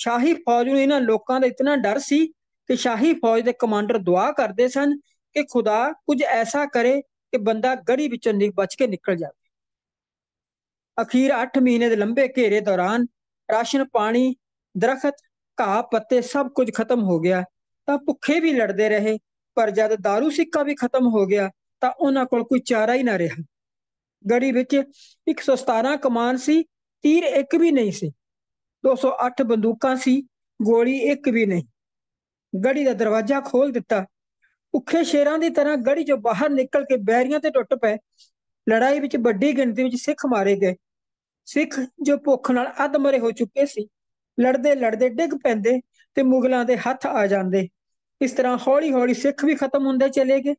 ਸ਼ਾਹੀ ਫੌਜ ਨੂੰ ਇਹਨਾਂ ਲੋਕਾਂ ਦਾ ਇਤਨਾ ਡਰ ਸੀ ਕਿ ਸ਼ਾਹੀ ਫੌਜ ਦੇ ਕਮਾਂਡਰ ਦੁਆ ਕਰਦੇ ਸਨ ਕਿ ਖੁਦਾ ਕੁਝ ਐਸਾ ਕਰੇ ਕਿ ਬੰਦਾ ਗੜੀ ਵਿੱਚੋਂ ਬਚ ਕੇ ਨਿਕਲ ਜਾਵੇ ਅਖੀਰ 8 ਮਹੀਨੇ ਦੇ ਲੰਬੇ ਘੇਰੇ ਦੌਰਾਨ ਰਾਸ਼ਨ ਪਾਣੀ ਦਰਖਤ ਘਾਹ ਪੱਤੇ ਸਭ ਕੁਝ ਖਤਮ ਹੋ ਗਿਆ ਤਾਂ ਭੁੱਖੇ ਵੀ ਲੜਦੇ ਰਹੇ ਪਰ ਜਦ दारू ਸਿੱਕਾ ਵੀ ਖਤਮ ਹੋ ਗਿਆ ਤਾਂ ਉਹਨਾਂ ਕੋਲ ਕੋਈ ਚਾਰਾ ਹੀ ਨਾ ਰਿਹਾ ਗੜੀ ਵਿੱਚ 117 ਕਮਾਨ ਸੀ ਤੀਰ ਇੱਕ ਵੀ ਨਹੀਂ ਸੀ 208 ਬੰਦੂਕਾਂ ਸੀ ਗੋਲੀ ਇੱਕ ਵੀ ਨਹੀਂ ਗੜੀ ਦਾ ਦਰਵਾਜ਼ਾ ਖੋਲ ਦਿੱਤਾ ਭੁੱਖੇ ਸ਼ੇਰਾਂ ਦੀ ਤਰ੍ਹਾਂ ਗੜੀ ਚੋਂ ਬਾਹਰ ਨਿਕਲ ਕੇ ਬੈਰੀਆਂ ਤੇ ਟੁੱਟ ਪਏ ਲੜਾਈ ਵਿੱਚ ਵੱਡੀ ਗਿਣਤੀ ਵਿੱਚ ਸਿੱਖ ਮਾਰੇ ਗਏ ਸਿੱਖ ਜੋ ਭੁੱਖ ਨਾਲ ਅਧਮਰੇ ਹੋ ਚੁੱਕੇ ਸੀ ਲੜਦੇ ਲੜਦੇ ਡਿੱਗ ਪੈਂਦੇ ਤੇ ਮੁਗਲਾਂ ਦੇ ਹੱਥ ਆ ਜਾਂਦੇ ਇਸ ਤਰ੍ਹਾਂ ਹੌਲੀ-ਹੌਲੀ ਸਿੱਖ ਵੀ ਖਤਮ ਹੁੰਦੇ ਚਲੇ ਗਏ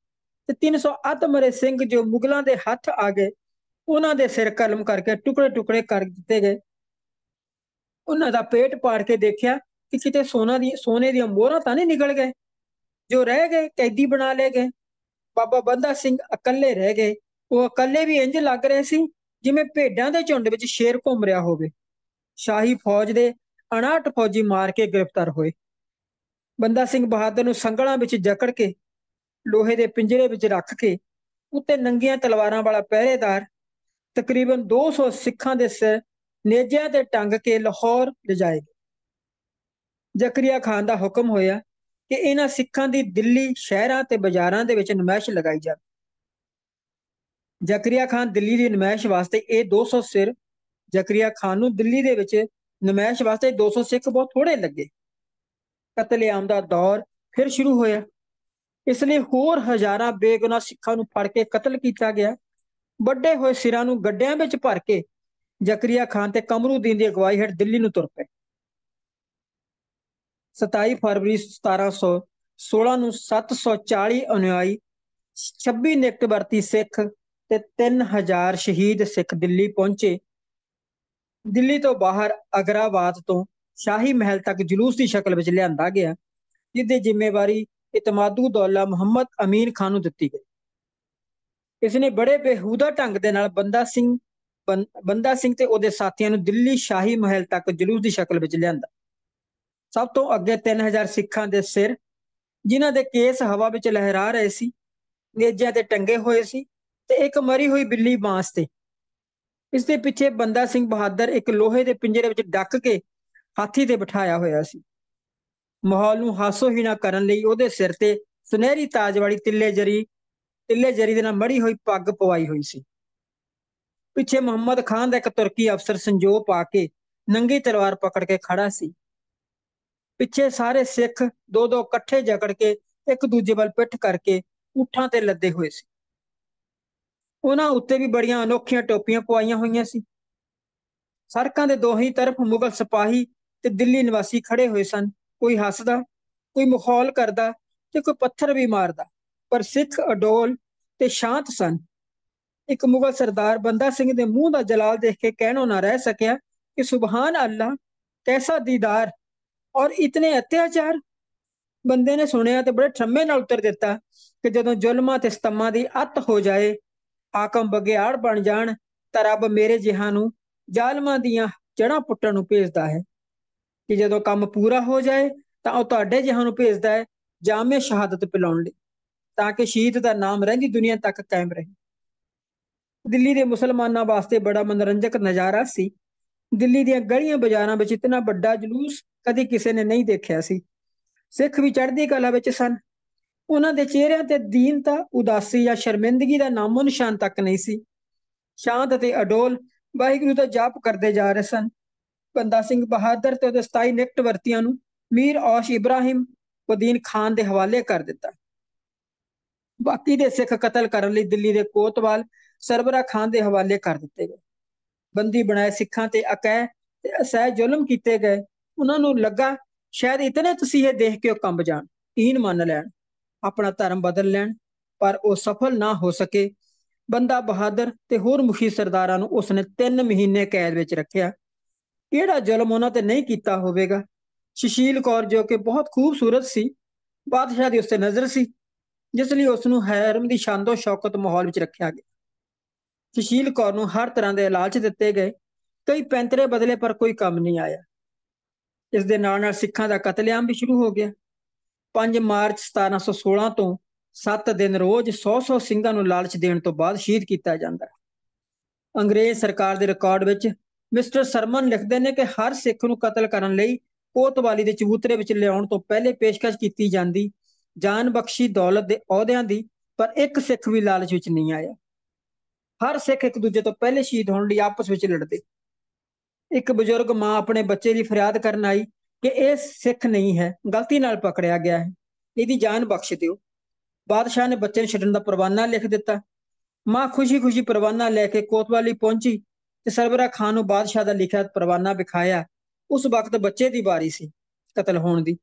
ਤੇ 300 ਅਧਮਰੇ ਸਿੰਘ ਜੋ ਮੁਗਲਾਂ ਦੇ ਹੱਥ ਆ ਗਏ ਉਹਨਾਂ ਦੇ ਸਿਰ ਕਲਮ ਕਰਕੇ ਟੁਕੜੇ-ਟੁਕੜੇ ਕਰ ਦਿੱਤੇ ਗਏ ਉਹਨਾਂ ਦਾ ਪੇਟ ਪਾੜ ਕੇ ਦੇਖਿਆ ਕਿ ਕਿਤੇ ਸੋਨਾ ਦੀ ਸੋਨੇ ਦੀਆਂ ਮੋਹਰਾਂ ਤਾਂ ਨਹੀਂ ਨਿਕਲ ਗਏ ਜੋ ਰਹਿ ਗਏ ਕੈਦੀ ਬਣਾ ਲਏ ਗਏ ਬਾਬਾ ਬੰਦਾ ਸਿੰਘ ਇਕੱਲੇ ਰਹਿ ਗਏ ਉਹ ਇਕੱਲੇ ਵੀ ਇੰਜ ਲੱਗ ਰਹੇ ਸੀ ਜਿਵੇਂ ਭੇਡਾਂ ਦੇ ਝੁੰਡ ਵਿੱਚ ਸ਼ੇਰ ਘੁੰਮ ਰਿਹਾ ਹੋਵੇ ਸ਼ਾਹੀ ਫੌਜ ਦੇ 58 ਫੌਜੀ ਮਾਰ ਕੇ ਗ੍ਰਿਫਤਾਰ ਹੋਏ ਬੰਦਾ ਸਿੰਘ ਬਹਾਦਰ ਨੂੰ ਸੰਗਲਾਂ ਵਿੱਚ ਜਕੜ ਕੇ ਲੋਹੇ ਦੇ ਪਿੰਜਰੇ ਵਿੱਚ ਰੱਖ ਕੇ ਉੱਤੇ ਨੰਗੀਆਂ ਤਲਵਾਰਾਂ ਵਾਲਾ ਪਹਿਰੇਦਾਰ ਤਕਰੀਬਨ 200 ਸਿੱਖਾਂ ਦੇ ਸਿਰ ਨੇਜਿਆਂ ਤੇ ਟੰਗ ਕੇ ਲਾਹੌਰ ਲਿਜਾਏ ਜ਼ਕਰੀਆ ਖਾਨ ਦਾ ਹੁਕਮ ਹੋਇਆ ਕਿ ਇਹਨਾਂ ਸਿੱਖਾਂ ਦੀ ਦਿੱਲੀ ਸ਼ਹਿਰਾਂ ਤੇ ਬਾਜ਼ਾਰਾਂ ਦੇ ਵਿੱਚ ਨਮਾਇਸ਼ ਲਗਾਈ ਜਾਵੇ ਜ਼ਕਰੀਆ ਖਾਨ ਦਿੱਲੀ ਦੀ ਨਮਾਇਸ਼ ਵਾਸਤੇ ਇਹ 200 ਸਿਰ ਜ਼ਕਰੀਆ ਖਾਨ ਨੂੰ ਦਿੱਲੀ ਦੇ ਵਿੱਚ ਨਮਾਇਸ਼ ਵਾਸਤੇ 200 ਸਿੱਖ ਬਹੁਤ ਥੋੜੇ ਲੱਗੇ ਕਤਲੇਆਮ ਦਾ ਦੌਰ ਫਿਰ ਸ਼ੁਰੂ ਹੋਇਆ ਇਸ ਲਈ ਹੋਰ ਹਜ਼ਾਰਾਂ ਬੇਗੁਨਾਹ ਸਿੱਖਾਂ ਨੂੰ ਫੜ ਕੇ ਕਤਲ ਕੀਤਾ ਗਿਆ ਵੱਡੇ ਹੋਏ ਸਿਰਾਂ ਨੂੰ ਗੱਡਿਆਂ ਵਿੱਚ ਭਰ ਕੇ ਜ਼ਕਰੀਆ ਖਾਨ ਤੇ ਕਮਰੂਦੀਨ ਦੀ ਅਗਵਾਈ ਹੇਠ ਦਿੱਲੀ ਨੂੰ ਤੁਰ ਪਏ 27 ਫਰਵਰੀ 1716 ਨੂੰ 740 ਅਨੁਯਾਈ 26 ਨਿਕਟਵਰਤੀ ਸਿੱਖ ਤੇ 3000 ਸ਼ਹੀਦ ਸਿੱਖ ਦਿੱਲੀ ਪਹੁੰਚੇ ਦਿੱਲੀ ਤੋਂ ਬਾਹਰ ਅਗਰਾਬਾਦ ਤੋਂ ਸ਼ਾਹੀ ਮਹਿਲ ਤੱਕ ਜਲੂਸ ਦੀ ਸ਼ਕਲ ਵਿੱਚ ਲਿਆਂਦਾ ਗਿਆ ਜਿੱਦੇ ਜ਼ਿੰਮੇਵਾਰੀ ਇਤਮਾਦੂ ਦੌਲਾ ਮੁਹੰਮਦ ਅਮੀਨ ਖਾਨ ਨੂੰ ਦਿੱਤੀ ਗਈ ਇਸ ਨੇ ਬੜੇ ਬੇਹੂਦਾ ਢੰਗ ਦੇ ਨਾਲ ਬੰਦਾ ਸਿੰਘ ਬੰਦਾ ਸਿੰਘ ਤੇ ਉਹਦੇ ਸਾਥੀਆਂ ਨੂੰ ਦਿੱਲੀ ਸ਼ਾਹੀ ਮਹਿਲ ਤੱਕ ਜਲੂਸ ਦੀ ਸ਼ਕਲ ਵਿੱਚ ਲਿਆਂਦਾ ਸਭ ਤੋਂ ਅੱਗੇ 3000 ਸਿੱਖਾਂ ਦੇ ਸਿਰ ਜਿਨ੍ਹਾਂ ਦੇ ਕੇਸ ਹਵਾ ਵਿੱਚ ਲਹਿਰਾ ਰਹੇ ਸੀ ਨੇਜਿਆਂ ਤੇ ਟੰਗੇ ਹੋਏ ਸੀ ਤੇ ਇੱਕ ਮਰੀ ਹੋਈ ਬਿੱਲੀ ਬਾਸ ਤੇ ਇਸ ਦੇ ਪਿੱਛੇ ਬੰਦਾ ਸਿੰਘ ਬਹਾਦਰ ਇੱਕ ਲੋਹੇ ਦੇ ਪਿੰਜਰੇ ਵਿੱਚ ਡੱਕ ਕੇ ਹਾਥੀ ਤੇ ਬਿਠਾਇਆ ਹੋਇਆ ਸੀ ਮਾਹੌਲ ਨੂੰ ਹਾਸੋ ਹੀ ਨਾ ਕਰਨ ਲਈ ਉਹਦੇ ਸਿਰ ਤੇ ਸੁਨਹਿਰੀ ਤਾਜ ਵਾਲੀ ਤਿੱਲੇ ਜਰੀ ਤਿੱਲੇ ਜਰੀ ਦੇ ਨਾਲ ਮੜੀ ਹੋਈ ਪੱਗ ਪਵਾਈ ਹੋਈ ਸੀ ਪਿੱਛੇ ਮੁਹੰਮਦ ਖਾਨ ਦਾ ਇੱਕ ਤੁਰਕੀ ਅਫਸਰ ਸੰਜੋ ਪਾ ਕੇ ਨੰਗੀ ਤਲਵਾਰ ਪਕੜ ਕੇ ਖੜਾ ਸੀ ਪਿੱਛੇ ਸਾਰੇ ਸਿੱਖ ਦੋ ਦੋ ਇਕੱਠੇ ਜਕੜ ਕੇ ਇੱਕ ਦੂਜੇ ਵੱਲ ਪਿੱਠ ਕਰਕੇ ਉਠਾਂ ਤੇ ਲੱਦੇ ਹੋਏ ਸੀ ਉਹਨਾਂ ਉੱਤੇ ਵੀ ਬੜੀਆਂ ਅਨੋਖੀਆਂ ਟੋਪੀਆਂ ਪਵਾਈਆਂ ਹੋਈਆਂ ਸੀ ਸੜਕਾਂ ਦੇ ਦੋਹੀ ਤਰਫ ਮੁਗਲ ਸਿਪਾਹੀ ਤੇ ਦਿੱਲੀ ਨਿਵਾਸੀ ਖੜੇ ਹੋਏ ਸਨ ਕੋਈ ਹੱਸਦਾ ਕੋਈ ਮਖੌਲ ਕਰਦਾ ਤੇ ਕੋਈ ਪੱਥਰ ਵੀ ਮਾਰਦਾ ਪਰ ਸਿੱਖ ਅਡੋਲ ਤੇ ਸ਼ਾਂਤ ਸਨ ਇੱਕ ਮੁਗਲ ਸਰਦਾਰ ਬੰਦਾ ਸਿੰਘ ਦੇ ਮੂੰਹ ਦਾ ਜਲਾਲ ਦੇਖ ਕੇ ਕਹਿਣੋਂ ਨਾ ਰਹਿ ਸਕਿਆ ਕਿ ਸੁਭਾਨ ਅੱਲਾ ਕੈਸਾ ਦੀਦਾਰ ਔਰ ਇਤਨੇ ਅਤਿਆਚਾਰ ਬੰਦੇ ਨੇ ਸੁਣਿਆ ਤੇ ਬੜੇ ਠੰਮੇ ਨਾਲ ਉੱਤਰ ਦਿੱਤਾ ਕਿ ਜਦੋਂ ਜ਼ੁਲਮਾਂ ਤੇ ਸਤਮਾਂ ਦੀ ਅੱਤ ਹੋ ਜਾਏ ਆਕਮ ਬਗਿਆੜ ਬਣ ਜਾਣ ਤਾਂ ਰੱਬ ਮੇਰੇ ਜਿਹਾਂ ਨੂੰ ਜ਼ਾਲਮਾਂ ਦੀਆਂ ਜੜਾਂ ਪੁੱਟਣ ਨੂੰ ਭੇਜਦਾ ਹੈ ਕਿ ਜਦੋਂ ਕੰਮ ਪੂਰਾ ਹੋ ਜਾਏ ਤਾਂ ਉਹ ਤੁਹਾਡੇ ਜਿਹਾਂ ਨੂੰ ਭੇਜਦਾ ਹੈ ਜਾਮੇ ਸ਼ਹਾਦਤ ਪਿਲਾਉਣ ਲਈ ਤਾਂ ਕਿ ਸ਼ਹੀਦ ਦਾ ਨਾਮ ਰਹਿੰਦੀ ਦੁਨੀਆ ਤੱਕ ਕਾਇਮ ਰਹੇ ਦਿੱਲੀ ਦੇ ਮੁਸਲਮਾਨਾਂ ਵਾਸਤੇ ਬੜਾ ਮਨੋਰੰਜਕ ਨਜ਼ਾਰਾ ਸੀ ਦਿੱਲੀ ਦੀਆਂ ਗਲੀਆਂ ਬਾਜ਼ਾਰਾਂ ਵਿੱਚ ਇਤਨਾ ਵੱਡਾ ਜਲੂਸ ਕਦੇ ਕਿਸੇ ਨੇ ਨਹੀਂ ਦੇਖਿਆ ਸੀ ਸਿੱਖ ਵੀ ਚੜ੍ਹਦੀ ਕਲਾ ਵਿੱਚ ਸਨ ਉਹਨਾਂ ਦੇ ਚਿਹਰਿਆਂ ਤੇ ਦੀਨਤਾ ਉਦਾਸੀ ਜਾਂ ਸ਼ਰਮਿੰਦਗੀ ਦਾ ਨਾਮੋ ਨਿਸ਼ਾਨ ਤੱਕ ਨਹੀਂ ਸੀ ਸ਼ਾਂਤ ਅਤੇ ਅਡੋਲ ਵਾਹਿਗੁਰੂ ਦਾ ਜਾਪ ਕਰਦੇ ਜਾ ਰਹੇ ਸਨ ਬੰਦਾ ਸਿੰਘ ਬਹਾਦਰ ਤੇ ਉਹਦੇ 27 ਨਿਕਟ ਵਰਤੀਆਂ ਨੂੰ ਮੀਰ ਔਸ਼ ਇਬਰਾਹਿਮ ਉਦੀਨ ਖਾਨ ਦੇ ਹਵਾਲੇ ਕਰ ਦਿੱਤਾ ਬਾਕੀ ਦੇ ਸਿੱਖ ਕਤਲ ਕਰਨ ਲਈ ਦਿੱਲੀ ਦੇ ਕੋਤਵਾਲ ਸਰਬਰਾ ਖਾਨ ਦੇ ਹਵਾਲੇ ਕਰ ਦਿੱਤੇ ਗਏ ਬੰਦੀ ਬਣਾਏ ਸਿੱਖਾਂ ਤੇ ਅਕੈ ਤੇ ਅਸਹਿ ਜ਼ੁਲਮ ਕੀਤੇ ਗਏ ਉਹਨਾਂ ਨੂੰ ਲੱਗਾ ਸ਼ਾਇਦ ਇਤਨੇ ਤਸੀਹੇ ਦੇਖ ਕੇ ਉਹ ਕੰਬ ਜਾਣ ਈਨ ਮੰਨ ਲੈਣ ਆਪਣਾ ਧਰਮ ਬਦਲ ਲੈਣ ਪਰ ਉਹ ਸਫਲ ਨਾ ਹੋ ਸਕੇ ਬੰਦਾ ਬਹਾਦਰ ਤੇ ਹੋਰ ਮੁਖੀ ਸਰਦਾਰਾਂ ਨੂੰ ਉਸਨੇ 3 ਮਹੀਨੇ ਕੈਦ ਵਿੱਚ ਰੱਖਿਆ ਕਿਹੜਾ ਜ਼ੁਲਮ ਉਹਨਾਂ ਤੇ ਨਹੀਂ ਕੀਤਾ ਹੋਵੇਗਾ ਸ਼ਸ਼ੀਲ ਕੌਰ ਜੋ ਕਿ ਬਹੁਤ ਖੂਬਸੂਰਤ ਸੀ ਬਾਦਸ਼ਾਹ ਦੀ ਉਸਤੇ ਨਜ਼ਰ ਸੀ ਜਿਸ ਲਈ ਉਸ ਨੂੰ ਹਰਮ ਦੀ ਸ਼ਾਨੋ ਸ਼ੌਕਤ ਮਾਹੌਲ ਵਿੱਚ ਰੱਖਿਆ ਗਿਆ ਸ਼ਸ਼ੀਲ ਕੌਰ ਨੂੰ ਹਰ ਤਰ੍ਹਾਂ ਦੇ ਇਲਾਜ ਦਿੱਤੇ ਗਏ ਕਈ ਪੈਂਤਰੇ ਬਦਲੇ ਪਰ ਕੋਈ ਕੰਮ ਨਹੀਂ ਆਇਆ ਇਸ ਦੇ ਨਾਲ ਨਾਲ ਸਿੱਖਾਂ ਦਾ ਕਤਲੇਆਮ ਵੀ ਸ਼ੁਰੂ ਹੋ ਗਿਆ 5 ਮਾਰਚ 1716 ਤੋਂ 7 ਦਿਨ ਰੋਜ਼ 100-100 ਸਿੰਘਾਂ ਨੂੰ ਲਾਲਚ ਦੇਣ ਤੋਂ ਬਾਅਦ ਸ਼ਹੀਦ ਕੀਤਾ ਜਾਂਦਾ ਹੈ ਅੰਗਰੇਜ਼ ਸਰਕਾਰ ਦੇ ਰਿਕਾਰਡ ਵਿੱਚ ਮਿਸਟਰ ਸਰਮਨ ਲਿਖਦੇ ਨੇ ਕਿ ਹਰ ਸਿੱਖ ਨੂੰ ਕਤਲ ਕਰਨ ਲਈ ਕੋਤਵਾਲੀ ਦੇ ਚਬੂਤਰੇ ਵਿੱਚ ਲਿਆਉਣ ਤੋਂ ਪਹਿਲੇ ਪੇਸ਼ਕਸ਼ ਕੀਤੀ ਜਾਂਦੀ ਜਾਨ ਬਖਸ਼ੀ ਦੌਲਤ ਦੇ ਅਹੁਦਿਆਂ ਦੀ ਪਰ ਇੱਕ ਸਿੱਖ ਵੀ ਲਾਲਚ ਵਿੱਚ ਨਹੀਂ ਆਇਆ ਹਰ ਸਿੱਖ ਇੱਕ ਦੂਜੇ ਤੋਂ ਪਹਿਲੇ ਸ਼ਹੀਦ ਹੋਣ ਲਈ ਆਪਸ ਵਿੱਚ ਲੜਦੇ ਇੱਕ ਬਜ਼ੁਰਗ ਮਾਂ ਆਪਣੇ ਬੱਚੇ ਦੀ ਫਰਿਆਦ ਕਰਨ ਆਈ ਕਿ ਇਹ ਸਿੱਖ ਨਹੀਂ ਹੈ ਗਲਤੀ ਨਾਲ ਪਕੜਿਆ ਗਿਆ ਹੈ ਇਹਦੀ ਜਾਨ ਬਖਸ਼ ਦਿਓ ਬਾਦਸ਼ਾਹ ਨੇ ਬੱਚੇ ਨੂੰ ਛੱਡਣ ਦਾ ਪਰਵਾਨਾ ਲਿਖ ਦਿੱਤਾ ਮਾਂ ਖੁਸ਼ੀ-ਖੁਸ਼ੀ ਪਰਵਾਨਾ ਲੈ ਕੇ ਕੋਤਵਾਲੀ ਪਹੁੰਚੀ ਤੇ ਸਰਬਰਾ ਖਾਨ ਨੂੰ ਬਾਦਸ਼ਾਹ ਦਾ ਲਿਖਿਆ ਪਰਵਾਨਾ ਵਿਖਾਇਆ ਉਸ ਵਕਤ ਬੱਚੇ ਦੀ ਵਾਰੀ ਸੀ ਕਤਲ ਹੋਣ ਦੀ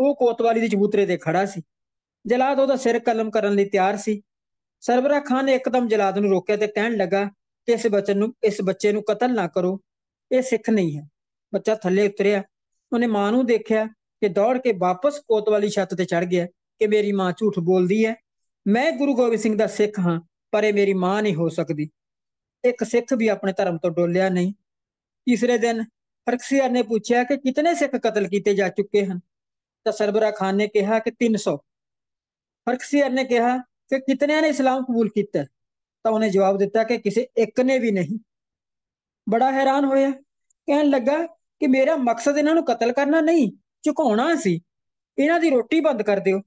ਉਹ ਕੋਤਵਾਲੀ ਦੇ ਚਬੂਤਰੇ ਤੇ ਖੜਾ ਸੀ ਜਲਾਦ ਉਹਦਾ ਸਿਰ ਕਲਮ ਕਰਨ ਲਈ ਤਿਆਰ ਸੀ ਸਰਬਰਾ ਖਾਨ ਨੇ ਇੱਕਦਮ ਜਲਾਦ ਨੂੰ ਰੋਕਿਆ ਤੇ ਕਹਿਣ ਲੱਗਾ ਕਿ ਇਸ ਬੱਚੇ ਨੂੰ ਇਸ ਬੱਚੇ ਨੂੰ ਕਤਲ ਨਾ ਕਰੋ ਇਹ ਸਿੱਖ ਨਹੀਂ ਹੈ ਬੱਚਾ ਥੱਲੇ ਉਤਰਿਆ ਉਹਨੇ ਮਾਂ ਨੂੰ ਦੇਖਿਆ ਕਿ ਦੌੜ ਕੇ ਵਾਪਸ ਕੋਤਵਾਲੀ ਛੱਤ ਤੇ ਚੜ ਗਿਆ ਕਿ ਮੇਰੀ ਮਾਂ ਝੂਠ ਬੋਲਦੀ ਹੈ ਮੈਂ ਗੁਰੂ ਗੋਬਿੰਦ ਸਿੰਘ ਦਾ ਸਿੱਖ ਹਾਂ ਪਰ ਇਹ ਮੇਰੀ ਮਾਂ ਨਹੀਂ ਹੋ ਸਕਦੀ ਇੱਕ ਸਿੱਖ ਵੀ ਆਪਣੇ ਧਰਮ ਤੋਂ ਡੋਲਿਆ ਨਹੀਂ ਤੀਸਰੇ ਦਿਨ ਹਰਕਸੀਆ ਨੇ ਪੁੱਛਿਆ ਕਿ ਕਿੰਨੇ ਸਿੱਖ ਕਤਲ ਕੀਤੇ ਜਾ ਚੁੱਕੇ ਹਨ ਤਾਂ ਸਰਬਰਾ ਖਾਨ ਨੇ ਕਿਹਾ ਕਿ 300 ਹਰਕਸੀਆ ਨੇ ਕਿਹਾ ਕਿ ਕਿਤਨਿਆਂ ਨੇ ਇਸਲਾਮ ਕਬੂਲ ਕੀਤਾ ਤਾਂ ਉਹਨੇ ਜਵਾਬ ਦਿੱਤਾ ਕਿ ਕਿਸੇ ਇੱਕ ਨੇ ਵੀ ਨਹੀਂ ਬੜਾ ਹੈਰਾਨ ਹੋਇਆ ਕਹਿਣ ਲੱਗਾ ਕਿ ਮੇਰਾ ਮਕਸਦ ਇਹਨਾਂ ਨੂੰ ਕਤਲ ਕਰਨਾ ਨਹੀਂ ਝੁਕਾਉਣਾ ਸੀ ਇਹਨਾਂ ਦੀ ਰੋਟੀ ਬੰਦ ਕਰ ਦਿਓ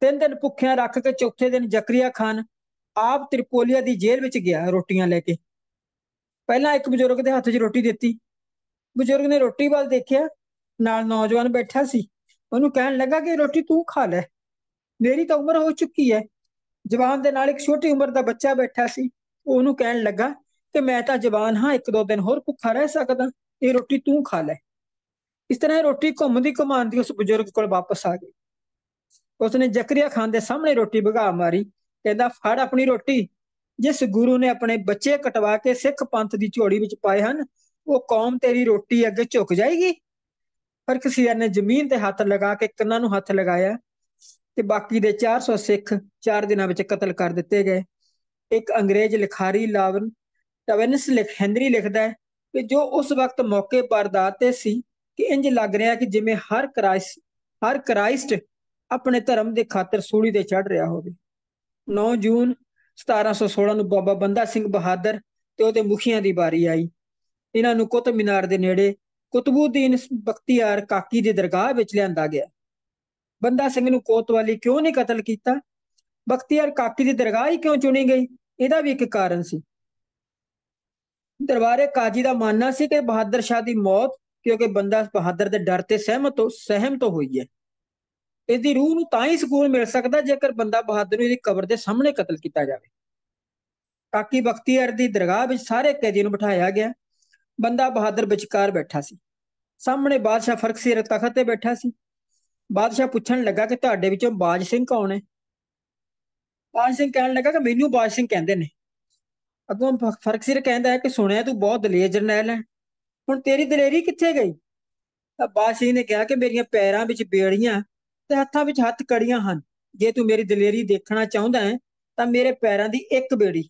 ਤਿੰਨ ਦਿਨ ਭੁੱਖਿਆਂ ਰੱਖ ਕੇ ਚੌਥੇ ਦਿਨ ਜ਼ਕਰੀਆ ਖਾਨ ਆਪ ਤ੍ਰਿਪੋਲੀਆ ਦੀ ਜੇਲ੍ਹ ਵਿੱਚ ਗਿਆ ਰੋਟੀਆਂ ਲੈ ਕੇ ਪਹਿਲਾਂ ਇੱਕ ਬਜ਼ੁਰਗ ਦੇ ਹੱਥ 'ਚ ਰੋਟੀ ਦਿੱਤੀ ਬਜ਼ੁਰਗ ਨੇ ਰੋਟੀ ਵੱਲ ਦੇਖਿਆ ਨਾਲ ਨੌਜਵਾਨ ਬੈਠਾ ਸੀ ਉਹਨੂੰ ਕਹਿਣ ਲੱਗਾ ਕਿ ਰੋਟੀ ਤੂੰ ਖਾ ਲੈ ਮੇਰੀ ਤਾਂ ਉਮਰ ਹੋ ਚੁੱਕੀ ਹੈ ਜਵਾਨ ਦੇ ਨਾਲ ਇੱਕ ਛੋਟੀ ਉਮਰ ਦਾ ਬੱਚਾ ਬੈਠਾ ਸੀ ਉਹਨੂੰ ਕਹਿਣ ਲੱਗਾ ਕਿ ਮੈਂ ਤਾਂ ਜਵਾਨ ਹਾਂ ਇੱਕ ਦੋ ਦਿਨ ਹੋਰ ਭੁੱਖਾ ਰਹਿ ਸਕਦਾ ਇਹ ਰੋਟੀ ਤੂੰ ਖਾ ਲੈ ਇਸ ਤਰ੍ਹਾਂ ਰੋਟੀ ਘੁੰਮਦੀ ਘੁਮਾਉਂਦੀ ਉਸ ਬਜ਼ੁਰਗ ਕੋਲ ਵਾਪਸ ਆ ਗਈ ਉਸਨੇ ਜ਼ਕਰੀਆ ਖਾਨ ਦੇ ਸਾਹਮਣੇ ਰੋਟੀ ਭਗਾ ਮਾਰੀ ਕਹਿੰਦਾ ਫੜ ਆਪਣੀ ਰੋਟੀ ਜਿਸ ਗੁਰੂ ਨੇ ਆਪਣੇ ਬੱਚੇ ਕਟਵਾ ਕੇ ਸਿੱਖ ਪੰਥ ਦੀ ਝੋੜੀ ਵਿੱਚ ਪਾਏ ਹਨ ਉਹ ਕੌਮ ਤੇਰੀ ਰੋਟੀ ਅੱਗੇ ਝੁਕ ਜਾਏਗੀ ਪਰ ਕਿਸੇ ਨੇ ਜ਼ਮੀਨ ਤੇ ਹੱਥ ਲਗਾ ਕੇ ਕੰਨਾਂ ਨੂੰ ਹੱਥ ਲਗਾਇਆ ਤੇ ਬਾਕੀ ਦੇ 400 ਸਿੱਖ 4 ਦਿਨਾਂ ਵਿੱਚ ਕਤਲ ਕਰ ਦਿੱਤੇ ਗਏ ਇੱਕ ਅੰਗਰੇਜ਼ ਲਿਖਾਰੀ ਲਾਵਨ ਟਵੈਨਸ ਲਿਖ ਹੈਨਰੀ ਲਿਖਦਾ ਹੈ ਕਿ ਜੋ ਉਸ ਵਕਤ ਮੌਕੇ ਪਰਦਾਤ ਤੇ ਸੀ ਕਿ ਇੰਜ ਲੱਗ ਰਿਹਾ ਕਿ ਜਿਵੇਂ ਹਰ ਕ੍ਰਾਈਸਟ ਹਰ ਕ੍ਰਾਈਸਟ ਆਪਣੇ ਧਰਮ ਦੇ ਖਾਤਰ ਸੂਲੀ ਤੇ ਚੜ ਰਿਹਾ ਹੋਵੇ 9 ਜੂਨ 1716 ਨੂੰ ਬਾਬਾ ਬੰਦਾ ਸਿੰਘ ਬਹਾਦਰ ਤੇ ਉਹਦੇ ਮੁਖੀਆਂ ਦੀ ਵਾਰੀ ਆਈ ਇਹਨਾਂ ਨੂੰ ਕੁਤਬ ਮਿਨਾਰ ਦੇ ਨੇੜੇ ਕੁਤਬੂਦੀਨ ਬਖਤੀਆਰ ਕਾਕੀ ਦੀ ਦਰਗਾਹ ਵਿੱਚ ਲਿਆਂਦਾ ਗਿਆ ਬੰਦਾ ਸਿੰਘ ਨੂੰ ਕੋਤਵਾਲੀ ਕਿਉਂ ਨਹੀਂ ਕਤਲ ਕੀਤਾ ਬਖਤੀਆਰ ਕਾਕੀ ਦੀ ਦਰਗਾਹ ਹੀ ਕਿਉਂ ਚੁਣੀ ਗਈ ਇਹਦਾ ਵੀ ਇੱਕ ਕਾਰਨ ਸੀ ਦਰਬਾਰੇ ਕਾਜੀ ਦਾ ਮੰਨਣਾ ਸੀ ਕਿ ਬਹਾਦਰ ਸ਼ਾਹ ਦੀ ਮੌਤ ਕਿਉਂਕਿ ਬੰਦਾ ਬਹਾਦਰ ਦੇ ਡਰ ਤੇ ਸਹਿਮਤ ਹੋ ਸਹਿਮਤ ਹੋਈ ਹੈ ਇਸ ਦੀ ਰੂਹ ਨੂੰ ਤਾਂ ਹੀ ਸਕੂਨ ਮਿਲ ਸਕਦਾ ਜੇਕਰ ਬੰਦਾ ਬਹਾਦਰ ਨੂੰ ਇਹਦੀ ਕਬਰ ਦੇ ਸਾਹਮਣੇ ਕਤਲ ਕੀਤਾ ਜਾਵੇ ਕਾਕੀ ਬਖਤੀਅਰ ਦੀ ਦਰਗਾਹ ਵਿੱਚ ਸਾਰੇ ਕੈਦੀ ਨੂੰ ਬਿਠਾਇਆ ਗਿਆ ਬੰਦਾ ਬਹਾਦਰ ਵਿਚਕਾਰ ਬੈਠਾ ਸੀ ਸਾਹਮਣੇ ਬਾਦਸ਼ਾਹ ਫਰਕ ਸੀ ਤਖਤ ਤੇ ਬੈਠਾ ਸੀ ਬਾਦਸ਼ਾਹ ਪੁੱਛਣ ਲੱਗਾ ਕਿ ਤੁਹਾਡੇ ਵਿੱਚੋਂ ਬਾਜ ਸਿੰਘ ਕੌਣ ਹੈ ਬਾਜ ਸਿੰਘ ਕਹਿਣ ਲੱਗਾ ਕਿ ਮੈਨੂੰ ਬਾਜ ਸਿੰਘ ਕਹਿੰਦੇ ਨੇ ਅਗੋਂ ਫਰਕ ਸਿਰ ਕਹਿੰਦਾ ਹੈ ਕਿ ਸੁਣਿਆ ਤੂੰ ਬਹੁਤ ਦਲੇਰ ਜਰਨੈਲ ਹੈ ਹੁਣ ਤੇਰੀ ਦਲੇਰੀ ਕਿੱਥੇ ਗਈ ਤਾਂ ਬਾਦਸ਼ਾਹ ਨੇ ਕਿਹਾ ਕਿ ਮੇਰੀਆਂ ਪੈਰਾਂ ਵਿੱਚ ਬੇੜੀਆਂ ਤੇ ਹੱਥਾਂ ਵਿੱਚ ਹੱਥ ਕੜੀਆਂ ਹਨ ਜੇ ਤੂੰ ਮੇਰੀ ਦਲੇਰੀ ਦੇਖਣਾ ਚਾਹੁੰਦਾ ਹੈ ਤਾਂ ਮੇਰੇ ਪੈਰਾਂ ਦੀ ਇੱਕ ਬੇੜੀ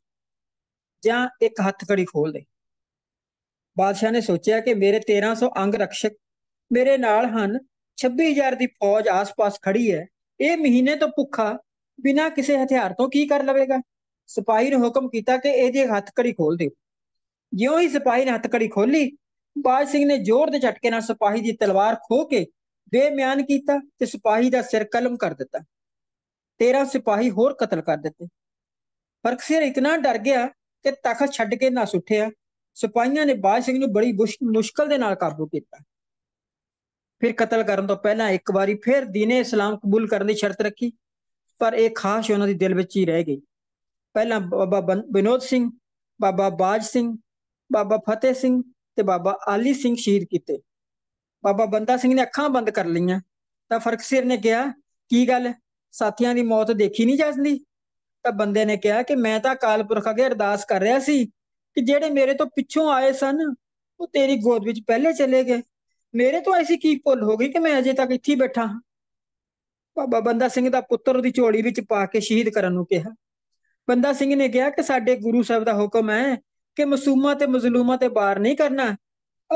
ਜਾਂ ਇੱਕ ਹੱਥ ਕੜੀ ਖੋਲ ਦੇ ਬਾਦਸ਼ਾਹ ਨੇ ਸੋਚਿਆ ਕਿ ਮੇਰੇ 1300 ਅੰਗ ਰਕਸ਼ਕ ਮੇਰੇ ਨਾਲ ਹਨ 26000 ਦੀ ਫੌਜ ਆਸ-ਪਾਸ ਖੜੀ ਹੈ ਇਹ ਮਹੀਨੇ ਤੋਂ ਭੁੱਖਾ ਬਿਨਾਂ ਕਿਸੇ ਹਥਿਆਰ ਤੋਂ ਕੀ ਕਰ ਲਵੇਗਾ ਸਿਪਾਹੀ ਨੂੰ ਹੁਕਮ ਕੀਤਾ ਕਿ ਇਹਦੇ ਕੜੀ ਖੋਲ ਦਿਓ ਜਿਉਂ ਹੀ ਸਿਪਾਹੀ ਨੇ ਕੜੀ ਖੋਲੀ ਬਾਜ ਸਿੰਘ ਨੇ ਜ਼ੋਰ ਦੇ ਝਟਕੇ ਨਾਲ ਸਿਪਾਹੀ ਦੀ ਤਲਵਾਰ ਖੋ ਕੇ ਬੇਮਿਆਨ ਕੀਤਾ ਤੇ ਸਿਪਾਹੀ ਦਾ ਸਿਰ ਕਲਮ ਕਰ ਦਿੱਤਾ 13 ਸਿਪਾਹੀ ਹੋਰ ਕਤਲ ਕਰ ਦਿੱਤੇ ਬਰਕਸੀਰ ਇਤਨਾ ਡਰ ਗਿਆ ਕਿ ਤਖਤ ਛੱਡ ਕੇ ਨਾ ਸੁੱਟਿਆ ਸਿਪਾਹੀਆਂ ਨੇ ਬਾਜ ਸਿੰਘ ਨੂੰ ਬੜੀ ਮੁਸ਼ਕਲ ਦੇ ਨਾਲ ਕਾਬੂ ਕੀਤਾ ਫਿਰ ਕਤਲ ਕਰਨ ਤੋਂ ਪਹਿਲਾਂ ਇੱਕ ਵਾਰੀ ਫਿਰ ਦੀਨੇ ਇਸਲਾਮ ਕਬੂਲ ਕਰਨ ਦੀ ਸ਼ਰਤ ਰੱਖੀ ਪਰ ਇਹ ਖਾਸ਼ ਉਹਨਾਂ ਦੀ ਦਿਲ ਵਿੱਚ ਹੀ ਰਹਿ ਗਈ ਪਹਿਲਾਂ ਬਾਬਾ ਬਿਨੋਦ ਸਿੰਘ ਬਾਬਾ ਬਾਜ ਸਿੰਘ ਬਾਬਾ ਫਤਿਹ ਸਿੰਘ ਤੇ ਬਾਬਾ ਆਲੀ ਸਿੰਘ ਸ਼ਹੀਦ ਕੀਤੇ ਬਾਬਾ ਬੰਦਾ ਸਿੰਘ ਨੇ ਅੱਖਾਂ ਬੰਦ ਕਰ ਲਈਆਂ ਤਾਂ ਫਰਕਸੀਰ ਨੇ ਕਿਹਾ ਕੀ ਗੱਲ ਸਾਥੀਆਂ ਦੀ ਮੌਤ ਦੇਖੀ ਨਹੀਂ ਜਾਂਦੀ ਤਾਂ ਬੰਦੇ ਨੇ ਕਿਹਾ ਕਿ ਮੈਂ ਤਾਂ ਕਾਲਪੁਰਖ ਪੁਰਖ ਅਗੇ ਅਰਦਾਸ ਕਰ ਰਿਹਾ ਸੀ ਕਿ ਜਿਹੜੇ ਮੇਰੇ ਤੋਂ ਪਿੱਛੋਂ ਆਏ ਸਨ ਉਹ ਤੇਰੀ ਗੋਦ ਵਿੱਚ ਪਹਿਲੇ ਚਲੇ ਗਏ ਮੇਰੇ ਤੋਂ ਐਸੀ ਕੀ ਭੁੱਲ ਹੋ ਗਈ ਕਿ ਮੈਂ ਅਜੇ ਤੱਕ ਇੱਥੇ ਬੈਠਾ ਹਾਂ ਬਾਬਾ ਬੰਦਾ ਸਿੰਘ ਦਾ ਪੁੱਤਰ ਉਹਦੀ ਝੋਲੀ ਵਿੱਚ ਪਾ ਕੇ ਸ਼ਹੀਦ ਕਰਨ ਨੂੰ ਕਿਹਾ ਬੰਦਾ ਸਿੰਘ ਨੇ ਕਿਹਾ ਕਿ ਸਾਡੇ ਗੁਰੂ ਸਾਹਿਬ ਦਾ ਹੁਕਮ ਹੈ ਕਿ ਮਸੂਮਾਂ ਤੇ ਮਜ਼ਲੂਮਾਂ ਤੇ ਬਾਰ ਨਹੀਂ ਕਰਨਾ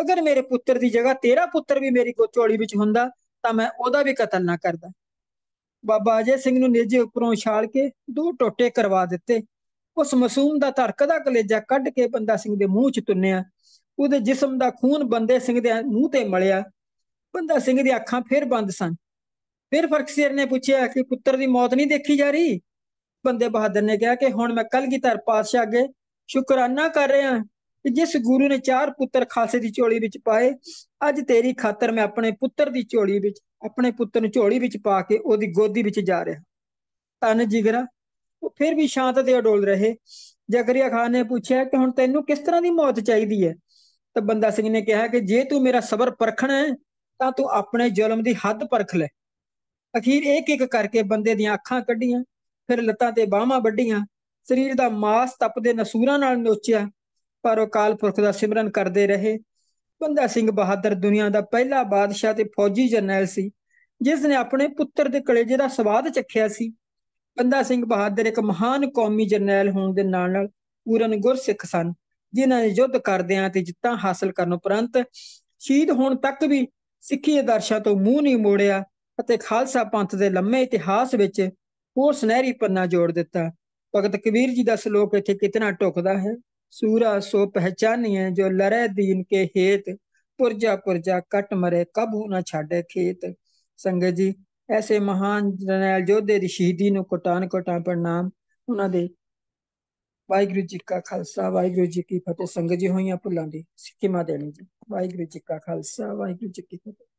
ਅਗਰ ਮੇਰੇ ਪੁੱਤਰ ਦੀ ਜਗ੍ਹਾ ਤੇਰਾ ਪੁੱਤਰ ਵੀ ਮੇਰੀ ਕੋਚੋਲੀ ਵਿੱਚ ਹੁੰਦਾ ਤਾਂ ਮੈਂ ਉਹਦਾ ਵੀ ਕਤਲ ਨਾ ਕਰਦਾ ਬਾਬਾ ਅਜੇ ਸਿੰਘ ਨੂੰ ਨੇਜੇ ਉੱਪਰੋਂ ਛਾਲ ਕੇ ਦੋ ਟੋਟੇ ਕਰਵਾ ਦਿੱਤੇ ਉਸ ਮਾਸੂਮ ਦਾ ਦਾ ਕਲੇਜਾ ਕੱਢ ਕੇ ਬੰਦਾ ਸਿੰਘ ਦੇ ਮੂੰਹ 'ਚ ਤੁੰਨਿਆ ਉਹਦੇ ਜਿਸਮ ਦਾ ਖੂਨ ਬੰਦੇ ਸਿੰਘ ਦੇ ਮੂੰਹ ਤੇ ਮਲਿਆ ਬੰਦਾ ਸਿੰਘ ਦੀਆਂ ਅੱਖਾਂ ਫੇਰ ਬੰਦ ਸਨ ਫਿਰ ਫਰਕਸੀਰ ਨੇ ਪੁੱਛਿਆ ਕਿ ਪੁੱਤਰ ਦੀ ਮੌਤ ਨਹੀਂ ਦੇਖੀ ਜਾ ਰਹੀ ਬੰਦੇ ਬਹਾਦਰ ਨੇ ਕਿਹਾ ਕਿ ਹੁਣ ਮੈਂ ਕਲਗੀਧਰ ਪਾਤਸ਼ਾਹ ਅੱਗੇ ਸ਼ੁਕਰਾਨਾ ਕਰ ਰਿਹਾ ਕਿ ਜਿਸ ਗੁਰੂ ਨੇ ਚਾਰ ਪੁੱਤਰ ਖਾਲਸੇ ਦੀ ਝੋਲੀ ਵਿੱਚ ਪਾਏ ਅੱਜ ਤੇਰੀ ਖਾਤਰ ਮੈਂ ਆਪਣੇ ਪੁੱਤਰ ਦੀ ਝੋਲੀ ਵਿੱਚ ਆਪਣੇ ਪੁੱਤਰ ਨੂੰ ਝੋਲੀ ਵਿੱਚ ਪਾ ਕੇ ਉਹਦੀ ਗੋਦੀ ਵਿੱਚ ਜਾ ਰਿਹਾ ਤਨ ਜਿਗਰਾ ਉਹ ਫਿਰ ਵੀ ਸ਼ਾਂਤ ਤੇ ਅਡੋਲ ਰਹੇ ਜਗਰੀਆ ਖਾਨ ਨੇ ਪੁੱਛਿਆ ਕਿ ਹੁਣ ਤੈਨੂੰ ਕਿਸ ਤਰ੍ਹਾਂ ਦੀ ਮੌਤ ਚਾਹੀਦੀ ਹੈ ਤਾਂ ਬੰਦਾ ਸਿੰਘ ਨੇ ਕਿਹਾ ਕਿ ਜੇ ਤੂੰ ਮੇਰਾ ਸਬਰ ਪਰਖਣਾ ਹੈ ਤਾਂ ਤੂੰ ਆਪਣੇ ਜ਼ੁਲਮ ਦੀ ਹੱਦ ਪਰਖ ਲੈ ਅਖੀਰ ਇੱਕ ਇੱਕ ਕਰਕੇ ਬੰਦੇ ਦੀਆਂ ਅੱਖਾਂ ਕੱਢੀਆਂ ਫਿਰ ਲੱਤਾਂ ਤੇ ਬਾਹਾਂ ਵੱਡੀਆਂ ਸਰੀਰ ਦਾ ਮਾਸ ਤਪਦੇ ਨਸੂਰਾਂ ਨਾਲ ਨੋਚਿਆ ਪਰ ਉਹ ਕਾਲ ਪੁਰਖ ਦਾ ਸਿਮਰਨ ਕਰਦੇ ਰਹੇ ਬੰਦਾ ਸਿੰਘ ਬਹਾਦਰ ਦੁਨੀਆ ਦਾ ਪਹਿਲਾ ਬਾਦਸ਼ਾਹ ਤੇ ਫੌਜੀ ਜਰਨੈਲ ਸੀ ਜਿਸ ਨੇ ਆਪਣੇ ਪੁੱਤਰ ਦੇ ਕਲੇਜੇ ਦਾ ਸਵਾਦ ਚੱਖਿਆ ਸੀ ਬੰਦਾ ਸਿੰਘ ਬਹਾਦਰ ਇੱਕ ਮਹਾਨ ਕੌਮੀ ਜਰਨੈਲ ਹੋਣ ਦੇ ਨਾਲ ਨਾਲ ਪੂਰਨ ਗੁਰਸਿੱਖ ਸਨ ਜਿਨ੍ਹਾਂ ਨੇ ਯੁੱਧ ਕਰਦਿਆਂ ਤੇ ਜਿੱਤਾਂ ਹਾਸਲ ਕਰਨ ਉਪਰੰਤ ਸ਼ਹੀਦ ਹੋਣ ਤੱਕ ਵੀ ਸਿੱਖੀ ਆਦਰਸ਼ਾਂ ਤੋਂ ਮੂੰਹ ਨਹੀਂ ਮੋੜਿਆ ਅਤੇ ਖਾਲਸਾ ਪੰਥ ਦੇ ਲੰਮੇ ਇਤਿਹਾਸ ਵਿੱਚ ਉਹ ਸੁਨਹਿਰੀ ਪੰਨਾ ਜੋੜ ਦਿੱਤਾ ਭਗਤ ਕਬੀਰ ਜੀ ਦਾ ਸ਼ਲੋਕ ਇੱਥੇ ਕਿਤਨਾ ਟੁਕਦਾ ਹੈ ਸੂਰਾ ਸੋ ਪਹਿਚਾਨੀਐ ਜੋ ਲੜੈ ਦੀਨ ਕੇ ਹੇਤ ਪੁਰਜਾ ਪੁਰਜਾ ਕਟ ਮਰੇ ਕਬੂ ਨਾ ਛਾੜੇ ਖੇਤ ਸੰਗਤ ਜੀ ਐਸੇ ਮਹਾਨ ਜਨੈਲ ਜੋਧੇ ਦੀ ਸ਼ਹੀਦੀ ਨੂੰ ਕਟਾਨ ਕਟਾਂ ਨਾਮ ਉਹਨਾਂ ਦੇ ਵਾਹਿਗੁਰੂ ਜੀ ਕਾ ਖਾਲਸਾ ਵਾਹਿਗੁਰੂ ਜੀ ਕੀ ਫਤਿਹ ਸੰਗਤ ਜੀ ਹੋਈਆਂ ਭੁੱਲਾਂ ਦੀ ਸਿੱਖਿਆ ਦੇਣੀ ਜੀ ਵਾਹਿਗੁਰੂ ਜੀ ਕਾ ਖਾਲਸਾ ਵਾਹਿਗੁਰੂ ਜੀ ਕੀ ਫਤਿਹ